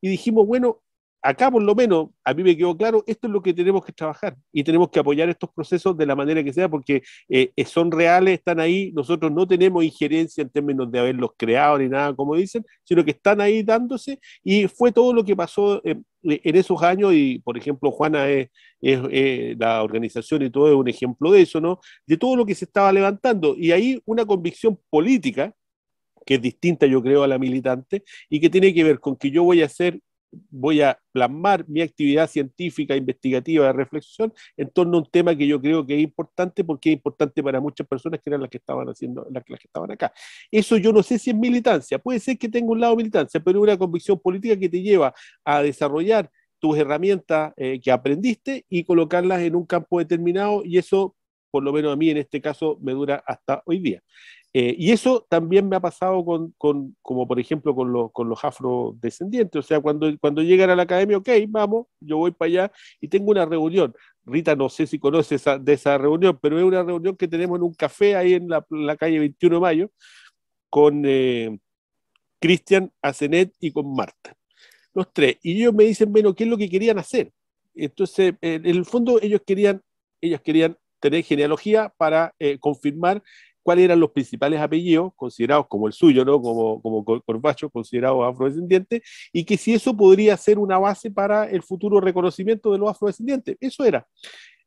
y dijimos, bueno, acá por lo menos, a mí me quedó claro, esto es lo que tenemos que trabajar y tenemos que apoyar estos procesos de la manera que sea porque eh, eh, son reales, están ahí, nosotros no tenemos injerencia en términos de haberlos creado ni nada, como dicen, sino que están ahí dándose y fue todo lo que pasó eh, en esos años y, por ejemplo, Juana es, la organización y todo es un ejemplo de eso, ¿no? De todo lo que se estaba levantando y ahí una convicción política que es distinta, yo creo, a la militante, y que tiene que ver con que yo voy a ser voy a plasmar mi actividad científica, investigativa, de reflexión en torno a un tema que yo creo que es importante porque es importante para muchas personas que eran las que estaban haciendo, las, que estaban acá. Eso yo no sé si es militancia, puede ser que tenga un lado militancia, pero una convicción política que te lleva a desarrollar tus herramientas eh, que aprendiste y colocarlas en un campo determinado y eso por lo menos a mí en este caso me dura hasta hoy día. Eh, y eso también me ha pasado con, como por ejemplo con, los afrodescendientes, o sea, cuando, cuando llegan a la academia, ok, vamos, yo voy para allá y tengo una reunión. Rita, no sé si conoces esa, de esa reunión, pero es una reunión que tenemos en un café ahí en la, calle 21 de Mayo con eh, Cristian, Azenet y con Marta, los tres. Y ellos me dicen, bueno, ¿qué es lo que querían hacer? Entonces, en el fondo ellos querían, ellos querían tener genealogía para eh, confirmar cuáles eran los principales apellidos considerados como el suyo, ¿no? como, como Corbacho, considerado afrodescendiente, y que si eso podría ser una base para el futuro reconocimiento de los afrodescendientes. Eso era.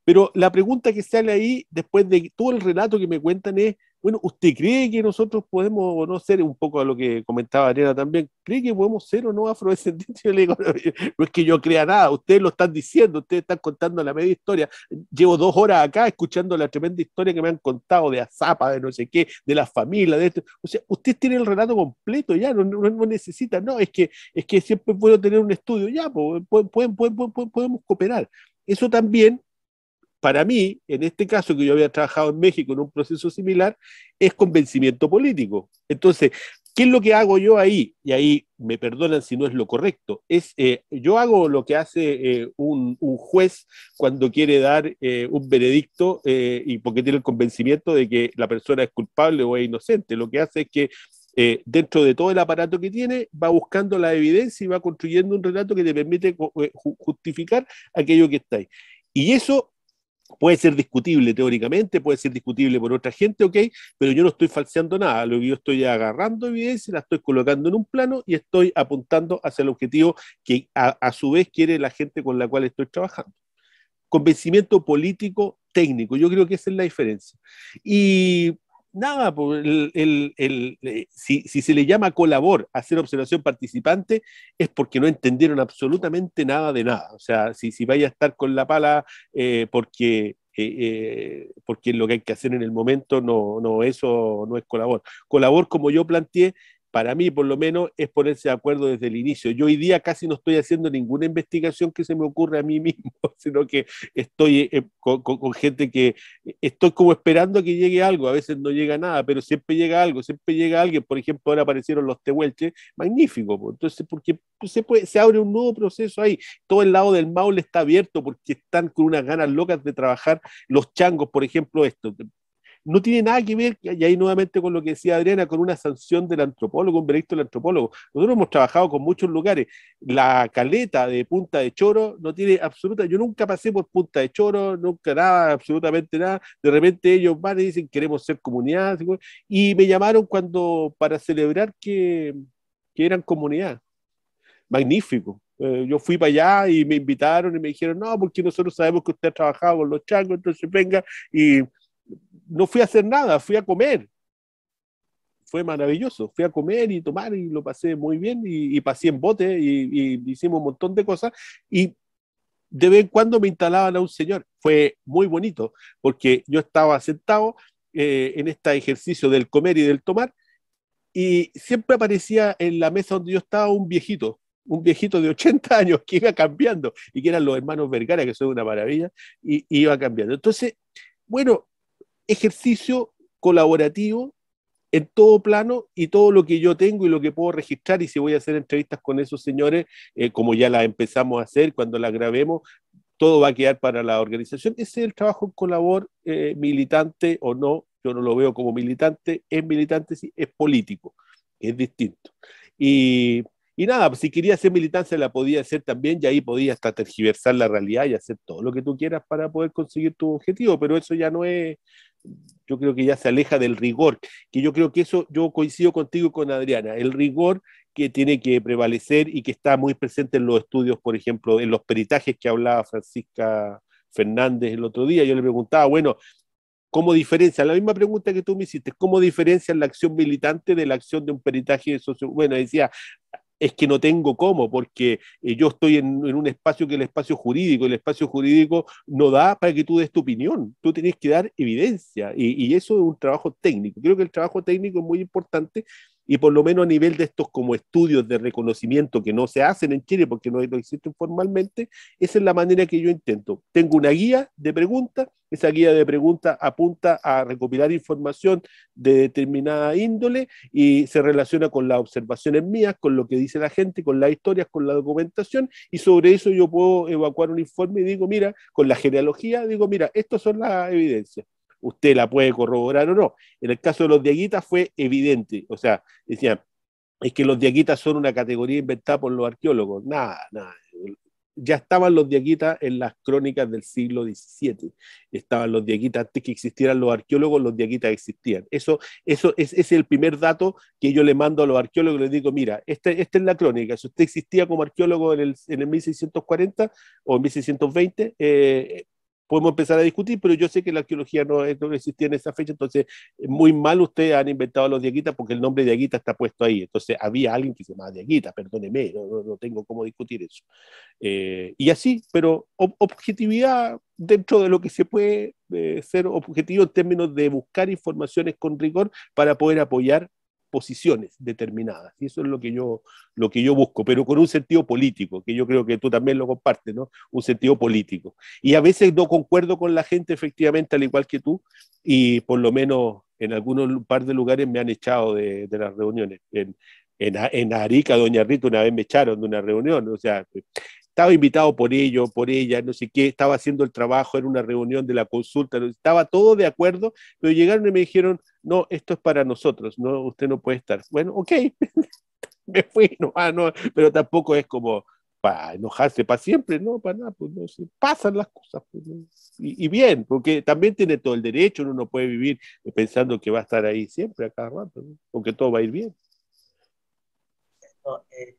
Pero la pregunta que sale ahí, después de todo el relato que me cuentan, es bueno, ¿usted cree que nosotros podemos o no ser, un poco a lo que comentaba Arena también, cree que podemos ser o no afrodescendientes? [LAUGHS] no es que yo crea nada, ustedes lo están diciendo, ustedes están contando la media historia. Llevo dos horas acá escuchando la tremenda historia que me han contado de Azapa, de no sé qué, de la familia, de esto. O sea, usted tiene el relato completo ya, no, no, necesita, no, es que, es que siempre puedo tener un estudio ya, pueden, pueden, pueden, podemos cooperar. Eso también para mí, en este caso que yo había trabajado en México en un proceso similar, es convencimiento político. Entonces, ¿qué es lo que hago yo ahí? Y ahí me perdonan si no es lo correcto. Es, eh, yo hago lo que hace eh, un, juez cuando quiere dar eh, un veredicto y porque tiene el convencimiento de que la persona es culpable o es inocente. Lo que hace es que dentro de todo el aparato que tiene, va buscando la evidencia y va construyendo un relato que te permite justificar aquello que está ahí. Y eso Puede ser discutible teóricamente, puede ser discutible por otra gente, ok, pero yo no estoy falseando nada. Lo que yo estoy agarrando evidencia, la estoy colocando en un plano y estoy apuntando hacia el objetivo que a, su vez quiere la gente con la cual estoy trabajando. Convencimiento político técnico, yo creo que esa es la diferencia. Y Nada, el, eh, si, se le llama colabor hacer observación participante es porque no entendieron absolutamente nada de nada. O sea, si, vaya a estar con la pala eh, porque, eh, lo que hay que hacer en el momento no, eso no es colabor. Colabor, como yo planteé, para mí por lo menos, es ponerse de acuerdo desde el inicio. Yo hoy día casi no estoy haciendo ninguna investigación que se me ocurra a mí mismo, [LAUGHS] sino que estoy eh, con, gente que eh, estoy como esperando que llegue algo, a veces no llega nada, pero siempre llega algo, siempre llega alguien, por ejemplo, ahora aparecieron los tehuelches, magnífico, entonces porque se, se abre un nuevo proceso ahí, todo el lado del Maule está abierto porque están con unas ganas locas de trabajar los changos, por ejemplo, esto, no tiene nada que ver, y ahí nuevamente con lo que decía Adriana, con una sanción del antropólogo, un veredicto del antropólogo. Nosotros hemos trabajado con muchos lugares. La caleta de Punta de Choro no tiene absoluta, yo nunca pasé por Punta de Choro, nunca nada, absolutamente nada. De repente ellos van y dicen, queremos ser comunidad. Y me llamaron cuando, para celebrar que, eran comunidad. Magnífico. Eh, yo fui para allá y me invitaron y me dijeron, no, porque nosotros sabemos que usted ha trabajado con los changos, entonces venga y no fui a hacer nada, fui a comer. Fue maravilloso, fui a comer y tomar y lo pasé muy bien y, pasé en bote y, hicimos un montón de cosas y de vez en cuando me instalaban a un señor. Fue muy bonito porque yo estaba sentado eh, en este ejercicio del comer y del tomar y siempre aparecía en la mesa donde yo estaba un viejito, un viejito de 80 [LAUGHS] años que iba cambiando y que eran los hermanos Vergara, que son una maravilla, y iba cambiando. Entonces, bueno, ejercicio colaborativo en todo plano y todo lo que yo tengo y lo que puedo registrar. Y si voy a hacer entrevistas con esos señores, eh, como ya las empezamos a hacer cuando las grabemos, todo va a quedar para la organización. Ese es el trabajo en colabor eh, militante o no. Yo no lo veo como militante, es militante, sí, es político, es distinto. Y, nada, pues, si quería hacer militancia la podía hacer también y ahí podía hasta tergiversar la realidad y hacer todo lo que tú quieras para poder conseguir tu objetivo, pero eso ya no es, yo creo que ya se aleja del rigor, que yo creo que eso, yo coincido contigo y con Adriana, el rigor que tiene que prevalecer y que está muy presente en los estudios, por ejemplo, en los peritajes que hablaba Francisca Fernández el otro día, yo le preguntaba, bueno, ¿cómo diferencia? La misma pregunta que tú me hiciste, ¿cómo diferencia la acción militante de la acción de un peritaje socio? Bueno, decía, es que no tengo cómo, porque eh, yo estoy en, un espacio que el espacio jurídico, el espacio jurídico no da para que tú des tu opinión, tú tienes que dar evidencia, y, y eso es un trabajo técnico. Creo que el trabajo técnico es muy importante y por lo menos a nivel de estos como estudios de reconocimiento que no se hacen en Chile porque no, no existen formalmente, esa es la manera que yo intento. Tengo una guía de preguntas, esa guía de preguntas apunta a recopilar información de determinada índole y se relaciona con las observaciones mías, con lo que dice la gente, con las historias, con la documentación y sobre eso yo puedo evacuar un informe y digo, mira, con la genealogía, digo, mira, estas son las evidencias usted la puede corroborar o no. En el caso de los diaguitas fue evidente, o sea, decían, es que los diaguitas son una categoría inventada por los arqueólogos. Nada, nada. Ya estaban los diaguitas en las crónicas del siglo XVII. Estaban los diaguitas antes que existieran los arqueólogos, los diaguitas existían. Eso, eso es, el primer dato que yo le mando a los arqueólogos. Les digo, mira, esta, es la crónica. Si usted existía como arqueólogo en el, 1640 o en 1620, eh, podemos empezar a discutir, pero yo sé que la arqueología no, eh, existía en esa fecha, entonces eh, muy mal ustedes han inventado los diaguitas porque el nombre diaguita está puesto ahí, entonces había alguien que se llamaba diaguita, perdóneme, no, tengo cómo discutir eso. Eh, y así, pero objetividad dentro de lo que se puede ser objetivo en términos de buscar informaciones con rigor para poder apoyar posiciones determinadas. Y eso es lo que, yo, lo que yo busco, pero con un sentido político, que yo creo que tú también lo compartes, ¿no? Un sentido político. Y a veces no concuerdo con la gente, efectivamente, al igual que tú, y por lo menos en algunos par de lugares me han echado de, de las reuniones. En, en, en, Arica, Doña Rita, una vez me echaron de una reunión, o sea, estaba invitado por ello, por ella, no sé qué, estaba haciendo el trabajo, era una reunión de la consulta, estaba todo de acuerdo, pero llegaron y me dijeron, no, esto es para nosotros, no, usted no puede estar. Bueno, ok, [LAUGHS] me fui, no, ah, no, pero tampoco es como para enojarse para siempre, no, para nada, pues no, pasan las cosas. Pues, y, bien, porque también tiene todo el derecho, uno no puede vivir pensando que va a estar ahí siempre, a cada rato, o porque todo va a ir bien. No, eh,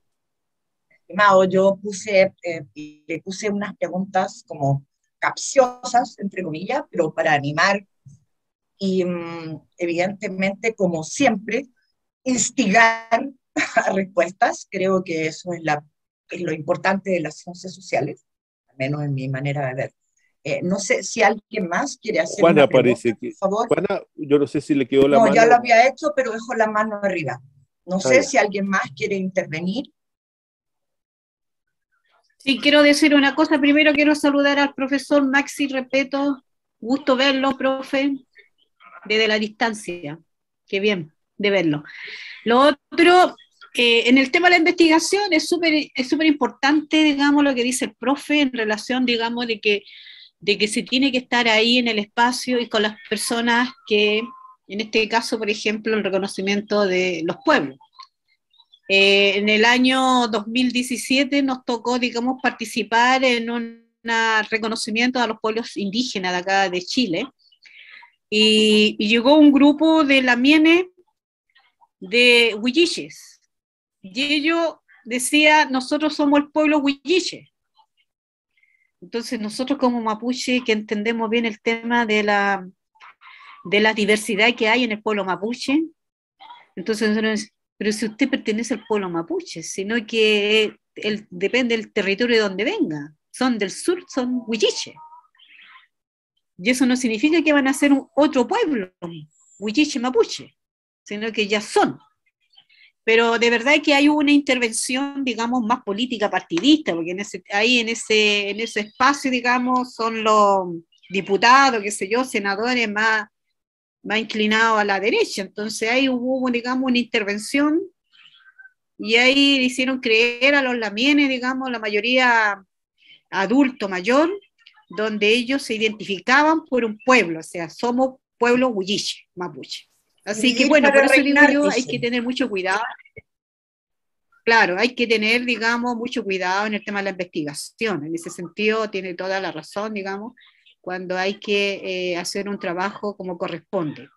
yo puse, eh, le puse unas preguntas como capciosas, entre comillas, pero para animar y mm, evidentemente, como siempre, instigar [LAUGHS] a respuestas. Creo que eso es, la, lo importante de las ciencias sociales, al menos en mi manera de ver. Eh, no sé si alguien más quiere hacer Juana una pregunta, por favor. Juana, yo no sé si le quedó la no, mano. No, ya lo había hecho, pero dejo la mano arriba. No sé si alguien más quiere intervenir. Sí, quiero decir una cosa. Primero quiero saludar al profesor Maxi Repeto. Gusto verlo, profe, desde la distancia. Qué bien de verlo. Lo otro, eh, en el tema de la investigación es súper es importante, digamos, lo que dice el profe en relación, digamos, de que, de que se tiene que estar ahí en el espacio y con las personas que, en este caso, por ejemplo, el reconocimiento de los pueblos. Eh, en el año 2017 nos tocó, digamos, participar en un reconocimiento a los pueblos indígenas de acá de Chile. Y, llegó un grupo de la Miene de Huilliches. Y ellos decía, nosotros somos el pueblo Huilliche. Entonces nosotros como mapuche que entendemos bien el tema de la, de la diversidad que hay en el pueblo mapuche, entonces pero si usted pertenece al pueblo mapuche, sino que depende del territorio de donde venga. Son del sur, son huichiche. Y eso no significa que van a ser otro pueblo, huichiche mapuche, sino que ya son. Pero de verdad que hay una intervención, digamos, más política partidista, porque ahí en ese, en ese espacio, digamos, son los diputados, qué sé yo, senadores más va inclinado a la derecha. Entonces ahí hubo, digamos, una intervención y ahí hicieron creer a los lamienes, digamos, la mayoría adulto mayor, donde ellos se identificaban por un pueblo, o sea, somos pueblo huilliche, mapuche. Así que bueno, por eso hay que tener mucho cuidado. Claro, hay que tener, digamos, mucho cuidado en el tema de la investigación. En ese sentido, tiene toda la razón, digamos, cuando hay que eh, hacer un trabajo como corresponde.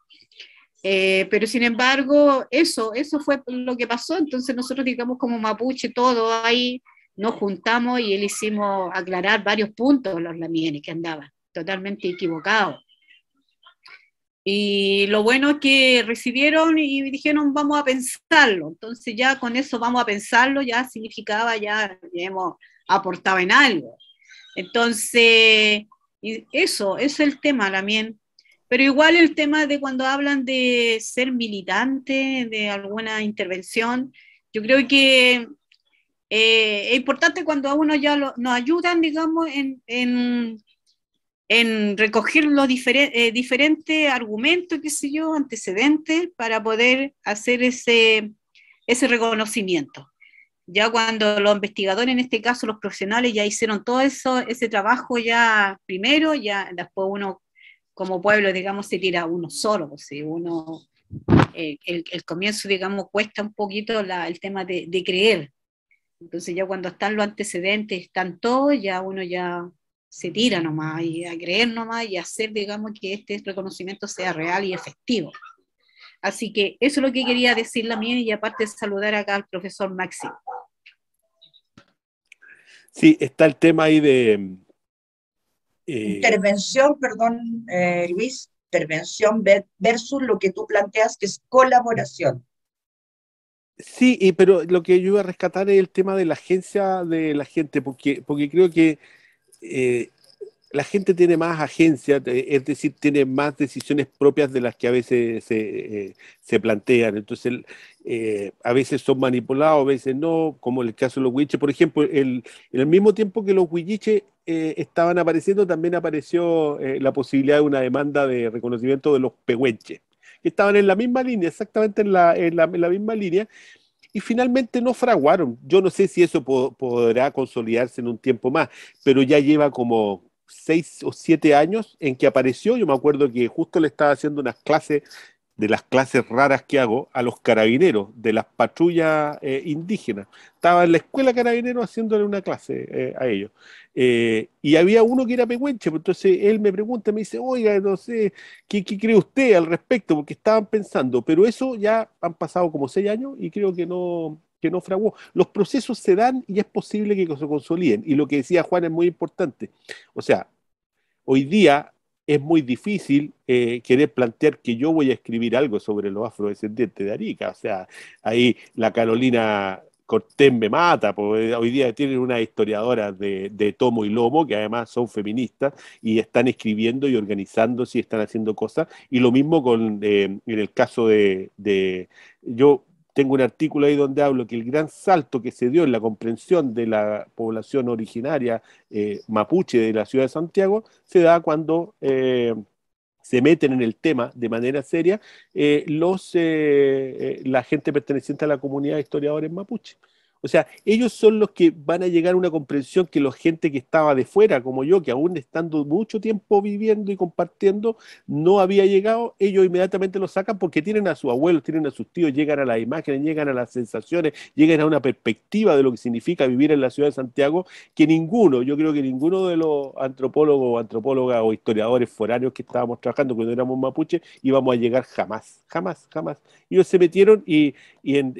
Eh, pero sin embargo, eso, eso fue lo que pasó. Entonces nosotros, digamos, como mapuche, todo ahí nos juntamos y él hicimos aclarar varios puntos los lamienes que andaban totalmente equivocados. Y lo bueno es que recibieron y dijeron, vamos a pensarlo. Entonces ya con eso vamos a pensarlo, ya significaba, ya, ya hemos aportado en algo. Entonces, eso es el tema también. Pero igual el tema de cuando hablan de ser militante, de alguna intervención, yo creo que eh, es importante cuando a uno ya nos ayudan, digamos, en, recoger los eh, diferentes argumentos, qué sé yo, antecedentes, para poder hacer ese reconocimiento ya cuando los investigadores, en este caso los profesionales, ya hicieron todo eso, ese trabajo ya primero, ya después uno como pueblo, digamos, se tira uno solo, pues, uno, eh, el, comienzo, digamos, cuesta un poquito el tema de, creer. Entonces ya cuando están los antecedentes, están todos, ya uno ya se tira nomás y a creer nomás y hacer, digamos, que este reconocimiento sea real y efectivo. Así que eso es lo que quería decir la mía y aparte saludar acá al profesor Maxi. Sí, está el tema ahí de... Eh, intervención, perdón, eh, Luis, intervención versus lo que tú planteas que es colaboración. Sí, y, pero lo que yo iba a rescatar es el tema de la agencia de la gente, porque, porque creo que eh, la gente tiene más agencia, es decir, tiene más decisiones propias de las que a veces se, eh, plantean. Entonces, eh, a veces son manipulados, a veces no, como el caso de los huilliches. Por ejemplo, en el mismo tiempo que los huilliches eh, estaban apareciendo, también apareció la posibilidad de una demanda de reconocimiento de los pehuenches, que estaban en la misma línea, exactamente en la, misma línea y finalmente no fraguaron. Yo no sé si eso podrá consolidarse en un tiempo más, pero ya lleva como seis o siete años en que apareció, yo me acuerdo que justo le estaba haciendo unas clases de las clases raras que hago a los carabineros de las patrullas eh, indígenas. Estaba en la escuela carabinero haciéndole una clase eh, a ellos. Eh, y había uno que era pehuenche, pues, entonces él me pregunta, me dice, oiga, no sé, ¿qué, ¿qué, cree usted al respecto? Porque estaban pensando, pero eso ya han pasado como seis años y creo que no, que no fraguó. Los procesos se dan y es posible que se consoliden. Y lo que decía Juan es muy importante. O sea, hoy día es muy difícil eh, querer plantear que yo voy a escribir algo sobre los afrodescendientes de Arica. O sea, ahí la Carolina Cortés me mata, porque eh, hoy día tienen una historiadora de, tomo y lomo que además son feministas y están escribiendo y organizándose y están haciendo cosas. Y lo mismo con eh, en el caso de, de, yo tengo un artículo ahí donde hablo que el gran salto que se dio en la comprensión de la población originaria eh, mapuche de la ciudad de Santiago se da cuando eh, se meten en el tema de manera seria eh, los, la gente perteneciente a la comunidad de historiadores mapuche. O sea, ellos son los que van a llegar a una comprensión que la gente que estaba de fuera, como yo, que aún estando mucho tiempo viviendo y compartiendo, no había llegado, ellos inmediatamente lo sacan porque tienen a sus abuelos, tienen a sus tíos, llegan a las imágenes, llegan a las sensaciones, llegan a una perspectiva de lo que significa vivir en la ciudad de Santiago, que ninguno, yo creo que ninguno de los antropólogos, antropólogas o historiadores foráneos que estábamos trabajando cuando éramos mapuche íbamos a llegar jamás, jamás, jamás. Ellos se metieron y, en,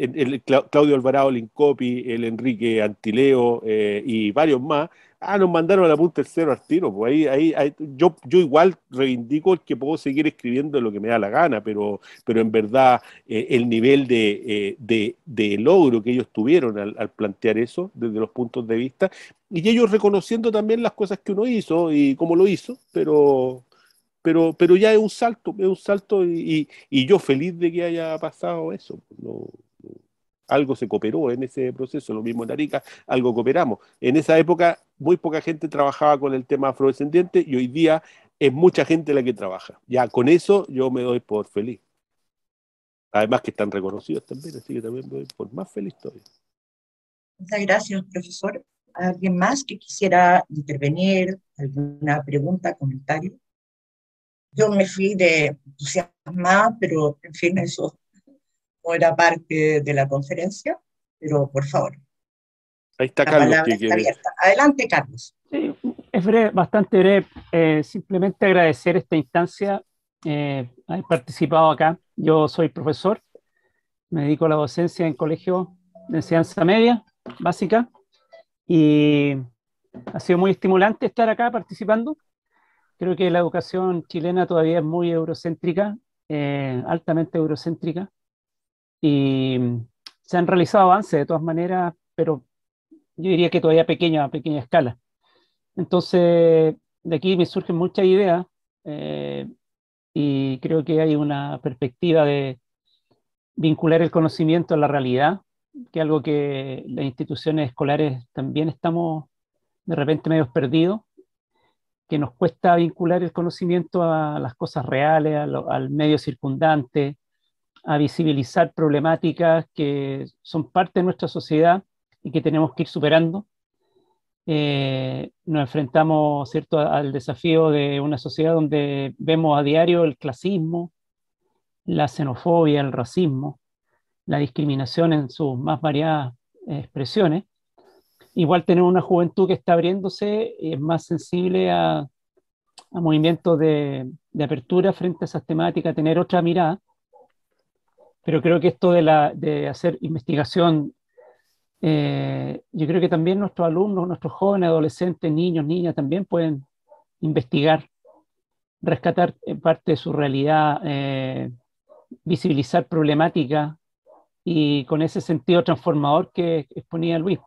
Claudio Alvarado Lincopi, el Enrique Antileo eh, y varios más, ah, nos mandaron a la punta cero al tiro. Pues ahí, ahí, yo, yo igual reivindico el que puedo seguir escribiendo lo que me da la gana, pero, pero en verdad eh, el nivel eh, de, de, logro que ellos tuvieron al, plantear eso desde los puntos de vista, y ellos reconociendo también las cosas que uno hizo y cómo lo hizo, pero... Pero, pero ya es un salto, es un salto y, y, y yo feliz de que haya pasado eso. No, algo se cooperó en ese proceso, lo mismo en Arica, algo cooperamos. En esa época muy poca gente trabajaba con el tema afrodescendiente y hoy día es mucha gente la que trabaja. Ya con eso yo me doy por feliz. Además que están reconocidos también, así que también me doy por más feliz todavía. Muchas gracias, profesor. ¿Alguien más que quisiera intervenir? ¿Alguna pregunta, comentario? Yo me fui de entusiasmada, pero en fin, eso era parte de la conferencia, pero por favor. Ahí está Carlos. Adelante, Carlos. es bastante breve. Eh, simplemente agradecer esta instancia, eh, haber participado acá. Yo soy profesor, me dedico a la docencia en colegio de enseñanza media, básica, y ha sido muy estimulante estar acá participando. Creo que la educación chilena todavía es muy eurocéntrica, eh, altamente eurocéntrica, y mm, se han realizado avances de todas maneras, pero yo diría que todavía pequeña a pequeña escala. Entonces, de aquí me surgen muchas ideas eh, y creo que hay una perspectiva de vincular el conocimiento a la realidad, que es algo que las instituciones escolares también estamos de repente medio perdidos, que nos cuesta vincular el conocimiento a las cosas reales, al medio circundante, a visibilizar problemáticas que son parte de nuestra sociedad y que tenemos que ir superando. Eh, nos enfrentamos ¿cierto? al desafío de una sociedad donde vemos a diario el clasismo, la xenofobia, el racismo, la discriminación en sus más variadas expresiones. Igual tenemos una juventud que está abriéndose es eh, más sensible a, movimientos de, de, apertura frente a esas temáticas, tener otra mirada pero creo que esto de, la, de hacer investigación, eh, yo creo que también nuestros alumnos, nuestros jóvenes, adolescentes, niños, niñas, también pueden investigar, rescatar parte de su realidad, eh, visibilizar problemática, y con ese sentido transformador que exponía Luis,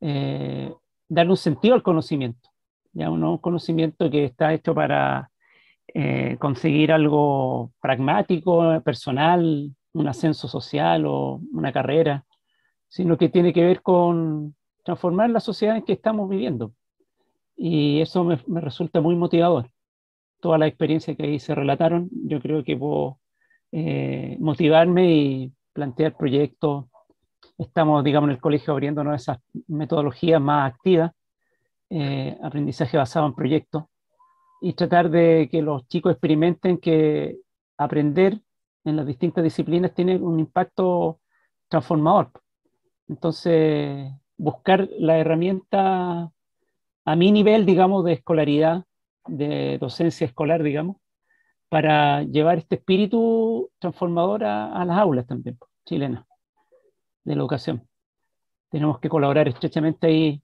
eh, darle un sentido al conocimiento, ya un, conocimiento que está hecho para eh, conseguir algo pragmático, personal, un ascenso social o una carrera, sino que tiene que ver con transformar la sociedad en que estamos viviendo. Y eso me, resulta muy motivador. Toda la experiencia que ahí se relataron, yo creo que puedo eh, motivarme y plantear proyectos. Estamos, digamos, en el colegio abriéndonos a esas metodologías más activas, eh, aprendizaje basado en proyectos, y tratar de que los chicos experimenten que aprender en las distintas disciplinas tiene un impacto transformador. Entonces, buscar la herramienta a mi nivel, digamos, de escolaridad, de docencia escolar, digamos, para llevar este espíritu transformador a, las aulas también chilenas de la educación. Tenemos que colaborar estrechamente ahí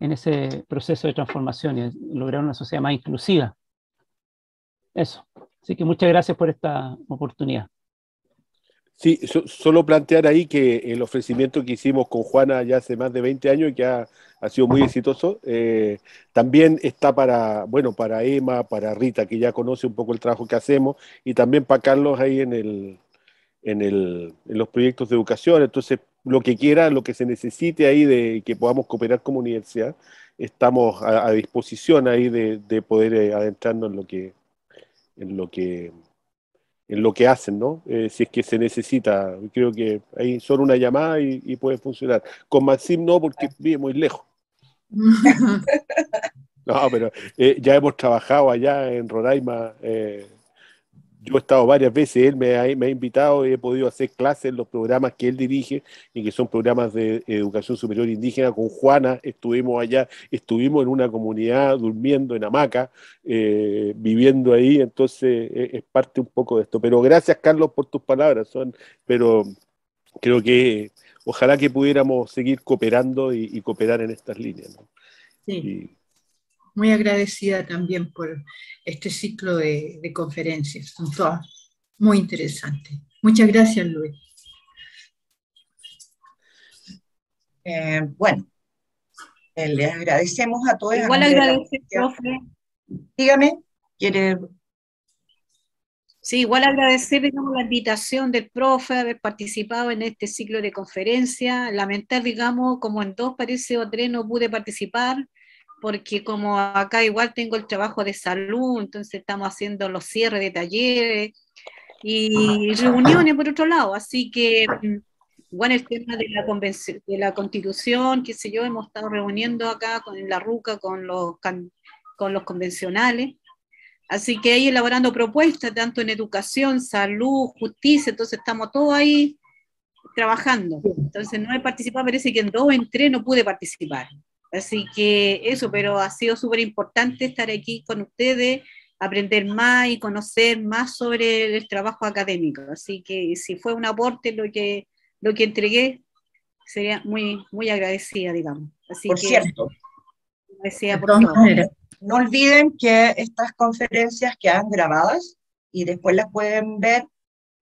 en ese proceso de transformación y lograr una sociedad más inclusiva. Eso. Así que muchas gracias por esta oportunidad. Sí, solo plantear ahí que el ofrecimiento que hicimos con Juana ya hace más de 20 años y que ha, sido muy exitoso, eh, también está para, bueno, para Emma, para Rita, que ya conoce un poco el trabajo que hacemos, y también para Carlos ahí en, el, en, el, en los proyectos de educación. Entonces, lo que quiera, lo que se necesite ahí de que podamos cooperar como universidad, estamos a, disposición ahí de, poder eh, adentrarnos en lo que en lo que en lo que hacen, ¿no? Eh, si es que se necesita. Creo que hay solo una llamada y, puede funcionar. Con Maxim no, porque ah. vive muy lejos. [LAUGHS] No, pero eh, ya hemos trabajado allá en Roraima eh, yo he estado varias veces, él me ha, invitado y he podido hacer clases en los programas que él dirige y que son programas de educación superior indígena. Con Juana estuvimos allá, estuvimos en una comunidad durmiendo en hamaca, eh, viviendo ahí, entonces e, es parte un poco de esto. Pero gracias, Carlos, por tus palabras, son, pero creo que ojalá que pudiéramos seguir cooperando y, cooperar en estas líneas. Sí muy agradecida también por este ciclo de, conferencias. Son todas muy interesantes. Muchas gracias, Luis. Eh, bueno, eh, le agradecemos a todos. Igual agradecer, profe. Dígame, ¿quiere Sí, igual agradecer la invitación del profe, haber participado en este ciclo de conferencias. lamentar, digamos, como en dos parece o tres no pude participar, porque como acá igual tengo el trabajo de salud, entonces estamos haciendo los cierres de talleres y reuniones por otro lado, así que bueno, el tema de la, de la constitución, qué sé yo, hemos estado reuniendo acá con en la RUCA, con los, con los convencionales, así que ahí elaborando propuestas, tanto en educación, salud, justicia, entonces estamos todos ahí trabajando. Entonces no he participado, parece que en dos o en tres no pude participar. Así que eso, pero ha sido súper importante estar aquí con ustedes, aprender más y conocer más sobre el trabajo académico. Así que si fue un aporte lo que, lo que entregué, sería muy, muy agradecida, digamos. por cierto. no olviden que estas conferencias quedan grabadas y después las pueden ver,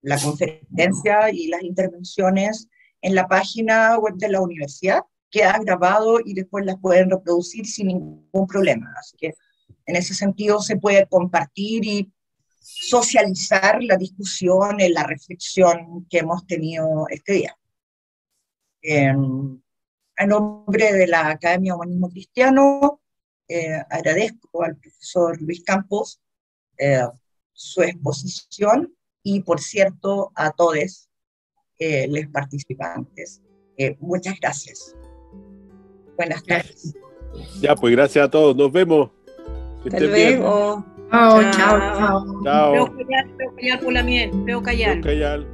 la conferencia y las intervenciones en la página web de la universidad queda grabado y después las pueden reproducir sin ningún problema. Así que en ese sentido se puede compartir y socializar la discusión, la reflexión que hemos tenido este día. En em, a nombre de la Academia Humanismo Cristiano, eh, agradezco al profesor Luis Campos eh, su exposición y, por cierto, a todos eh, los participantes. muchas gracias. Buenas tardes. Ya, pues gracias a todos. Nos vemos. Que Hasta luego. Bien. Chao, chao, chao. Chao. Veo callar, veo callar, por miel. Veo callar. Veo callar.